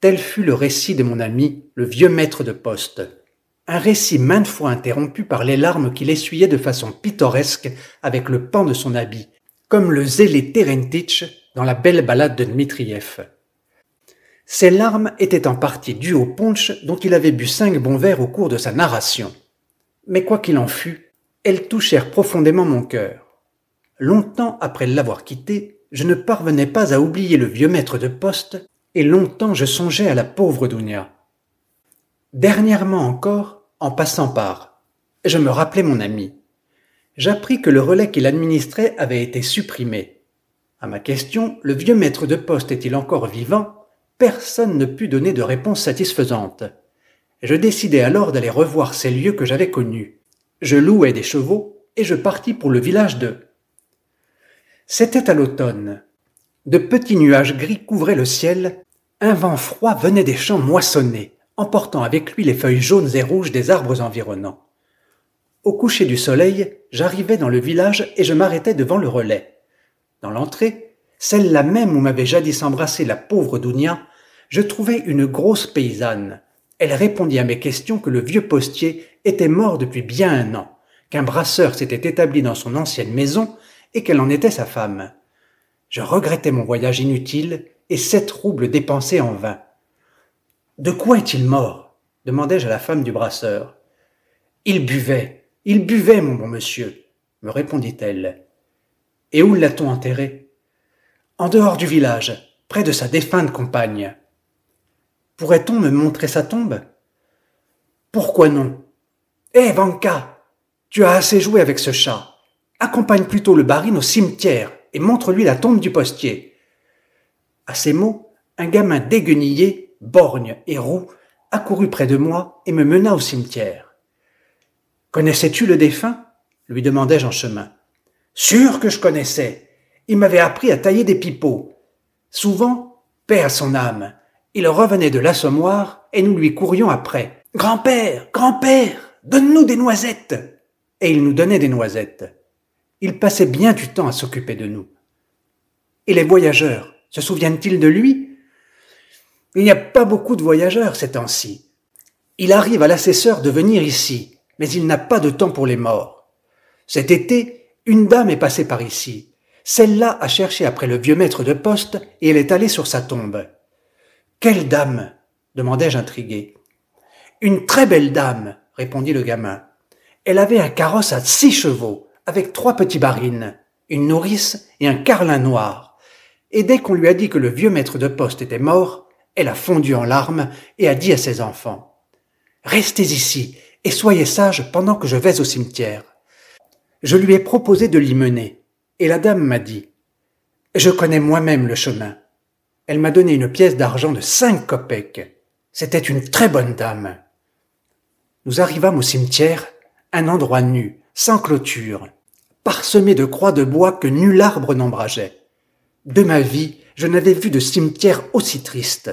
Tel fut le récit de mon ami, le vieux maître de poste. Un récit maintes fois interrompu par les larmes qu'il essuyait de façon pittoresque avec le pan de son habit, comme le zélé Terentich dans la belle balade de Dmitriev. Ces larmes étaient en partie dues au punch dont il avait bu cinq bons verres au cours de sa narration. Mais quoi qu'il en fût, elles touchèrent profondément mon cœur. Longtemps après l'avoir quitté, je ne parvenais pas à oublier le vieux maître de poste, et longtemps je songeais à la pauvre Dounia. Dernièrement encore, en passant par, je me rappelais mon ami. J'appris que le relais qu'il administrait avait été supprimé. À ma question, le vieux maître de poste est-il encore vivant Personne ne put donner de réponse satisfaisante. Je décidai alors d'aller revoir ces lieux que j'avais connus. Je louai des chevaux et je partis pour le village de c'était à l'automne. De petits nuages gris couvraient le ciel. Un vent froid venait des champs moissonnés, emportant avec lui les feuilles jaunes et rouges des arbres environnants. Au coucher du soleil, j'arrivais dans le village et je m'arrêtais devant le relais. Dans l'entrée, celle-là même où m'avait jadis embrassé la pauvre Dounia, je trouvai une grosse paysanne. Elle répondit à mes questions que le vieux postier était mort depuis bien un an, qu'un brasseur s'était établi dans son ancienne maison et qu'elle en était sa femme. Je regrettais mon voyage inutile et sept roubles dépensés en vain. De quoi est-il mort demandai-je à la femme du brasseur. Il buvait, il buvait, mon bon monsieur, me répondit-elle. Et où l'a-t-on enterré En dehors du village, près de sa défunte compagne. Pourrait-on me montrer sa tombe Pourquoi non Eh, Vanka, tu as assez joué avec ce chat. Accompagne plutôt le barine au cimetière et montre-lui la tombe du postier. À ces mots, un gamin déguenillé, borgne et roux, accourut près de moi et me mena au cimetière. Connaissais-tu le défunt lui demandai-je en chemin. Sûr que je connaissais. Il m'avait appris à tailler des pipeaux. Souvent, paix à son âme, il revenait de l'assommoir et nous lui courions après. Grand-père, grand-père, donne-nous des noisettes. Et il nous donnait des noisettes. Il passait bien du temps à s'occuper de nous. Et les voyageurs, se souviennent-ils de lui Il n'y a pas beaucoup de voyageurs ces temps-ci. Il arrive à l'assesseur de venir ici, mais il n'a pas de temps pour les morts. Cet été, une dame est passée par ici. Celle-là a cherché après le vieux maître de poste et elle est allée sur sa tombe. Quelle dame demandai-je intrigué. Une très belle dame, répondit le gamin. Elle avait un carrosse à six chevaux avec trois petits barines, une nourrice et un carlin noir. Et dès qu'on lui a dit que le vieux maître de poste était mort, elle a fondu en larmes et a dit à ses enfants Restez ici et soyez sages pendant que je vais au cimetière. Je lui ai proposé de l'y mener, et la dame m'a dit Je connais moi-même le chemin. Elle m'a donné une pièce d'argent de cinq copecs. C'était une très bonne dame. Nous arrivâmes au cimetière, un endroit nu, sans clôture, parsemée de croix de bois que nul arbre n'embrageait. De ma vie, je n'avais vu de cimetière aussi triste.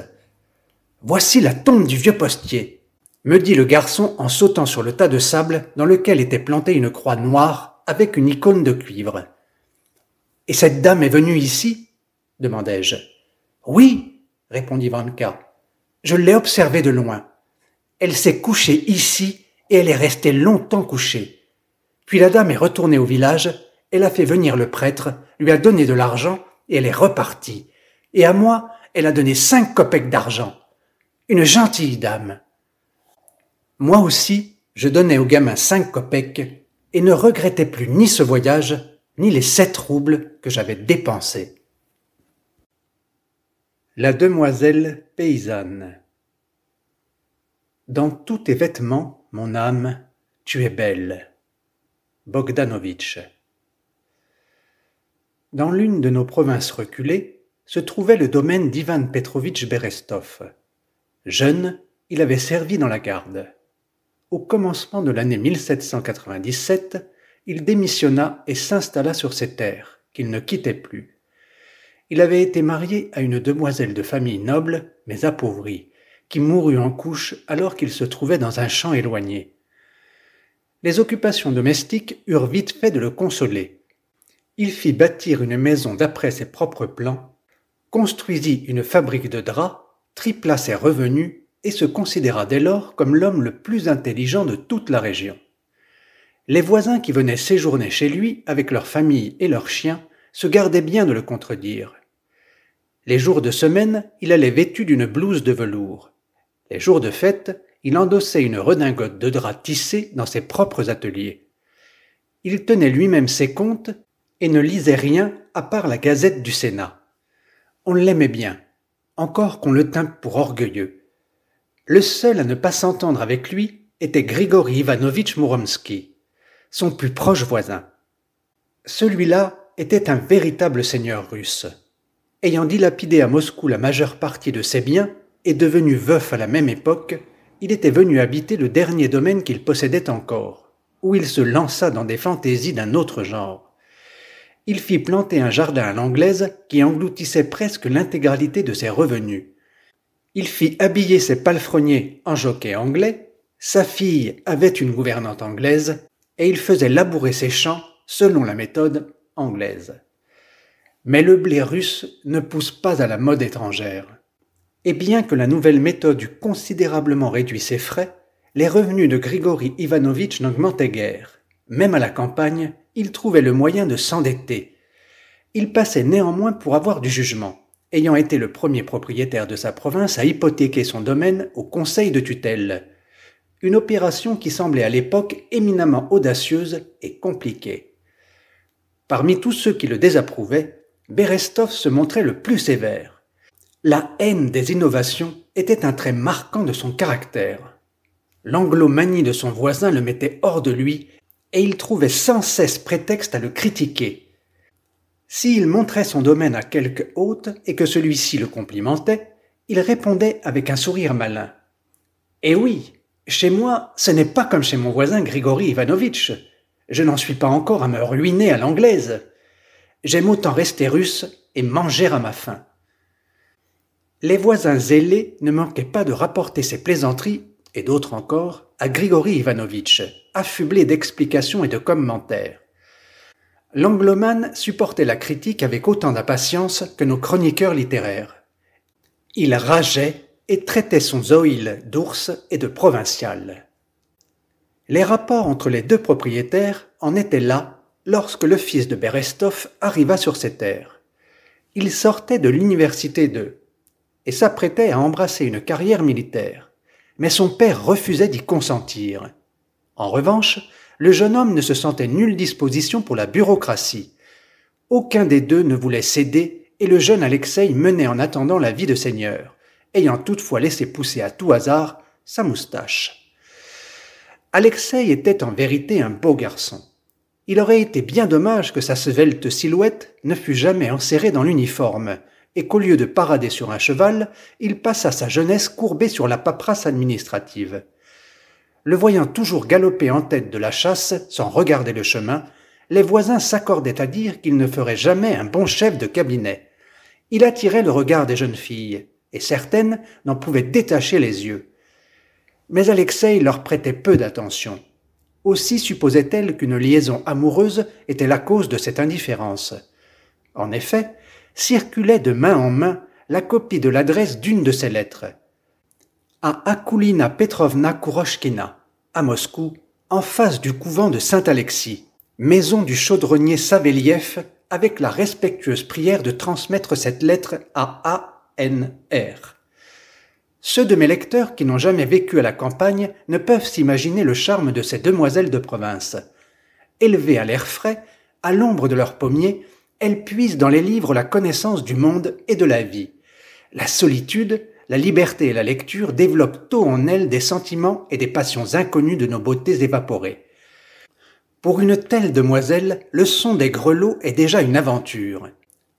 Voici la tombe du vieux postier, me dit le garçon en sautant sur le tas de sable dans lequel était plantée une croix noire avec une icône de cuivre. Et cette dame est venue ici demandai-je. Oui, répondit Vanka. Je l'ai observée de loin. Elle s'est couchée ici et elle est restée longtemps couchée. Puis la dame est retournée au village, elle a fait venir le prêtre, lui a donné de l'argent, et elle est repartie. Et à moi, elle a donné cinq copecs d'argent. Une gentille dame. Moi aussi, je donnais au gamin cinq copecs et ne regrettais plus ni ce voyage, ni les sept roubles que j'avais dépensés. La demoiselle paysanne. Dans tous tes vêtements, mon âme, tu es belle. Bogdanovitch. Dans l'une de nos provinces reculées se trouvait le domaine d'Ivan Petrovitch Berestov. Jeune, il avait servi dans la garde. Au commencement de l'année 1797, il démissionna et s'installa sur ses terres, qu'il ne quittait plus. Il avait été marié à une demoiselle de famille noble, mais appauvrie, qui mourut en couche alors qu'il se trouvait dans un champ éloigné les occupations domestiques eurent vite fait de le consoler. Il fit bâtir une maison d'après ses propres plans, construisit une fabrique de draps, tripla ses revenus et se considéra dès lors comme l'homme le plus intelligent de toute la région. Les voisins qui venaient séjourner chez lui avec leurs familles et leurs chiens se gardaient bien de le contredire. Les jours de semaine, il allait vêtu d'une blouse de velours. Les jours de fête, il endossait une redingote de drap tissé dans ses propres ateliers. Il tenait lui-même ses comptes et ne lisait rien à part la gazette du Sénat. On l'aimait bien, encore qu'on le tînt pour orgueilleux. Le seul à ne pas s'entendre avec lui était Grigory Ivanovitch Muromsky, son plus proche voisin. Celui-là était un véritable seigneur russe. Ayant dilapidé à Moscou la majeure partie de ses biens et devenu veuf à la même époque, il était venu habiter le dernier domaine qu'il possédait encore, où il se lança dans des fantaisies d'un autre genre. Il fit planter un jardin à l'anglaise qui engloutissait presque l'intégralité de ses revenus. Il fit habiller ses palefreniers en jockey anglais, sa fille avait une gouvernante anglaise, et il faisait labourer ses champs selon la méthode anglaise. Mais le blé russe ne pousse pas à la mode étrangère. Et bien que la nouvelle méthode eût considérablement réduit ses frais, les revenus de Grigori Ivanovitch n'augmentaient guère. Même à la campagne, il trouvait le moyen de s'endetter. Il passait néanmoins pour avoir du jugement, ayant été le premier propriétaire de sa province à hypothéquer son domaine au conseil de tutelle. Une opération qui semblait à l'époque éminemment audacieuse et compliquée. Parmi tous ceux qui le désapprouvaient, Berestov se montrait le plus sévère la haine des innovations était un trait marquant de son caractère. L'anglomanie de son voisin le mettait hors de lui, et il trouvait sans cesse prétexte à le critiquer. S'il montrait son domaine à quelque hôte et que celui-ci le complimentait, il répondait avec un sourire malin. Eh oui, chez moi, ce n'est pas comme chez mon voisin Grigori Ivanovitch. Je n'en suis pas encore à me ruiner à l'anglaise. J'aime autant rester russe et manger à ma faim les voisins zélés ne manquaient pas de rapporter ces plaisanteries, et d'autres encore, à Grigori Ivanovitch, affublé d'explications et de commentaires. L'anglomane supportait la critique avec autant d'impatience que nos chroniqueurs littéraires. Il rageait et traitait son zoïle d'ours et de provincial. Les rapports entre les deux propriétaires en étaient là lorsque le fils de Berestov arriva sur ses terres. Il sortait de l'université de et s'apprêtait à embrasser une carrière militaire, mais son père refusait d'y consentir. En revanche, le jeune homme ne se sentait nulle disposition pour la bureaucratie. Aucun des deux ne voulait céder et le jeune Alexei menait en attendant la vie de seigneur, ayant toutefois laissé pousser à tout hasard sa moustache. Alexei était en vérité un beau garçon. Il aurait été bien dommage que sa svelte silhouette ne fût jamais enserrée dans l'uniforme, et qu'au lieu de parader sur un cheval, il passa sa jeunesse courbée sur la paperasse administrative. Le voyant toujours galoper en tête de la chasse sans regarder le chemin, les voisins s'accordaient à dire qu'il ne ferait jamais un bon chef de cabinet. Il attirait le regard des jeunes filles, et certaines n'en pouvaient détacher les yeux. Mais Alexei leur prêtait peu d'attention. Aussi supposait-elle qu'une liaison amoureuse était la cause de cette indifférence. En effet, circulait de main en main la copie de l'adresse d'une de ses lettres. À Akulina Petrovna Kurochkina, à Moscou, en face du couvent de Saint-Alexis, maison du chaudronnier Saveliev, avec la respectueuse prière de transmettre cette lettre à ANR. Ceux de mes lecteurs qui n'ont jamais vécu à la campagne ne peuvent s'imaginer le charme de ces demoiselles de province. Élevées à l'air frais, à l'ombre de leurs pommiers, elle puise dans les livres la connaissance du monde et de la vie. La solitude, la liberté et la lecture développent tôt en elle des sentiments et des passions inconnues de nos beautés évaporées. Pour une telle demoiselle, le son des grelots est déjà une aventure.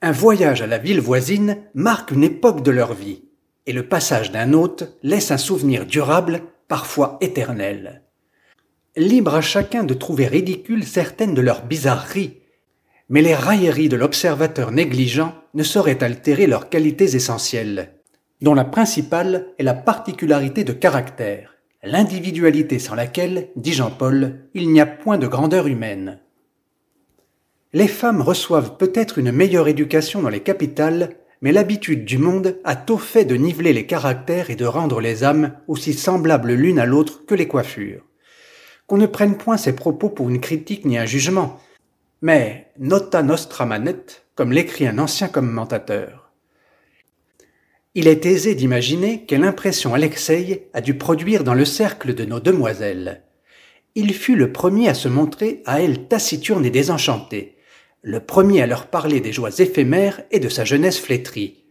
Un voyage à la ville voisine marque une époque de leur vie, et le passage d'un hôte laisse un souvenir durable, parfois éternel. Libre à chacun de trouver ridicule certaines de leurs bizarreries, mais les railleries de l'observateur négligent ne sauraient altérer leurs qualités essentielles, dont la principale est la particularité de caractère, l'individualité sans laquelle, dit Jean-Paul, il n'y a point de grandeur humaine. Les femmes reçoivent peut-être une meilleure éducation dans les capitales, mais l'habitude du monde a tôt fait de niveler les caractères et de rendre les âmes aussi semblables l'une à l'autre que les coiffures. Qu'on ne prenne point ces propos pour une critique ni un jugement, mais nota nostra manette » comme l'écrit un ancien commentateur. Il est aisé d'imaginer quelle impression Alexei a dû produire dans le cercle de nos demoiselles. Il fut le premier à se montrer à elles taciturne et désenchantées, le premier à leur parler des joies éphémères et de sa jeunesse flétrie.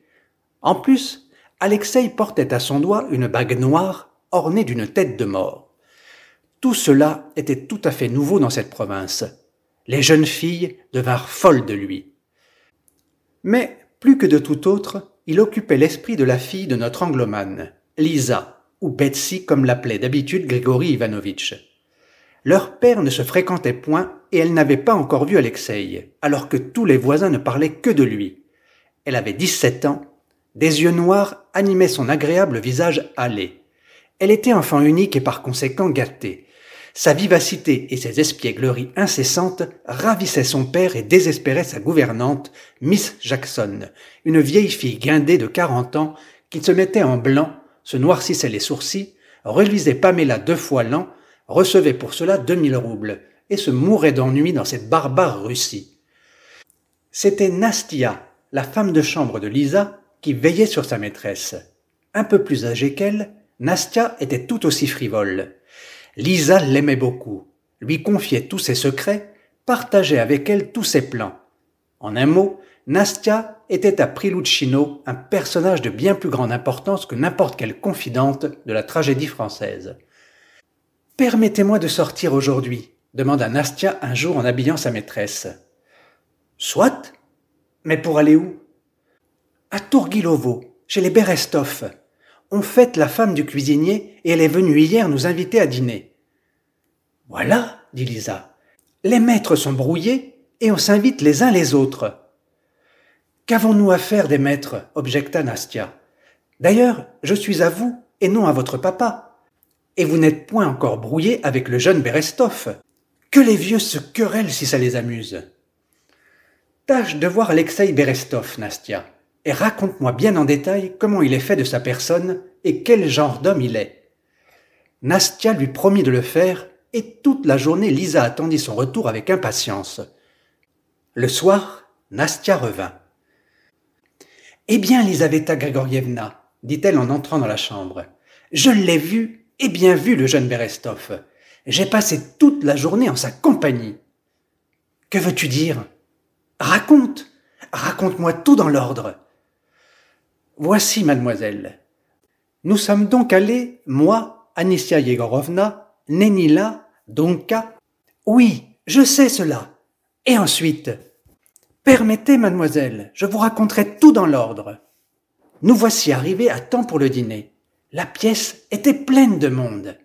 En plus, Alexei portait à son doigt une bague noire ornée d'une tête de mort. Tout cela était tout à fait nouveau dans cette province les jeunes filles devinrent folles de lui. Mais, plus que de tout autre, il occupait l'esprit de la fille de notre anglomane, Lisa, ou Betsy comme l'appelait d'habitude Grigory Ivanovitch. Leur père ne se fréquentait point et elle n'avait pas encore vu Alexei, alors que tous les voisins ne parlaient que de lui. Elle avait dix-sept ans, des yeux noirs animaient son agréable visage hâlé. Elle était enfant unique et par conséquent gâtée, sa vivacité et ses espiègleries incessantes ravissaient son père et désespéraient sa gouvernante, Miss Jackson, une vieille fille guindée de quarante ans qui se mettait en blanc, se noircissait les sourcils, relisait Pamela deux fois l'an, recevait pour cela deux mille roubles, et se mourait d'ennui dans cette barbare Russie. C'était Nastia, la femme de chambre de Lisa, qui veillait sur sa maîtresse. Un peu plus âgée qu'elle, Nastia était tout aussi frivole. Lisa l'aimait beaucoup, lui confiait tous ses secrets, partageait avec elle tous ses plans. En un mot, Nastia était à Priluccino un personnage de bien plus grande importance que n'importe quelle confidente de la tragédie française. Permettez-moi de sortir aujourd'hui, demanda Nastia un jour en habillant sa maîtresse. Soit, mais pour aller où À Tourguilovo, chez les Berestov on fête la femme du cuisinier et elle est venue hier nous inviter à dîner. Voilà, dit Lisa. Les maîtres sont brouillés et on s'invite les uns les autres. Qu'avons-nous à faire des maîtres objecta Nastia. D'ailleurs, je suis à vous et non à votre papa. Et vous n'êtes point encore brouillé avec le jeune Berestov. Que les vieux se querellent si ça les amuse. Tâche de voir Alexei Berestov, Nastia et raconte-moi bien en détail comment il est fait de sa personne et quel genre d'homme il est. Nastia lui promit de le faire, et toute la journée Lisa attendit son retour avec impatience. Le soir, Nastia revint. Eh bien, Lisaveta Grigorievna, dit-elle en entrant dans la chambre, je l'ai vu et bien vu le jeune Berestov. J'ai passé toute la journée en sa compagnie. Que veux-tu dire Raconte, raconte-moi tout dans l'ordre. Voici, mademoiselle. Nous sommes donc allés, moi, Anissia Yegorovna, Nenila, Donka. Oui, je sais cela. Et ensuite, permettez, mademoiselle, je vous raconterai tout dans l'ordre. Nous voici arrivés à temps pour le dîner. La pièce était pleine de monde.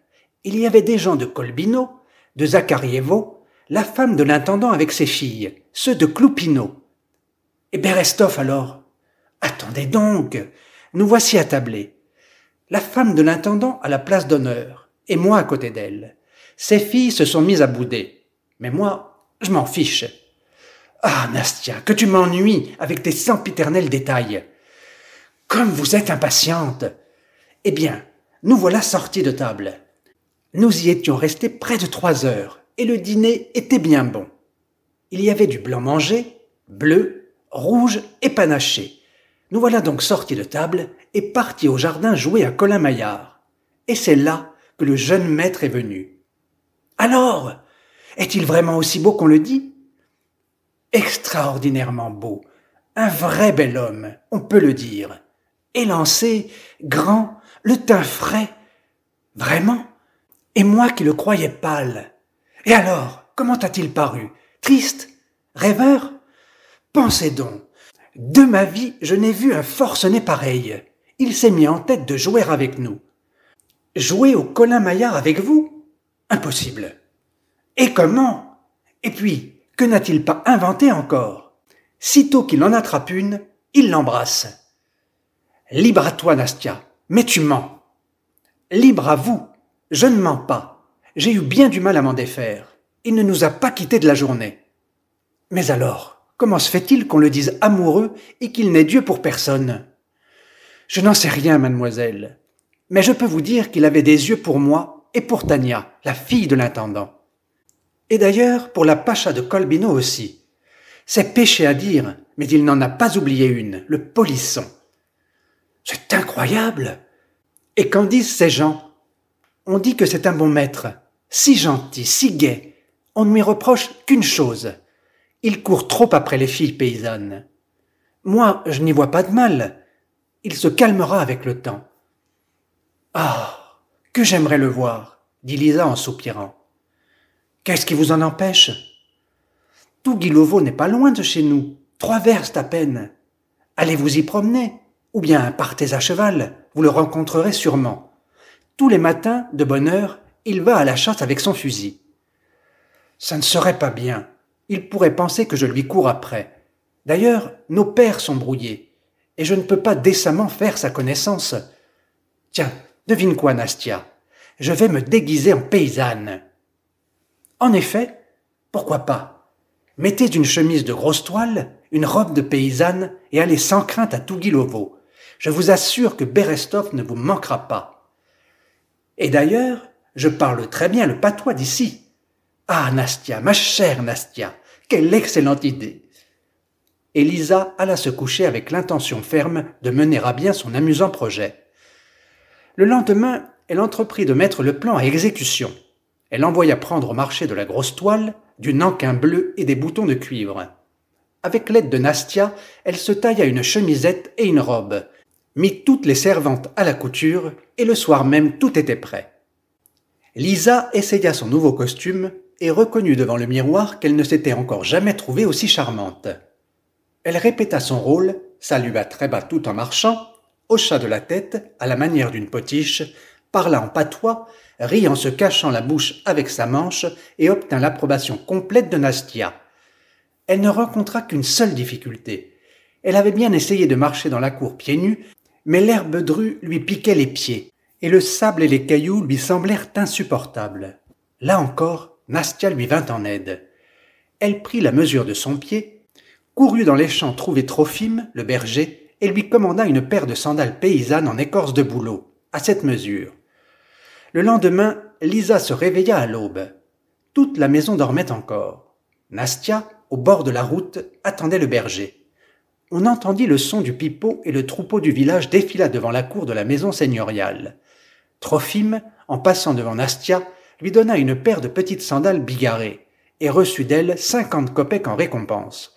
Il y avait des gens de Kolbino, de Zakarievo, la femme de l'intendant avec ses filles, ceux de Cloupino. Et eh Berestov alors Attendez donc. Nous voici à attablés. La femme de l'intendant à la place d'honneur, et moi à côté d'elle. Ses filles se sont mises à bouder. Mais moi, je m'en fiche. Ah, Nastia, que tu m'ennuies avec tes sempiternels détails. Comme vous êtes impatiente. Eh bien, nous voilà sortis de table. Nous y étions restés près de trois heures, et le dîner était bien bon. Il y avait du blanc mangé, bleu, rouge et panaché, nous voilà donc sortis de table et partis au jardin jouer à Colin Maillard. Et c'est là que le jeune maître est venu. Alors, est-il vraiment aussi beau qu'on le dit Extraordinairement beau, un vrai bel homme, on peut le dire. Élancé, grand, le teint frais. Vraiment Et moi qui le croyais pâle. Et alors, comment a-t-il paru Triste Rêveur Pensez donc, de ma vie, je n'ai vu un forcené pareil. Il s'est mis en tête de jouer avec nous. Jouer au Colin Maillard avec vous Impossible. Et comment Et puis, que n'a-t-il pas inventé encore Sitôt qu'il en attrape une, il l'embrasse. Libre à toi, Nastia, mais tu mens. Libre à vous, je ne mens pas. J'ai eu bien du mal à m'en défaire. Il ne nous a pas quittés de la journée. Mais alors Comment se fait-il qu'on le dise amoureux et qu'il n'ait Dieu pour personne Je n'en sais rien, mademoiselle, mais je peux vous dire qu'il avait des yeux pour moi et pour Tania, la fille de l'intendant. Et d'ailleurs pour la pacha de Colbino aussi. C'est péché à dire, mais il n'en a pas oublié une, le polisson. C'est incroyable. Et qu'en disent ces gens On dit que c'est un bon maître, si gentil, si gai. On ne lui reproche qu'une chose, « Il court trop après les filles paysannes. Moi, je n'y vois pas de mal. Il se calmera avec le temps. Ah. Que j'aimerais le voir, dit Lisa en soupirant. Qu'est-ce qui vous en empêche? Tout Guilovo n'est pas loin de chez nous, trois verstes à peine. Allez vous y promener, ou bien partez à cheval, vous le rencontrerez sûrement. Tous les matins, de bonne heure, il va à la chasse avec son fusil. Ça ne serait pas bien, il pourrait penser que je lui cours après. D'ailleurs, nos pères sont brouillés, et je ne peux pas décemment faire sa connaissance. Tiens, devine quoi, Nastia Je vais me déguiser en paysanne. En effet, pourquoi pas Mettez une chemise de grosse toile, une robe de paysanne, et allez sans crainte à Tougilovo. Je vous assure que Berestov ne vous manquera pas. Et d'ailleurs, je parle très bien le patois d'ici. Ah, Nastia, ma chère Nastia, quelle excellente idée. Lisa alla se coucher avec l'intention ferme de mener à bien son amusant projet. Le lendemain, elle entreprit de mettre le plan à exécution. Elle envoya prendre au marché de la grosse toile, du nankin bleu et des boutons de cuivre. Avec l'aide de Nastia, elle se tailla une chemisette et une robe, mit toutes les servantes à la couture, et le soir même tout était prêt. Lisa essaya son nouveau costume, et reconnut devant le miroir qu'elle ne s'était encore jamais trouvée aussi charmante. Elle répéta son rôle, salua très bas tout en marchant, hocha de la tête, à la manière d'une potiche, parla en patois, rit en se cachant la bouche avec sa manche et obtint l'approbation complète de Nastia. Elle ne rencontra qu'une seule difficulté. Elle avait bien essayé de marcher dans la cour pieds nus, mais l'herbe drue lui piquait les pieds, et le sable et les cailloux lui semblèrent insupportables. Là encore, Nastia lui vint en aide. Elle prit la mesure de son pied, courut dans les champs trouver Trophime, le berger, et lui commanda une paire de sandales paysannes en écorce de bouleau, à cette mesure. Le lendemain, Lisa se réveilla à l'aube. Toute la maison dormait encore. Nastia, au bord de la route, attendait le berger on entendit le son du pipeau et le troupeau du village défila devant la cour de la maison seigneuriale. Trophime, en passant devant Nastia, lui donna une paire de petites sandales bigarrées et reçut d'elle cinquante kopecks en récompense.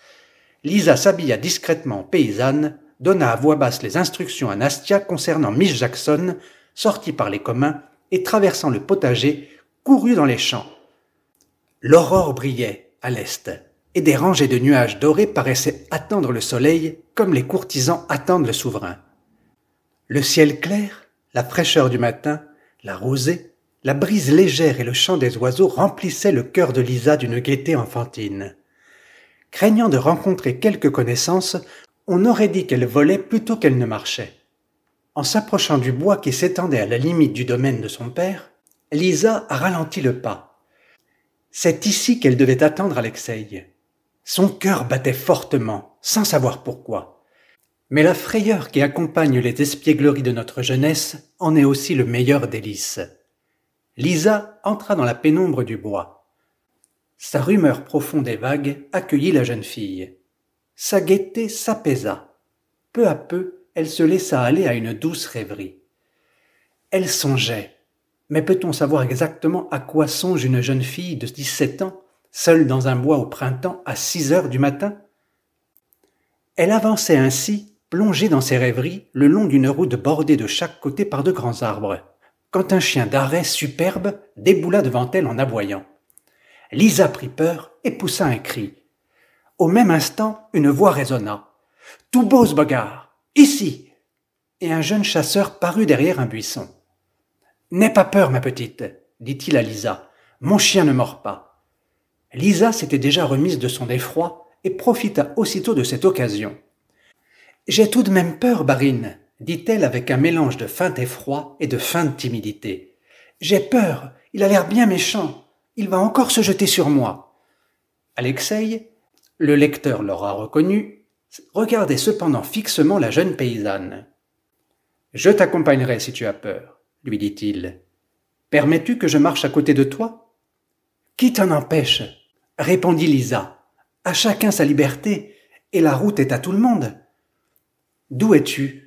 Lisa s'habilla discrètement paysanne, donna à voix basse les instructions à Nastia concernant Miss Jackson, sortie par les communs et traversant le potager, courut dans les champs. L'aurore brillait à l'est et des rangées de nuages dorés paraissaient attendre le soleil comme les courtisans attendent le souverain. Le ciel clair, la fraîcheur du matin, la rosée, la brise légère et le chant des oiseaux remplissaient le cœur de Lisa d'une gaieté enfantine. Craignant de rencontrer quelques connaissances, on aurait dit qu'elle volait plutôt qu'elle ne marchait. En s'approchant du bois qui s'étendait à la limite du domaine de son père, Lisa a ralenti le pas. C'est ici qu'elle devait attendre Alexei. Son cœur battait fortement, sans savoir pourquoi. Mais la frayeur qui accompagne les espiègleries de notre jeunesse en est aussi le meilleur délice. Lisa entra dans la pénombre du bois. Sa rumeur profonde et vague accueillit la jeune fille. Sa gaieté s'apaisa. Peu à peu, elle se laissa aller à une douce rêverie. Elle songeait. Mais peut-on savoir exactement à quoi songe une jeune fille de dix-sept ans, seule dans un bois au printemps à six heures du matin Elle avançait ainsi, plongée dans ses rêveries, le long d'une route bordée de chaque côté par de grands arbres quand un chien d'arrêt superbe déboula devant elle en aboyant. Lisa prit peur et poussa un cri. Au même instant, une voix résonna. Tout beau ce Ici. Et un jeune chasseur parut derrière un buisson. N'aie pas peur, ma petite, dit-il à Lisa. Mon chien ne mord pas. Lisa s'était déjà remise de son effroi et profita aussitôt de cette occasion. J'ai tout de même peur, Barine, dit-elle avec un mélange de feint effroi et de feinte timidité. J'ai peur, il a l'air bien méchant, il va encore se jeter sur moi. Alexei, le lecteur l'aura reconnu, regardait cependant fixement la jeune paysanne. Je t'accompagnerai si tu as peur, lui dit-il. Permets-tu que je marche à côté de toi Qui t'en empêche répondit Lisa. À chacun sa liberté, et la route est à tout le monde. D'où es-tu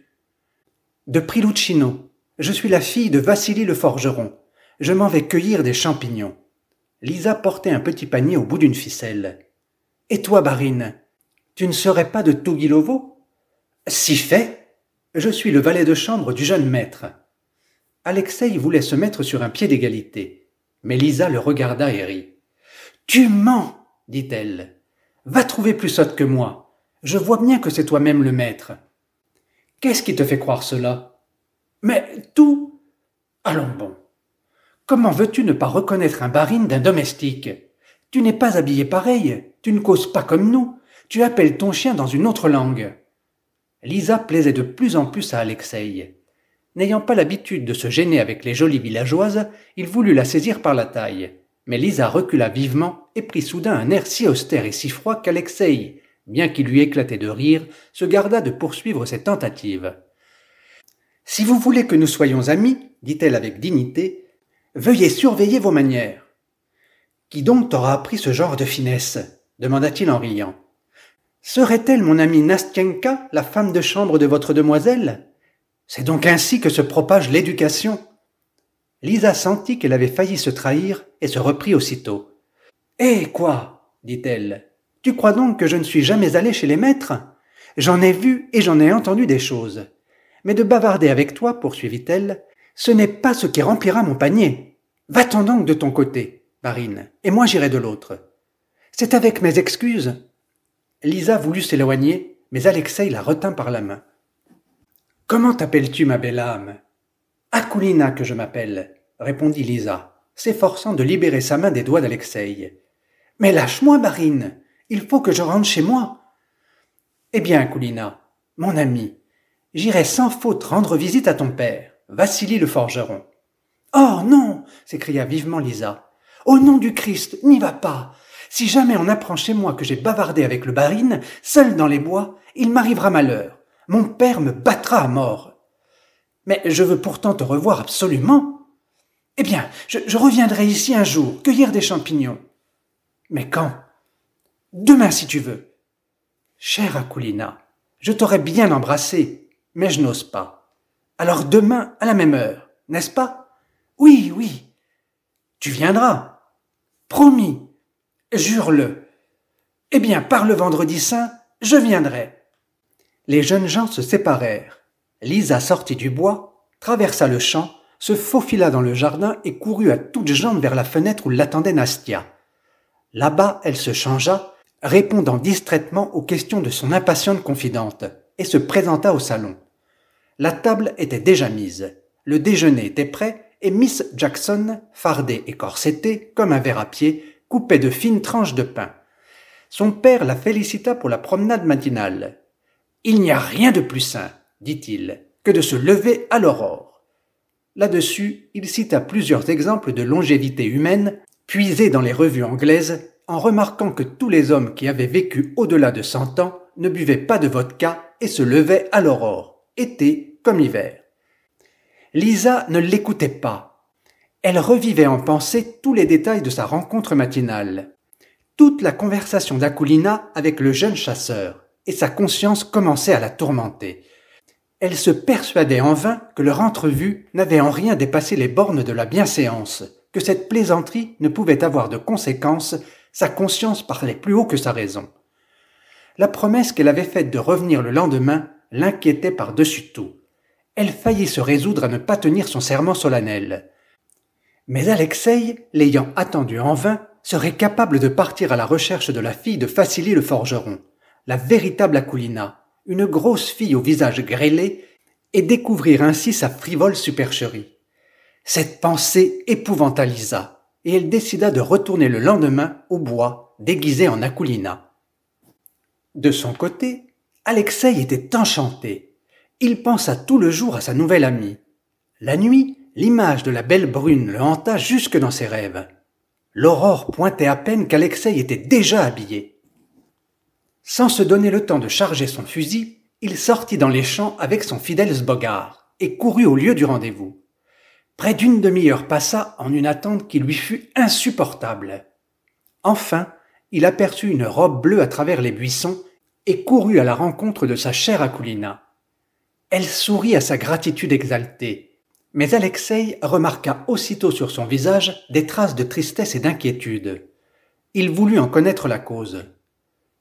de Priluccino. Je suis la fille de Vassili le forgeron. Je m'en vais cueillir des champignons. Lisa portait un petit panier au bout d'une ficelle. Et toi, Barine, tu ne serais pas de Tougilovo Si fait Je suis le valet de chambre du jeune maître. Alexei voulait se mettre sur un pied d'égalité, mais Lisa le regarda et rit. Tu mens dit-elle. Va trouver plus sotte que moi. Je vois bien que c'est toi-même le maître. Qu'est-ce qui te fait croire cela Mais tout Allons bon. Comment veux-tu ne pas reconnaître un barine d'un domestique Tu n'es pas habillé pareil, tu ne causes pas comme nous, tu appelles ton chien dans une autre langue. Lisa plaisait de plus en plus à Alexei. N'ayant pas l'habitude de se gêner avec les jolies villageoises, il voulut la saisir par la taille. Mais Lisa recula vivement et prit soudain un air si austère et si froid qu'Alexei, bien qu'il lui éclatait de rire, se garda de poursuivre ses tentatives. Si vous voulez que nous soyons amis, dit-elle avec dignité, veuillez surveiller vos manières. Qui donc t'aura appris ce genre de finesse demanda-t-il en riant. Serait-elle mon amie Nastienka, la femme de chambre de votre demoiselle C'est donc ainsi que se propage l'éducation. Lisa sentit qu'elle avait failli se trahir et se reprit aussitôt. Eh quoi dit-elle. Tu crois donc que je ne suis jamais allé chez les maîtres J'en ai vu et j'en ai entendu des choses. Mais de bavarder avec toi, poursuivit-elle, ce n'est pas ce qui remplira mon panier. Va-t'en donc de ton côté, Barine, et moi j'irai de l'autre. C'est avec mes excuses. Lisa voulut s'éloigner, mais Alexei la retint par la main. Comment t'appelles-tu, ma belle âme Akulina que je m'appelle, répondit Lisa, s'efforçant de libérer sa main des doigts d'Alexei. Mais lâche-moi, Barine il faut que je rentre chez moi. Eh bien, Koulina, mon ami, j'irai sans faute rendre visite à ton père, Vassili le forgeron. Oh non s'écria vivement Lisa. Au nom du Christ, n'y va pas. Si jamais on apprend chez moi que j'ai bavardé avec le barine, seul dans les bois, il m'arrivera malheur. Mon père me battra à mort. Mais je veux pourtant te revoir absolument. Eh bien, je reviendrai ici un jour, cueillir des champignons. Mais quand Demain, si tu veux. Chère Akulina, je t'aurais bien embrassé, mais je n'ose pas. Alors demain, à la même heure, n'est-ce pas? Oui, oui. Tu viendras. Promis. Jure-le. Eh bien, par le vendredi saint, je viendrai. Les jeunes gens se séparèrent. Lisa sortit du bois, traversa le champ, se faufila dans le jardin et courut à toutes jambes vers la fenêtre où l'attendait Nastia. Là-bas, elle se changea, répondant distraitement aux questions de son impatiente confidente, et se présenta au salon. La table était déjà mise, le déjeuner était prêt, et Miss Jackson, fardée et corsetée comme un verre à pied, coupait de fines tranches de pain. Son père la félicita pour la promenade matinale. Il n'y a rien de plus sain, dit-il, que de se lever à l'aurore. Là-dessus, il cita plusieurs exemples de longévité humaine puisés dans les revues anglaises en remarquant que tous les hommes qui avaient vécu au-delà de cent ans ne buvaient pas de vodka et se levaient à l'aurore, été comme hiver. Lisa ne l'écoutait pas. Elle revivait en pensée tous les détails de sa rencontre matinale, toute la conversation d'Akulina avec le jeune chasseur, et sa conscience commençait à la tourmenter. Elle se persuadait en vain que leur entrevue n'avait en rien dépassé les bornes de la bienséance, que cette plaisanterie ne pouvait avoir de conséquences sa conscience parlait plus haut que sa raison. La promesse qu'elle avait faite de revenir le lendemain l'inquiétait par-dessus tout. Elle faillit se résoudre à ne pas tenir son serment solennel. Mais Alexei, l'ayant attendu en vain, serait capable de partir à la recherche de la fille de Facilie le forgeron, la véritable Akoulina, une grosse fille au visage grêlé, et découvrir ainsi sa frivole supercherie. Cette pensée épouvanta Lisa et elle décida de retourner le lendemain au bois, déguisé en Akulina. De son côté, Alexei était enchanté. Il pensa tout le jour à sa nouvelle amie. La nuit, l'image de la belle brune le hanta jusque dans ses rêves. L'aurore pointait à peine qu'Alexei était déjà habillé. Sans se donner le temps de charger son fusil, il sortit dans les champs avec son fidèle Sbogar et courut au lieu du rendez-vous. Près d'une demi-heure passa en une attente qui lui fut insupportable. Enfin, il aperçut une robe bleue à travers les buissons et courut à la rencontre de sa chère Akulina. Elle sourit à sa gratitude exaltée. Mais Alexei remarqua aussitôt sur son visage des traces de tristesse et d'inquiétude. Il voulut en connaître la cause.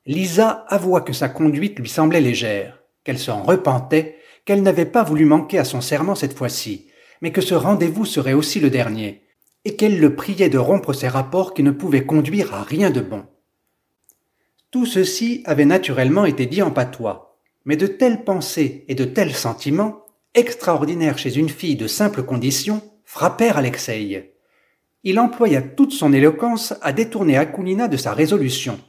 Lisa avoua que sa conduite lui semblait légère, qu'elle s'en repentait, qu'elle n'avait pas voulu manquer à son serment cette fois-ci, mais que ce rendez-vous serait aussi le dernier, et qu'elle le priait de rompre ses rapports qui ne pouvaient conduire à rien de bon. Tout ceci avait naturellement été dit en patois, mais de telles pensées et de tels sentiments, extraordinaires chez une fille de simple condition, frappèrent Alexei. Il employa toute son éloquence à détourner Akounina de sa résolution.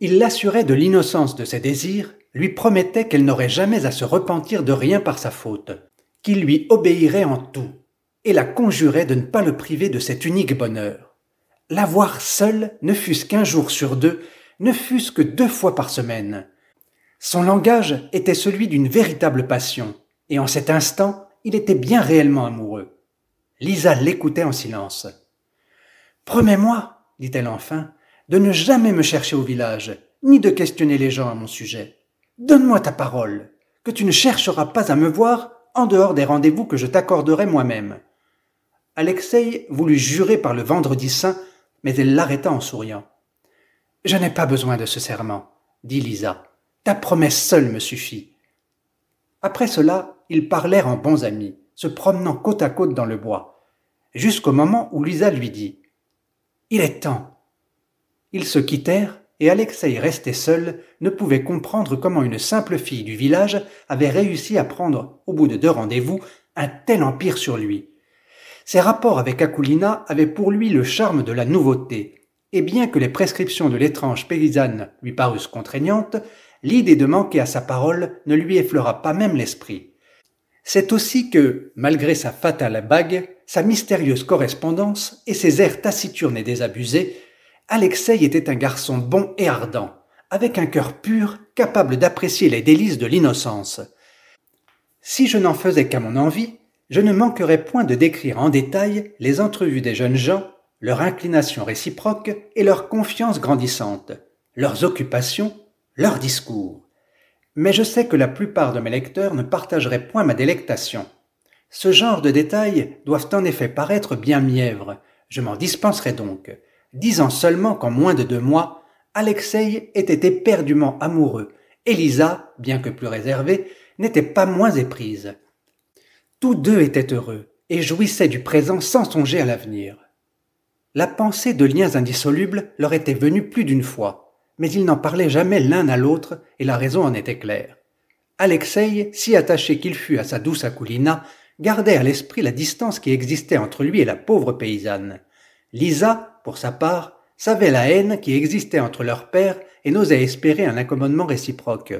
Il l'assurait de l'innocence de ses désirs, lui promettait qu'elle n'aurait jamais à se repentir de rien par sa faute, qu'il lui obéirait en tout, et la conjurait de ne pas le priver de cet unique bonheur. La voir seule, ne fût-ce qu'un jour sur deux, ne fût-ce que deux fois par semaine. Son langage était celui d'une véritable passion, et en cet instant, il était bien réellement amoureux. Lisa l'écoutait en silence. Promets-moi, dit-elle enfin, de ne jamais me chercher au village, ni de questionner les gens à mon sujet. Donne-moi ta parole, que tu ne chercheras pas à me voir en dehors des rendez-vous que je t'accorderai moi-même. Alexei voulut jurer par le vendredi saint, mais elle l'arrêta en souriant. Je n'ai pas besoin de ce serment, dit Lisa. Ta promesse seule me suffit. Après cela, ils parlèrent en bons amis, se promenant côte à côte dans le bois, jusqu'au moment où Lisa lui dit Il est temps. Ils se quittèrent et Alexei resté seul ne pouvait comprendre comment une simple fille du village avait réussi à prendre, au bout de deux rendez-vous, un tel empire sur lui. Ses rapports avec Akoulina avaient pour lui le charme de la nouveauté, et bien que les prescriptions de l'étrange paysanne lui parussent contraignantes, l'idée de manquer à sa parole ne lui effleura pas même l'esprit. C'est aussi que, malgré sa fatale bague, sa mystérieuse correspondance et ses airs taciturnes et désabusés, Alexei était un garçon bon et ardent, avec un cœur pur, capable d'apprécier les délices de l'innocence. Si je n'en faisais qu'à mon envie, je ne manquerais point de décrire en détail les entrevues des jeunes gens, leur inclination réciproque et leur confiance grandissante, leurs occupations, leurs discours. Mais je sais que la plupart de mes lecteurs ne partageraient point ma délectation. Ce genre de détails doivent en effet paraître bien mièvres, je m'en dispenserai donc disant seulement qu'en moins de deux mois, Alexei était éperdument amoureux. Lisa, bien que plus réservée, n'était pas moins éprise. Tous deux étaient heureux et jouissaient du présent sans songer à l'avenir. La pensée de liens indissolubles leur était venue plus d'une fois, mais ils n'en parlaient jamais l'un à l'autre et la raison en était claire. Alexei, si attaché qu'il fût à sa douce Akoulina, gardait à l'esprit la distance qui existait entre lui et la pauvre paysanne. Lisa, pour sa part, savait la haine qui existait entre leurs pères et n'osait espérer un accommodement réciproque.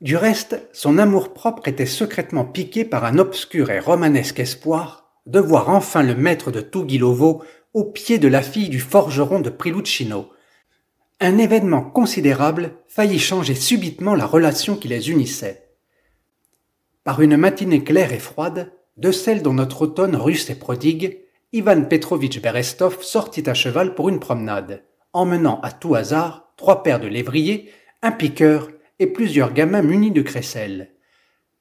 Du reste, son amour-propre était secrètement piqué par un obscur et romanesque espoir de voir enfin le maître de Tugilovo au pied de la fille du forgeron de Priluccino. Un événement considérable faillit changer subitement la relation qui les unissait. Par une matinée claire et froide, de celle dont notre automne russe est prodigue, Ivan Petrovitch Berestov sortit à cheval pour une promenade, emmenant à tout hasard trois paires de lévriers, un piqueur et plusieurs gamins munis de crécelles.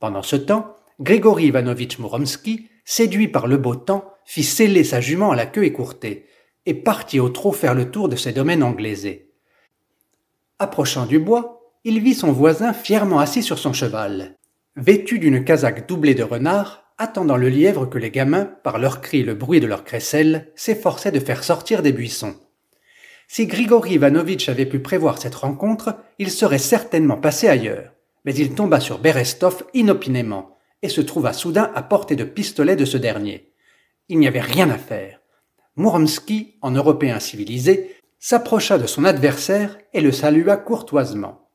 Pendant ce temps, Grégory Ivanovitch Muromski, séduit par le beau temps, fit sceller sa jument à la queue écourtée et partit au trot faire le tour de ses domaines anglaisés. Approchant du bois, il vit son voisin fièrement assis sur son cheval. Vêtu d'une casaque doublée de renard, attendant le lièvre que les gamins, par leurs cris et le bruit de leurs crécelles, s'efforçaient de faire sortir des buissons. Si Grigori Ivanovitch avait pu prévoir cette rencontre, il serait certainement passé ailleurs. Mais il tomba sur Berestov inopinément et se trouva soudain à portée de pistolet de ce dernier. Il n'y avait rien à faire. Muromsky, en européen civilisé, s'approcha de son adversaire et le salua courtoisement.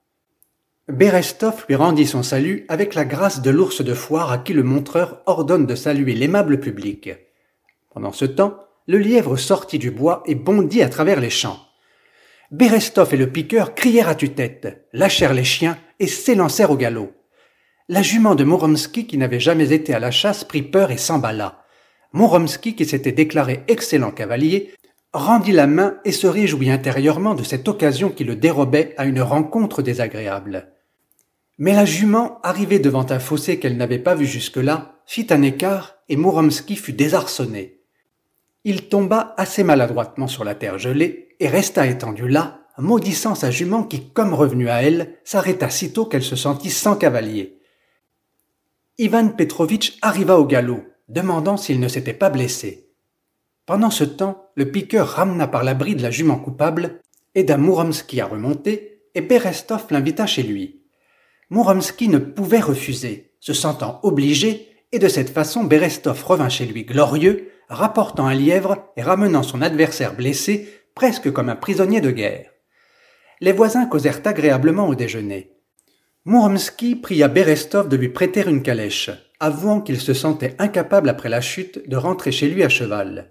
Berestov lui rendit son salut avec la grâce de l'ours de foire à qui le montreur ordonne de saluer l'aimable public. Pendant ce temps, le lièvre sortit du bois et bondit à travers les champs. Berestov et le piqueur crièrent à tue-tête, lâchèrent les chiens et s'élancèrent au galop. La jument de Moromski, qui n'avait jamais été à la chasse, prit peur et s'emballa. Moromski, qui s'était déclaré excellent cavalier, rendit la main et se réjouit intérieurement de cette occasion qui le dérobait à une rencontre désagréable. Mais la jument, arrivée devant un fossé qu'elle n'avait pas vu jusque-là, fit un écart et Mouromski fut désarçonné. Il tomba assez maladroitement sur la terre gelée et resta étendu là, maudissant sa jument qui, comme revenue à elle, s'arrêta sitôt qu'elle se sentit sans cavalier. Ivan Petrovitch arriva au galop, demandant s'il ne s'était pas blessé. Pendant ce temps, le piqueur ramena par l'abri de la jument coupable, aida Mouromski à remonter, et Berestov l'invita chez lui. Muromsky ne pouvait refuser, se sentant obligé, et de cette façon Berestov revint chez lui glorieux, rapportant un lièvre et ramenant son adversaire blessé presque comme un prisonnier de guerre. Les voisins causèrent agréablement au déjeuner. Muromsky pria Berestov de lui prêter une calèche, avouant qu'il se sentait incapable après la chute de rentrer chez lui à cheval.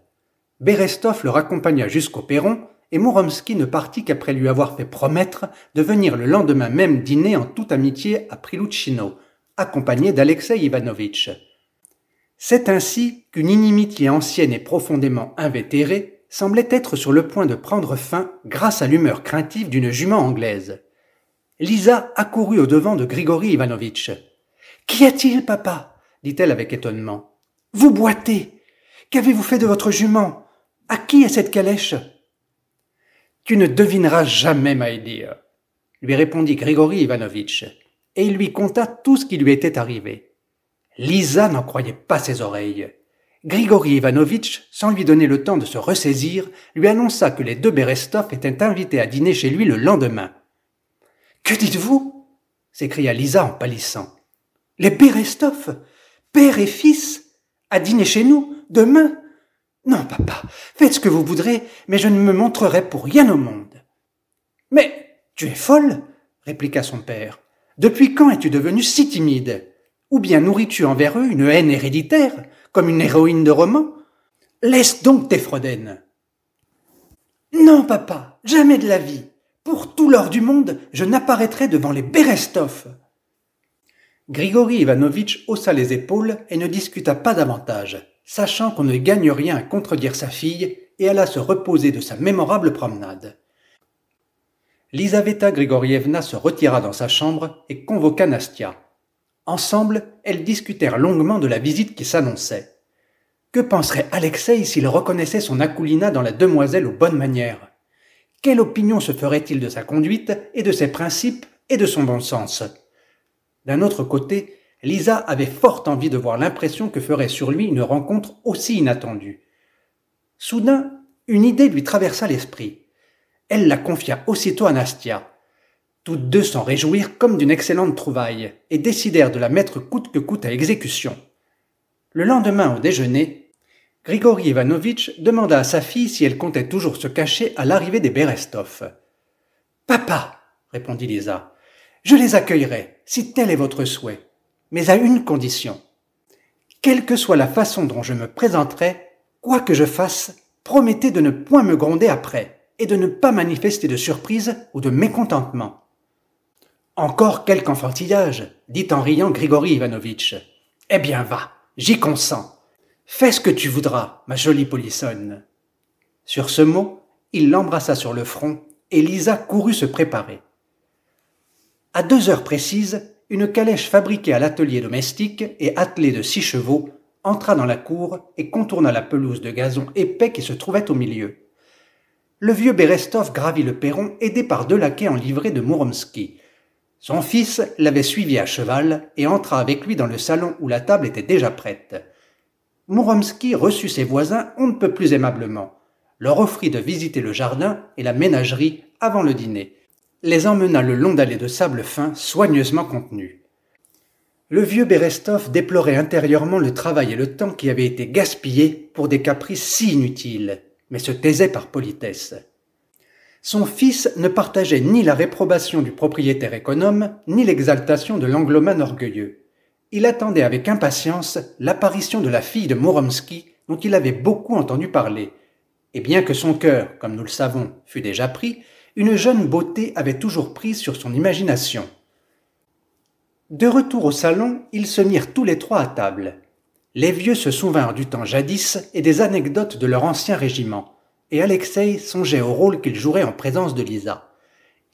Berestov le raccompagna jusqu'au perron et Mouromski ne partit qu'après lui avoir fait promettre de venir le lendemain même dîner en toute amitié à Prilucino, accompagné d'Alexei Ivanovitch. C'est ainsi qu'une inimitié ancienne et profondément invétérée semblait être sur le point de prendre fin grâce à l'humeur craintive d'une jument anglaise. Lisa accourut au devant de Grigori Ivanovitch. Qu'y a-t-il, papa dit-elle avec étonnement. Vous boitez Qu'avez-vous fait de votre jument À qui est cette calèche tu ne devineras jamais ma lui répondit Grigori Ivanovitch, et il lui conta tout ce qui lui était arrivé. Lisa n'en croyait pas ses oreilles. Grigori Ivanovitch, sans lui donner le temps de se ressaisir, lui annonça que les deux Berestov étaient invités à dîner chez lui le lendemain. Que dites-vous s'écria Lisa en pâlissant. Les Berestov, père et fils, à dîner chez nous, demain non, papa, faites ce que vous voudrez, mais je ne me montrerai pour rien au monde. Mais tu es folle, répliqua son père. Depuis quand es-tu devenue si timide Ou bien nourris-tu envers eux une haine héréditaire, comme une héroïne de roman Laisse donc tes fredaines. Non, papa, jamais de la vie. Pour tout l'or du monde, je n'apparaîtrai devant les Berestov. Grigori Ivanovitch haussa les épaules et ne discuta pas davantage sachant qu'on ne gagne rien à contredire sa fille, et alla se reposer de sa mémorable promenade. Lisaveta Grigorievna se retira dans sa chambre et convoqua Nastia. Ensemble, elles discutèrent longuement de la visite qui s'annonçait. Que penserait Alexei s'il reconnaissait son Akoulina dans la demoiselle aux bonnes manières Quelle opinion se ferait-il de sa conduite et de ses principes et de son bon sens D'un autre côté, Lisa avait fort envie de voir l'impression que ferait sur lui une rencontre aussi inattendue. Soudain, une idée lui traversa l'esprit. Elle la confia aussitôt à Nastia. Toutes deux s'en réjouirent comme d'une excellente trouvaille et décidèrent de la mettre coûte que coûte à exécution. Le lendemain au déjeuner, Grigori Ivanovitch demanda à sa fille si elle comptait toujours se cacher à l'arrivée des Berestov. Papa, répondit Lisa, je les accueillerai, si tel est votre souhait mais à une condition. Quelle que soit la façon dont je me présenterai, quoi que je fasse, promettez de ne point me gronder après, et de ne pas manifester de surprise ou de mécontentement. Encore quelque enfantillage, dit en riant Grigori Ivanovitch. Eh bien va, j'y consens. Fais ce que tu voudras, ma jolie polissonne. Sur ce mot, il l'embrassa sur le front, et Lisa courut se préparer. À deux heures précises, une calèche fabriquée à l'atelier domestique et attelée de six chevaux entra dans la cour et contourna la pelouse de gazon épais qui se trouvait au milieu. Le vieux Berestov gravit le perron aidé par deux laquais en livrée de Mouromski. Son fils l'avait suivi à cheval et entra avec lui dans le salon où la table était déjà prête. Mouromski reçut ses voisins on ne peut plus aimablement, leur offrit de visiter le jardin et la ménagerie avant le dîner, les emmena le long d'allées de sable fin soigneusement contenues. Le vieux Berestov déplorait intérieurement le travail et le temps qui avaient été gaspillés pour des caprices si inutiles, mais se taisait par politesse. Son fils ne partageait ni la réprobation du propriétaire économe, ni l'exaltation de l'anglomane orgueilleux. Il attendait avec impatience l'apparition de la fille de Moromsky dont il avait beaucoup entendu parler. Et bien que son cœur, comme nous le savons, fût déjà pris, une jeune beauté avait toujours pris sur son imagination. De retour au salon, ils se mirent tous les trois à table. Les vieux se souvinrent du temps jadis et des anecdotes de leur ancien régiment, et Alexei songeait au rôle qu'il jouerait en présence de Lisa.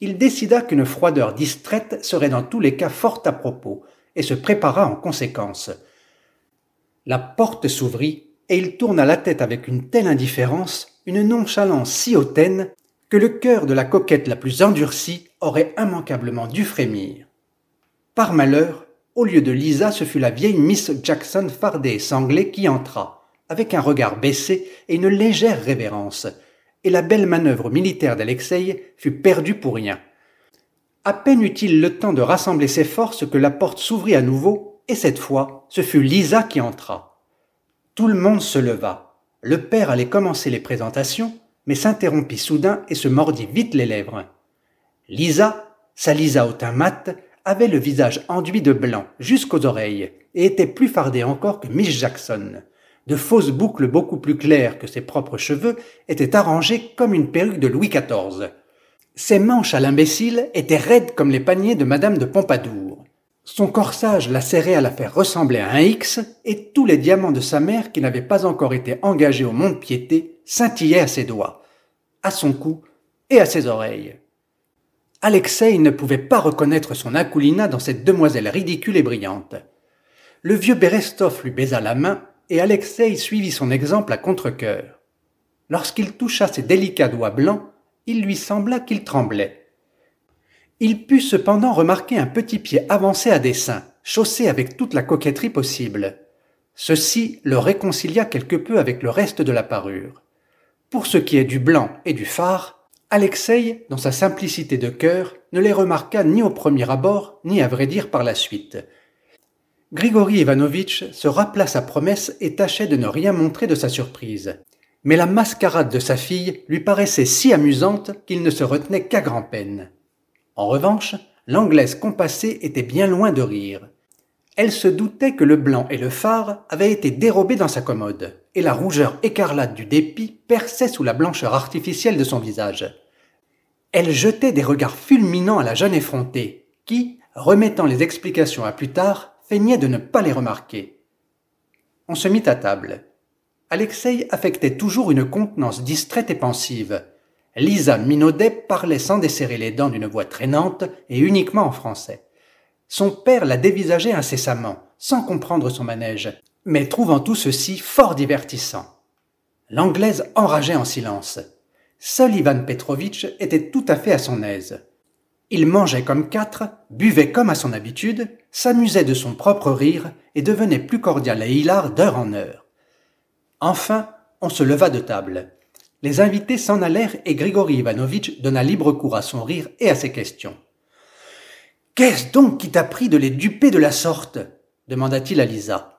Il décida qu'une froideur distraite serait dans tous les cas fort à propos, et se prépara en conséquence. La porte s'ouvrit, et il tourna la tête avec une telle indifférence, une nonchalance si hautaine, que le cœur de la coquette la plus endurcie aurait immanquablement dû frémir. Par malheur, au lieu de Lisa, ce fut la vieille Miss Jackson fardée et sanglée qui entra, avec un regard baissé et une légère révérence, et la belle manœuvre militaire d'Alexei fut perdue pour rien. À peine eut-il le temps de rassembler ses forces que la porte s'ouvrit à nouveau, et cette fois, ce fut Lisa qui entra. Tout le monde se leva. Le père allait commencer les présentations, mais s'interrompit soudain et se mordit vite les lèvres. Lisa, sa Lisa au teint mat, avait le visage enduit de blanc jusqu'aux oreilles et était plus fardée encore que Miss Jackson. De fausses boucles beaucoup plus claires que ses propres cheveux étaient arrangées comme une perruque de Louis XIV. Ses manches à l'imbécile étaient raides comme les paniers de Madame de Pompadour. Son corsage la serrait à la faire ressembler à un X, et tous les diamants de sa mère qui n'avaient pas encore été engagés au monde piété scintillait à ses doigts, à son cou et à ses oreilles. Alexei ne pouvait pas reconnaître son Akoulina dans cette demoiselle ridicule et brillante. Le vieux Berestov lui baisa la main et Alexei suivit son exemple à contre-coeur. Lorsqu'il toucha ses délicats doigts blancs, il lui sembla qu'il tremblait. Il put cependant remarquer un petit pied avancé à dessein, chaussé avec toute la coquetterie possible. Ceci le réconcilia quelque peu avec le reste de la parure. Pour ce qui est du blanc et du phare, Alexei, dans sa simplicité de cœur, ne les remarqua ni au premier abord, ni à vrai dire par la suite. Grigori Ivanovitch se rappela sa promesse et tâchait de ne rien montrer de sa surprise. Mais la mascarade de sa fille lui paraissait si amusante qu'il ne se retenait qu'à grand'peine. peine En revanche, l'anglaise compassée était bien loin de rire. Elle se doutait que le blanc et le phare avaient été dérobés dans sa commode et la rougeur écarlate du dépit perçait sous la blancheur artificielle de son visage. Elle jetait des regards fulminants à la jeune effrontée, qui, remettant les explications à plus tard, feignait de ne pas les remarquer. On se mit à table. Alexei affectait toujours une contenance distraite et pensive. Lisa Minaudet parlait sans desserrer les dents d'une voix traînante et uniquement en français. Son père la dévisageait incessamment, sans comprendre son manège, mais trouvant tout ceci fort divertissant. L'anglaise enrageait en silence. Seul Ivan Petrovitch était tout à fait à son aise. Il mangeait comme quatre, buvait comme à son habitude, s'amusait de son propre rire et devenait plus cordial et hilar d'heure en heure. Enfin, on se leva de table. Les invités s'en allèrent et Grigori Ivanovitch donna libre cours à son rire et à ses questions. Qu'est-ce donc qui t'a pris de les duper de la sorte demanda-t-il à Lisa.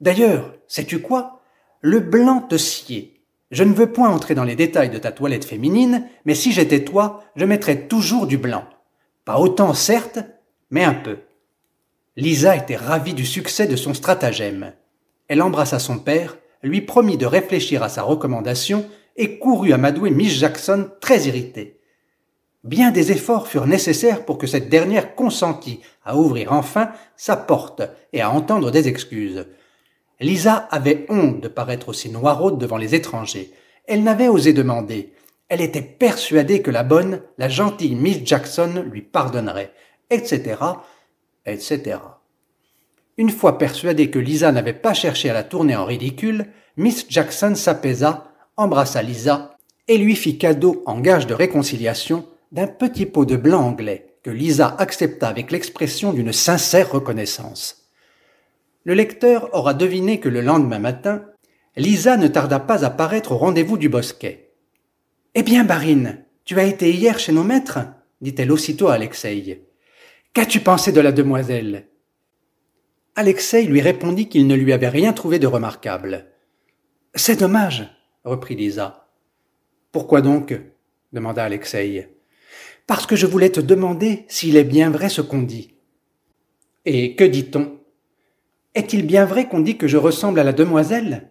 D'ailleurs, sais-tu quoi Le blanc te sied. Je ne veux point entrer dans les détails de ta toilette féminine, mais si j'étais toi, je mettrais toujours du blanc. Pas autant, certes, mais un peu. Lisa était ravie du succès de son stratagème. Elle embrassa son père, lui promit de réfléchir à sa recommandation et courut amadouer Miss Jackson très irritée. Bien des efforts furent nécessaires pour que cette dernière consentît à ouvrir enfin sa porte et à entendre des excuses. Lisa avait honte de paraître aussi noiraude devant les étrangers. Elle n'avait osé demander. Elle était persuadée que la bonne, la gentille Miss Jackson lui pardonnerait, etc., etc. Une fois persuadée que Lisa n'avait pas cherché à la tourner en ridicule, Miss Jackson s'apaisa, embrassa Lisa et lui fit cadeau en gage de réconciliation d'un petit pot de blanc anglais que Lisa accepta avec l'expression d'une sincère reconnaissance le lecteur aura deviné que le lendemain matin, Lisa ne tarda pas à paraître au rendez-vous du bosquet. Eh bien, Barine, tu as été hier chez nos maîtres dit-elle aussitôt à Alexei. Qu'as-tu pensé de la demoiselle Alexei lui répondit qu'il ne lui avait rien trouvé de remarquable. C'est dommage, reprit Lisa. Pourquoi donc demanda Alexei. « Parce que je voulais te demander s'il est bien vrai ce qu'on dit. Et que dit-on est-il bien vrai qu'on dit que je ressemble à la demoiselle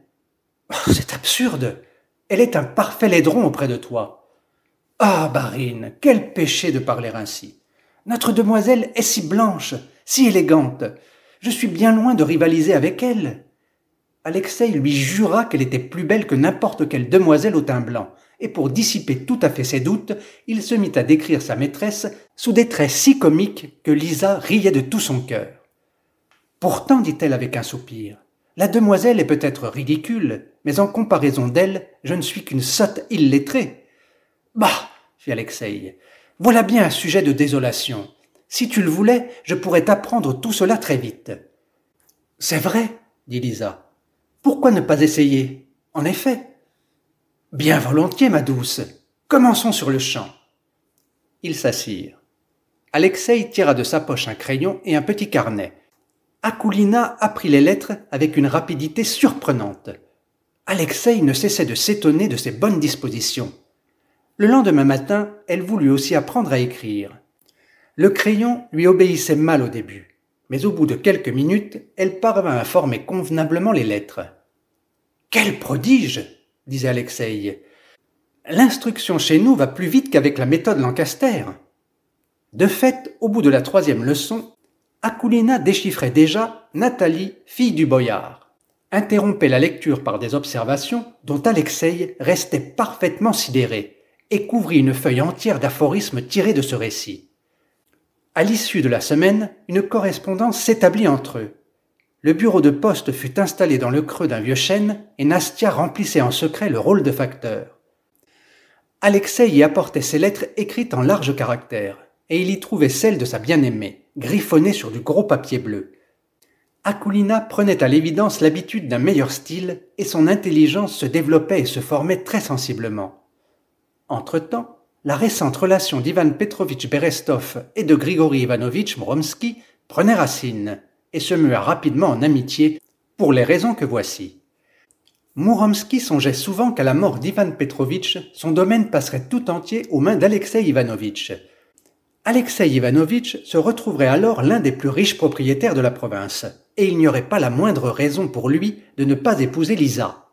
oh, C'est absurde. Elle est un parfait laidron auprès de toi. Ah, Barine, quel péché de parler ainsi. Notre demoiselle est si blanche, si élégante. Je suis bien loin de rivaliser avec elle. Alexei lui jura qu'elle était plus belle que n'importe quelle demoiselle au teint blanc, et pour dissiper tout à fait ses doutes, il se mit à décrire sa maîtresse sous des traits si comiques que Lisa riait de tout son cœur. Pourtant, dit-elle avec un soupir, la demoiselle est peut-être ridicule, mais en comparaison d'elle, je ne suis qu'une sotte illettrée. Bah, fit Alexei, voilà bien un sujet de désolation. Si tu le voulais, je pourrais t'apprendre tout cela très vite. C'est vrai, dit Lisa. Pourquoi ne pas essayer En effet. Bien volontiers, ma douce. Commençons sur le champ. Ils s'assirent. Alexei tira de sa poche un crayon et un petit carnet, Akulina apprit les lettres avec une rapidité surprenante. Alexei ne cessait de s'étonner de ses bonnes dispositions. Le lendemain matin, elle voulut aussi apprendre à écrire. Le crayon lui obéissait mal au début, mais au bout de quelques minutes, elle parvint à former convenablement les lettres. Quel prodige disait Alexei. L'instruction chez nous va plus vite qu'avec la méthode Lancaster. De fait, au bout de la troisième leçon, Akulina déchiffrait déjà Nathalie, fille du boyard. Interrompait la lecture par des observations dont Alexei restait parfaitement sidéré et couvrit une feuille entière d'aphorismes tirés de ce récit. À l'issue de la semaine, une correspondance s'établit entre eux. Le bureau de poste fut installé dans le creux d'un vieux chêne et Nastia remplissait en secret le rôle de facteur. Alexei y apportait ses lettres écrites en large caractères, et il y trouvait celles de sa bien-aimée. Griffonné sur du gros papier bleu. Akulina prenait à l'évidence l'habitude d'un meilleur style et son intelligence se développait et se formait très sensiblement. Entre-temps, la récente relation d'Ivan Petrovitch Berestov et de Grigory Ivanovitch Muromsky prenait racine et se mua rapidement en amitié pour les raisons que voici. Muromsky songeait souvent qu'à la mort d'Ivan Petrovitch, son domaine passerait tout entier aux mains d'Alexei Ivanovitch, Alexei Ivanovitch se retrouverait alors l'un des plus riches propriétaires de la province, et il n'y aurait pas la moindre raison pour lui de ne pas épouser Lisa.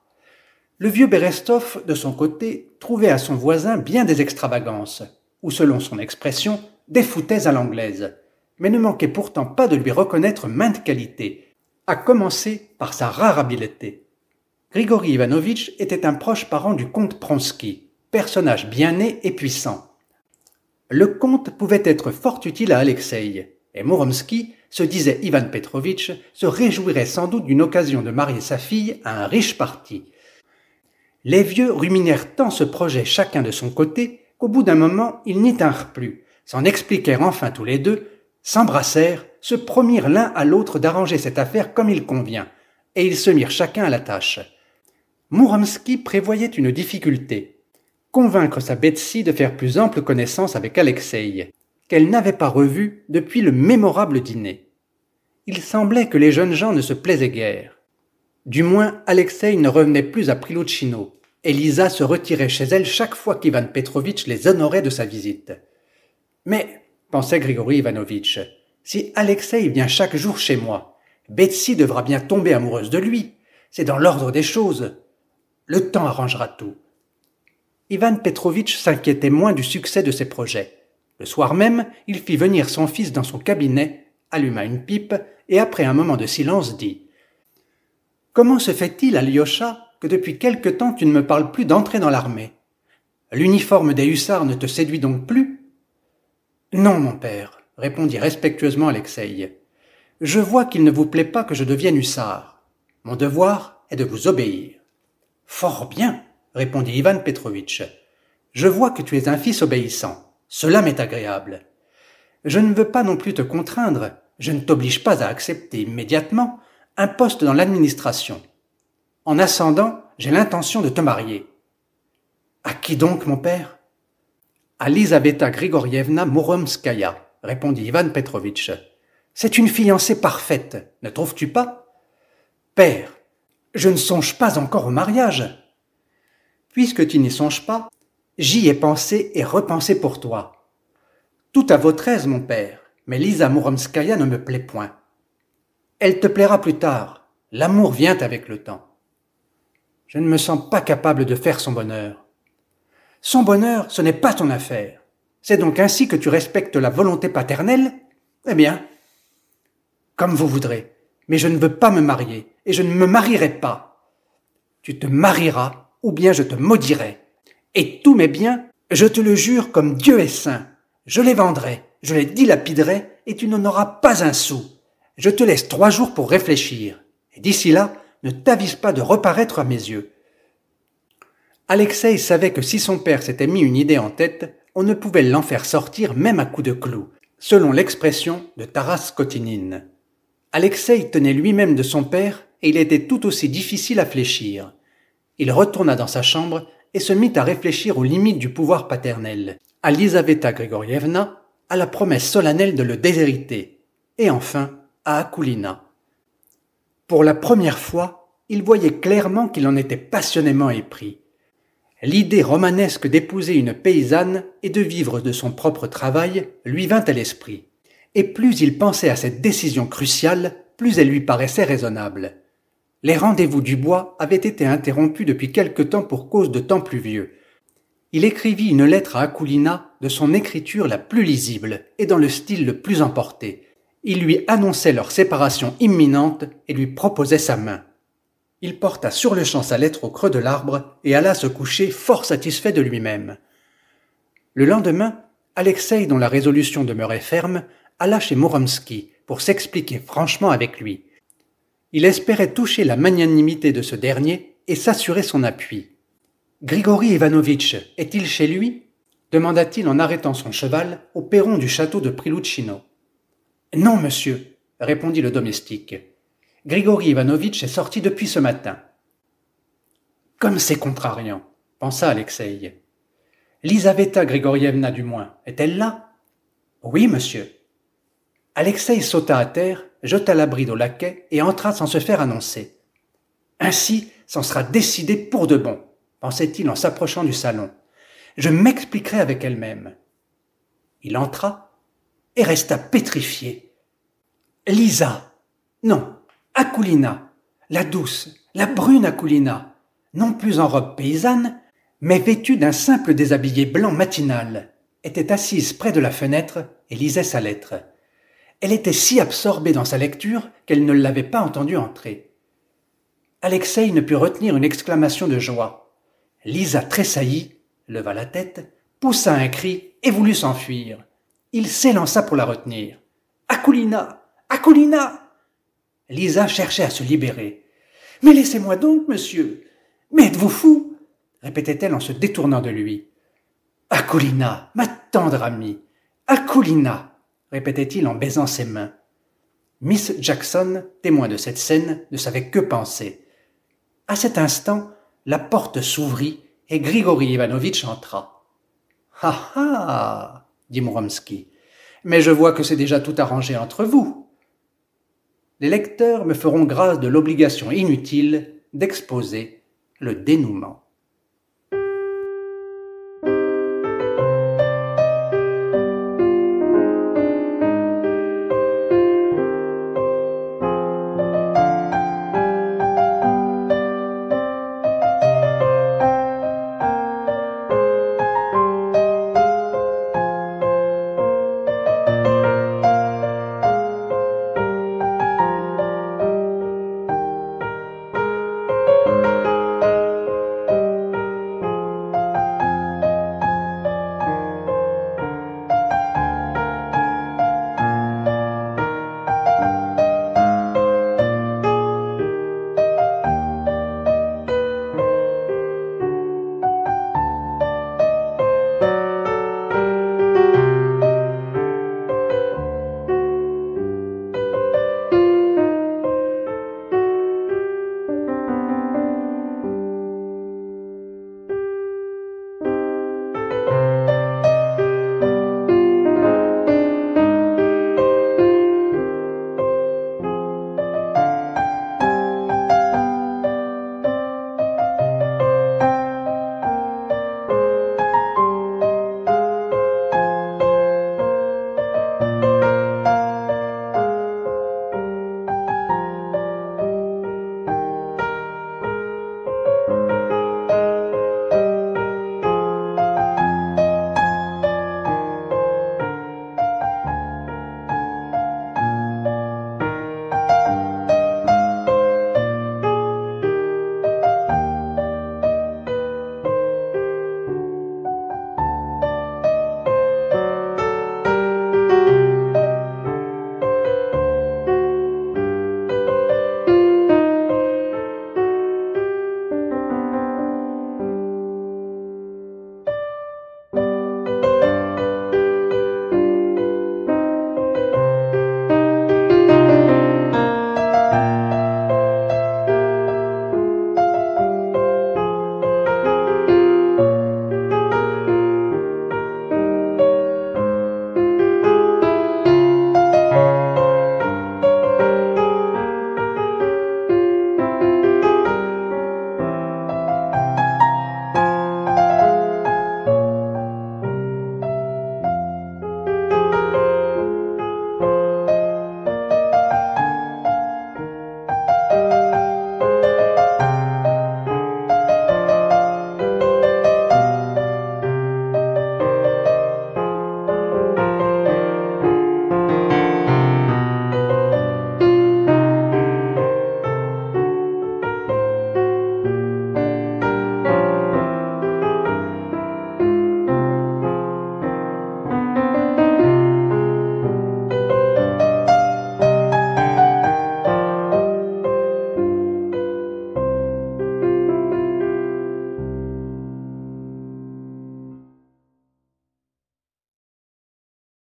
Le vieux Berestov, de son côté, trouvait à son voisin bien des extravagances, ou selon son expression, des foutaises à l'anglaise, mais ne manquait pourtant pas de lui reconnaître maintes qualités, à commencer par sa rare habileté. Grigori Ivanovitch était un proche parent du comte Pronsky, personnage bien né et puissant le comte pouvait être fort utile à Alexei, et Muromsky, se disait Ivan Petrovitch, se réjouirait sans doute d'une occasion de marier sa fille à un riche parti. Les vieux ruminèrent tant ce projet chacun de son côté qu'au bout d'un moment ils n'y tinrent plus, s'en expliquèrent enfin tous les deux, s'embrassèrent, se promirent l'un à l'autre d'arranger cette affaire comme il convient, et ils se mirent chacun à la tâche. Muromsky prévoyait une difficulté, convaincre sa Betsy de faire plus ample connaissance avec Alexei, qu'elle n'avait pas revu depuis le mémorable dîner. Il semblait que les jeunes gens ne se plaisaient guère. Du moins, Alexei ne revenait plus à Prilouchino, et Lisa se retirait chez elle chaque fois qu'Ivan Petrovitch les honorait de sa visite. Mais, pensait Grigory Ivanovitch, si Alexei vient chaque jour chez moi, Betsy devra bien tomber amoureuse de lui. C'est dans l'ordre des choses. Le temps arrangera tout. Ivan Petrovitch s'inquiétait moins du succès de ses projets. Le soir même, il fit venir son fils dans son cabinet, alluma une pipe et après un moment de silence dit Comment se fait-il, Alyosha, que depuis quelque temps tu ne me parles plus d'entrer dans l'armée L'uniforme des hussards ne te séduit donc plus Non, mon père, répondit respectueusement Alexei, « Je vois qu'il ne vous plaît pas que je devienne hussard. Mon devoir est de vous obéir. Fort bien, répondit Ivan Petrovitch. Je vois que tu es un fils obéissant. Cela m'est agréable. Je ne veux pas non plus te contraindre, je ne t'oblige pas à accepter immédiatement un poste dans l'administration. En ascendant, j'ai l'intention de te marier. À qui donc, mon père À Lisabetta Grigorievna Moromskaya, répondit Ivan Petrovitch. C'est une fiancée parfaite, ne trouves-tu pas Père, je ne songe pas encore au mariage, Puisque tu n'y songes pas, j'y ai pensé et repensé pour toi. Tout à votre aise, mon père, mais Lisa Muromskaya ne me plaît point. Elle te plaira plus tard. L'amour vient avec le temps. Je ne me sens pas capable de faire son bonheur. Son bonheur, ce n'est pas ton affaire. C'est donc ainsi que tu respectes la volonté paternelle Eh bien, comme vous voudrez, mais je ne veux pas me marier, et je ne me marierai pas. Tu te marieras ou bien je te maudirai. Et tous mes biens, je te le jure comme Dieu est saint, je les vendrai, je les dilapiderai, et tu n'en auras pas un sou. Je te laisse trois jours pour réfléchir, et d'ici là, ne t'avise pas de reparaître à mes yeux. Alexei savait que si son père s'était mis une idée en tête, on ne pouvait l'en faire sortir même à coups de clou, selon l'expression de Taras Kotinine. Alexei tenait lui-même de son père et il était tout aussi difficile à fléchir il retourna dans sa chambre et se mit à réfléchir aux limites du pouvoir paternel, à Lisaveta Grigorievna, à la promesse solennelle de le déshériter, et enfin à Akulina. Pour la première fois, il voyait clairement qu'il en était passionnément épris. L'idée romanesque d'épouser une paysanne et de vivre de son propre travail lui vint à l'esprit. Et plus il pensait à cette décision cruciale, plus elle lui paraissait raisonnable. Les rendez-vous du bois avaient été interrompus depuis quelque temps pour cause de temps pluvieux. Il écrivit une lettre à Akulina de son écriture la plus lisible et dans le style le plus emporté. Il lui annonçait leur séparation imminente et lui proposait sa main. Il porta sur-le-champ sa lettre au creux de l'arbre et alla se coucher fort satisfait de lui-même. Le lendemain, Alexei, dont la résolution demeurait ferme, alla chez Muromsky pour s'expliquer franchement avec lui. Il espérait toucher la magnanimité de ce dernier et s'assurer son appui. Grigori Ivanovitch est-il chez lui demanda-t-il en arrêtant son cheval au perron du château de Priluchino. Non, monsieur, répondit le domestique. Grigori Ivanovitch est sorti depuis ce matin. Comme c'est contrariant, pensa Alexei. Lisaveta Grigorievna, du moins, est-elle là Oui, monsieur. Alexei sauta à terre jeta l'abri au laquais et entra sans se faire annoncer. Ainsi, s'en sera décidé pour de bon, pensait-il en s'approchant du salon. Je m'expliquerai avec elle-même. Il entra et resta pétrifié. Lisa. Non, Akulina, La douce, la brune Akulina, Non plus en robe paysanne, mais vêtue d'un simple déshabillé blanc matinal, était assise près de la fenêtre et lisait sa lettre. Elle était si absorbée dans sa lecture qu'elle ne l'avait pas entendu entrer. Alexei ne put retenir une exclamation de joie. Lisa tressaillit, leva la tête, poussa un cri et voulut s'enfuir. Il s'élança pour la retenir. Akulina Akulina !» Lisa cherchait à se libérer. Mais laissez-moi donc, monsieur Mais êtes-vous fou répétait-elle en se détournant de lui. Akulina, ma tendre amie Akulina !» répétait-il en baisant ses mains. Miss Jackson, témoin de cette scène, ne savait que penser. À cet instant, la porte s'ouvrit et Grigori Ivanovitch entra. Ah ah dit Muromsky. Mais je vois que c'est déjà tout arrangé entre vous. Les lecteurs me feront grâce de l'obligation inutile d'exposer le dénouement.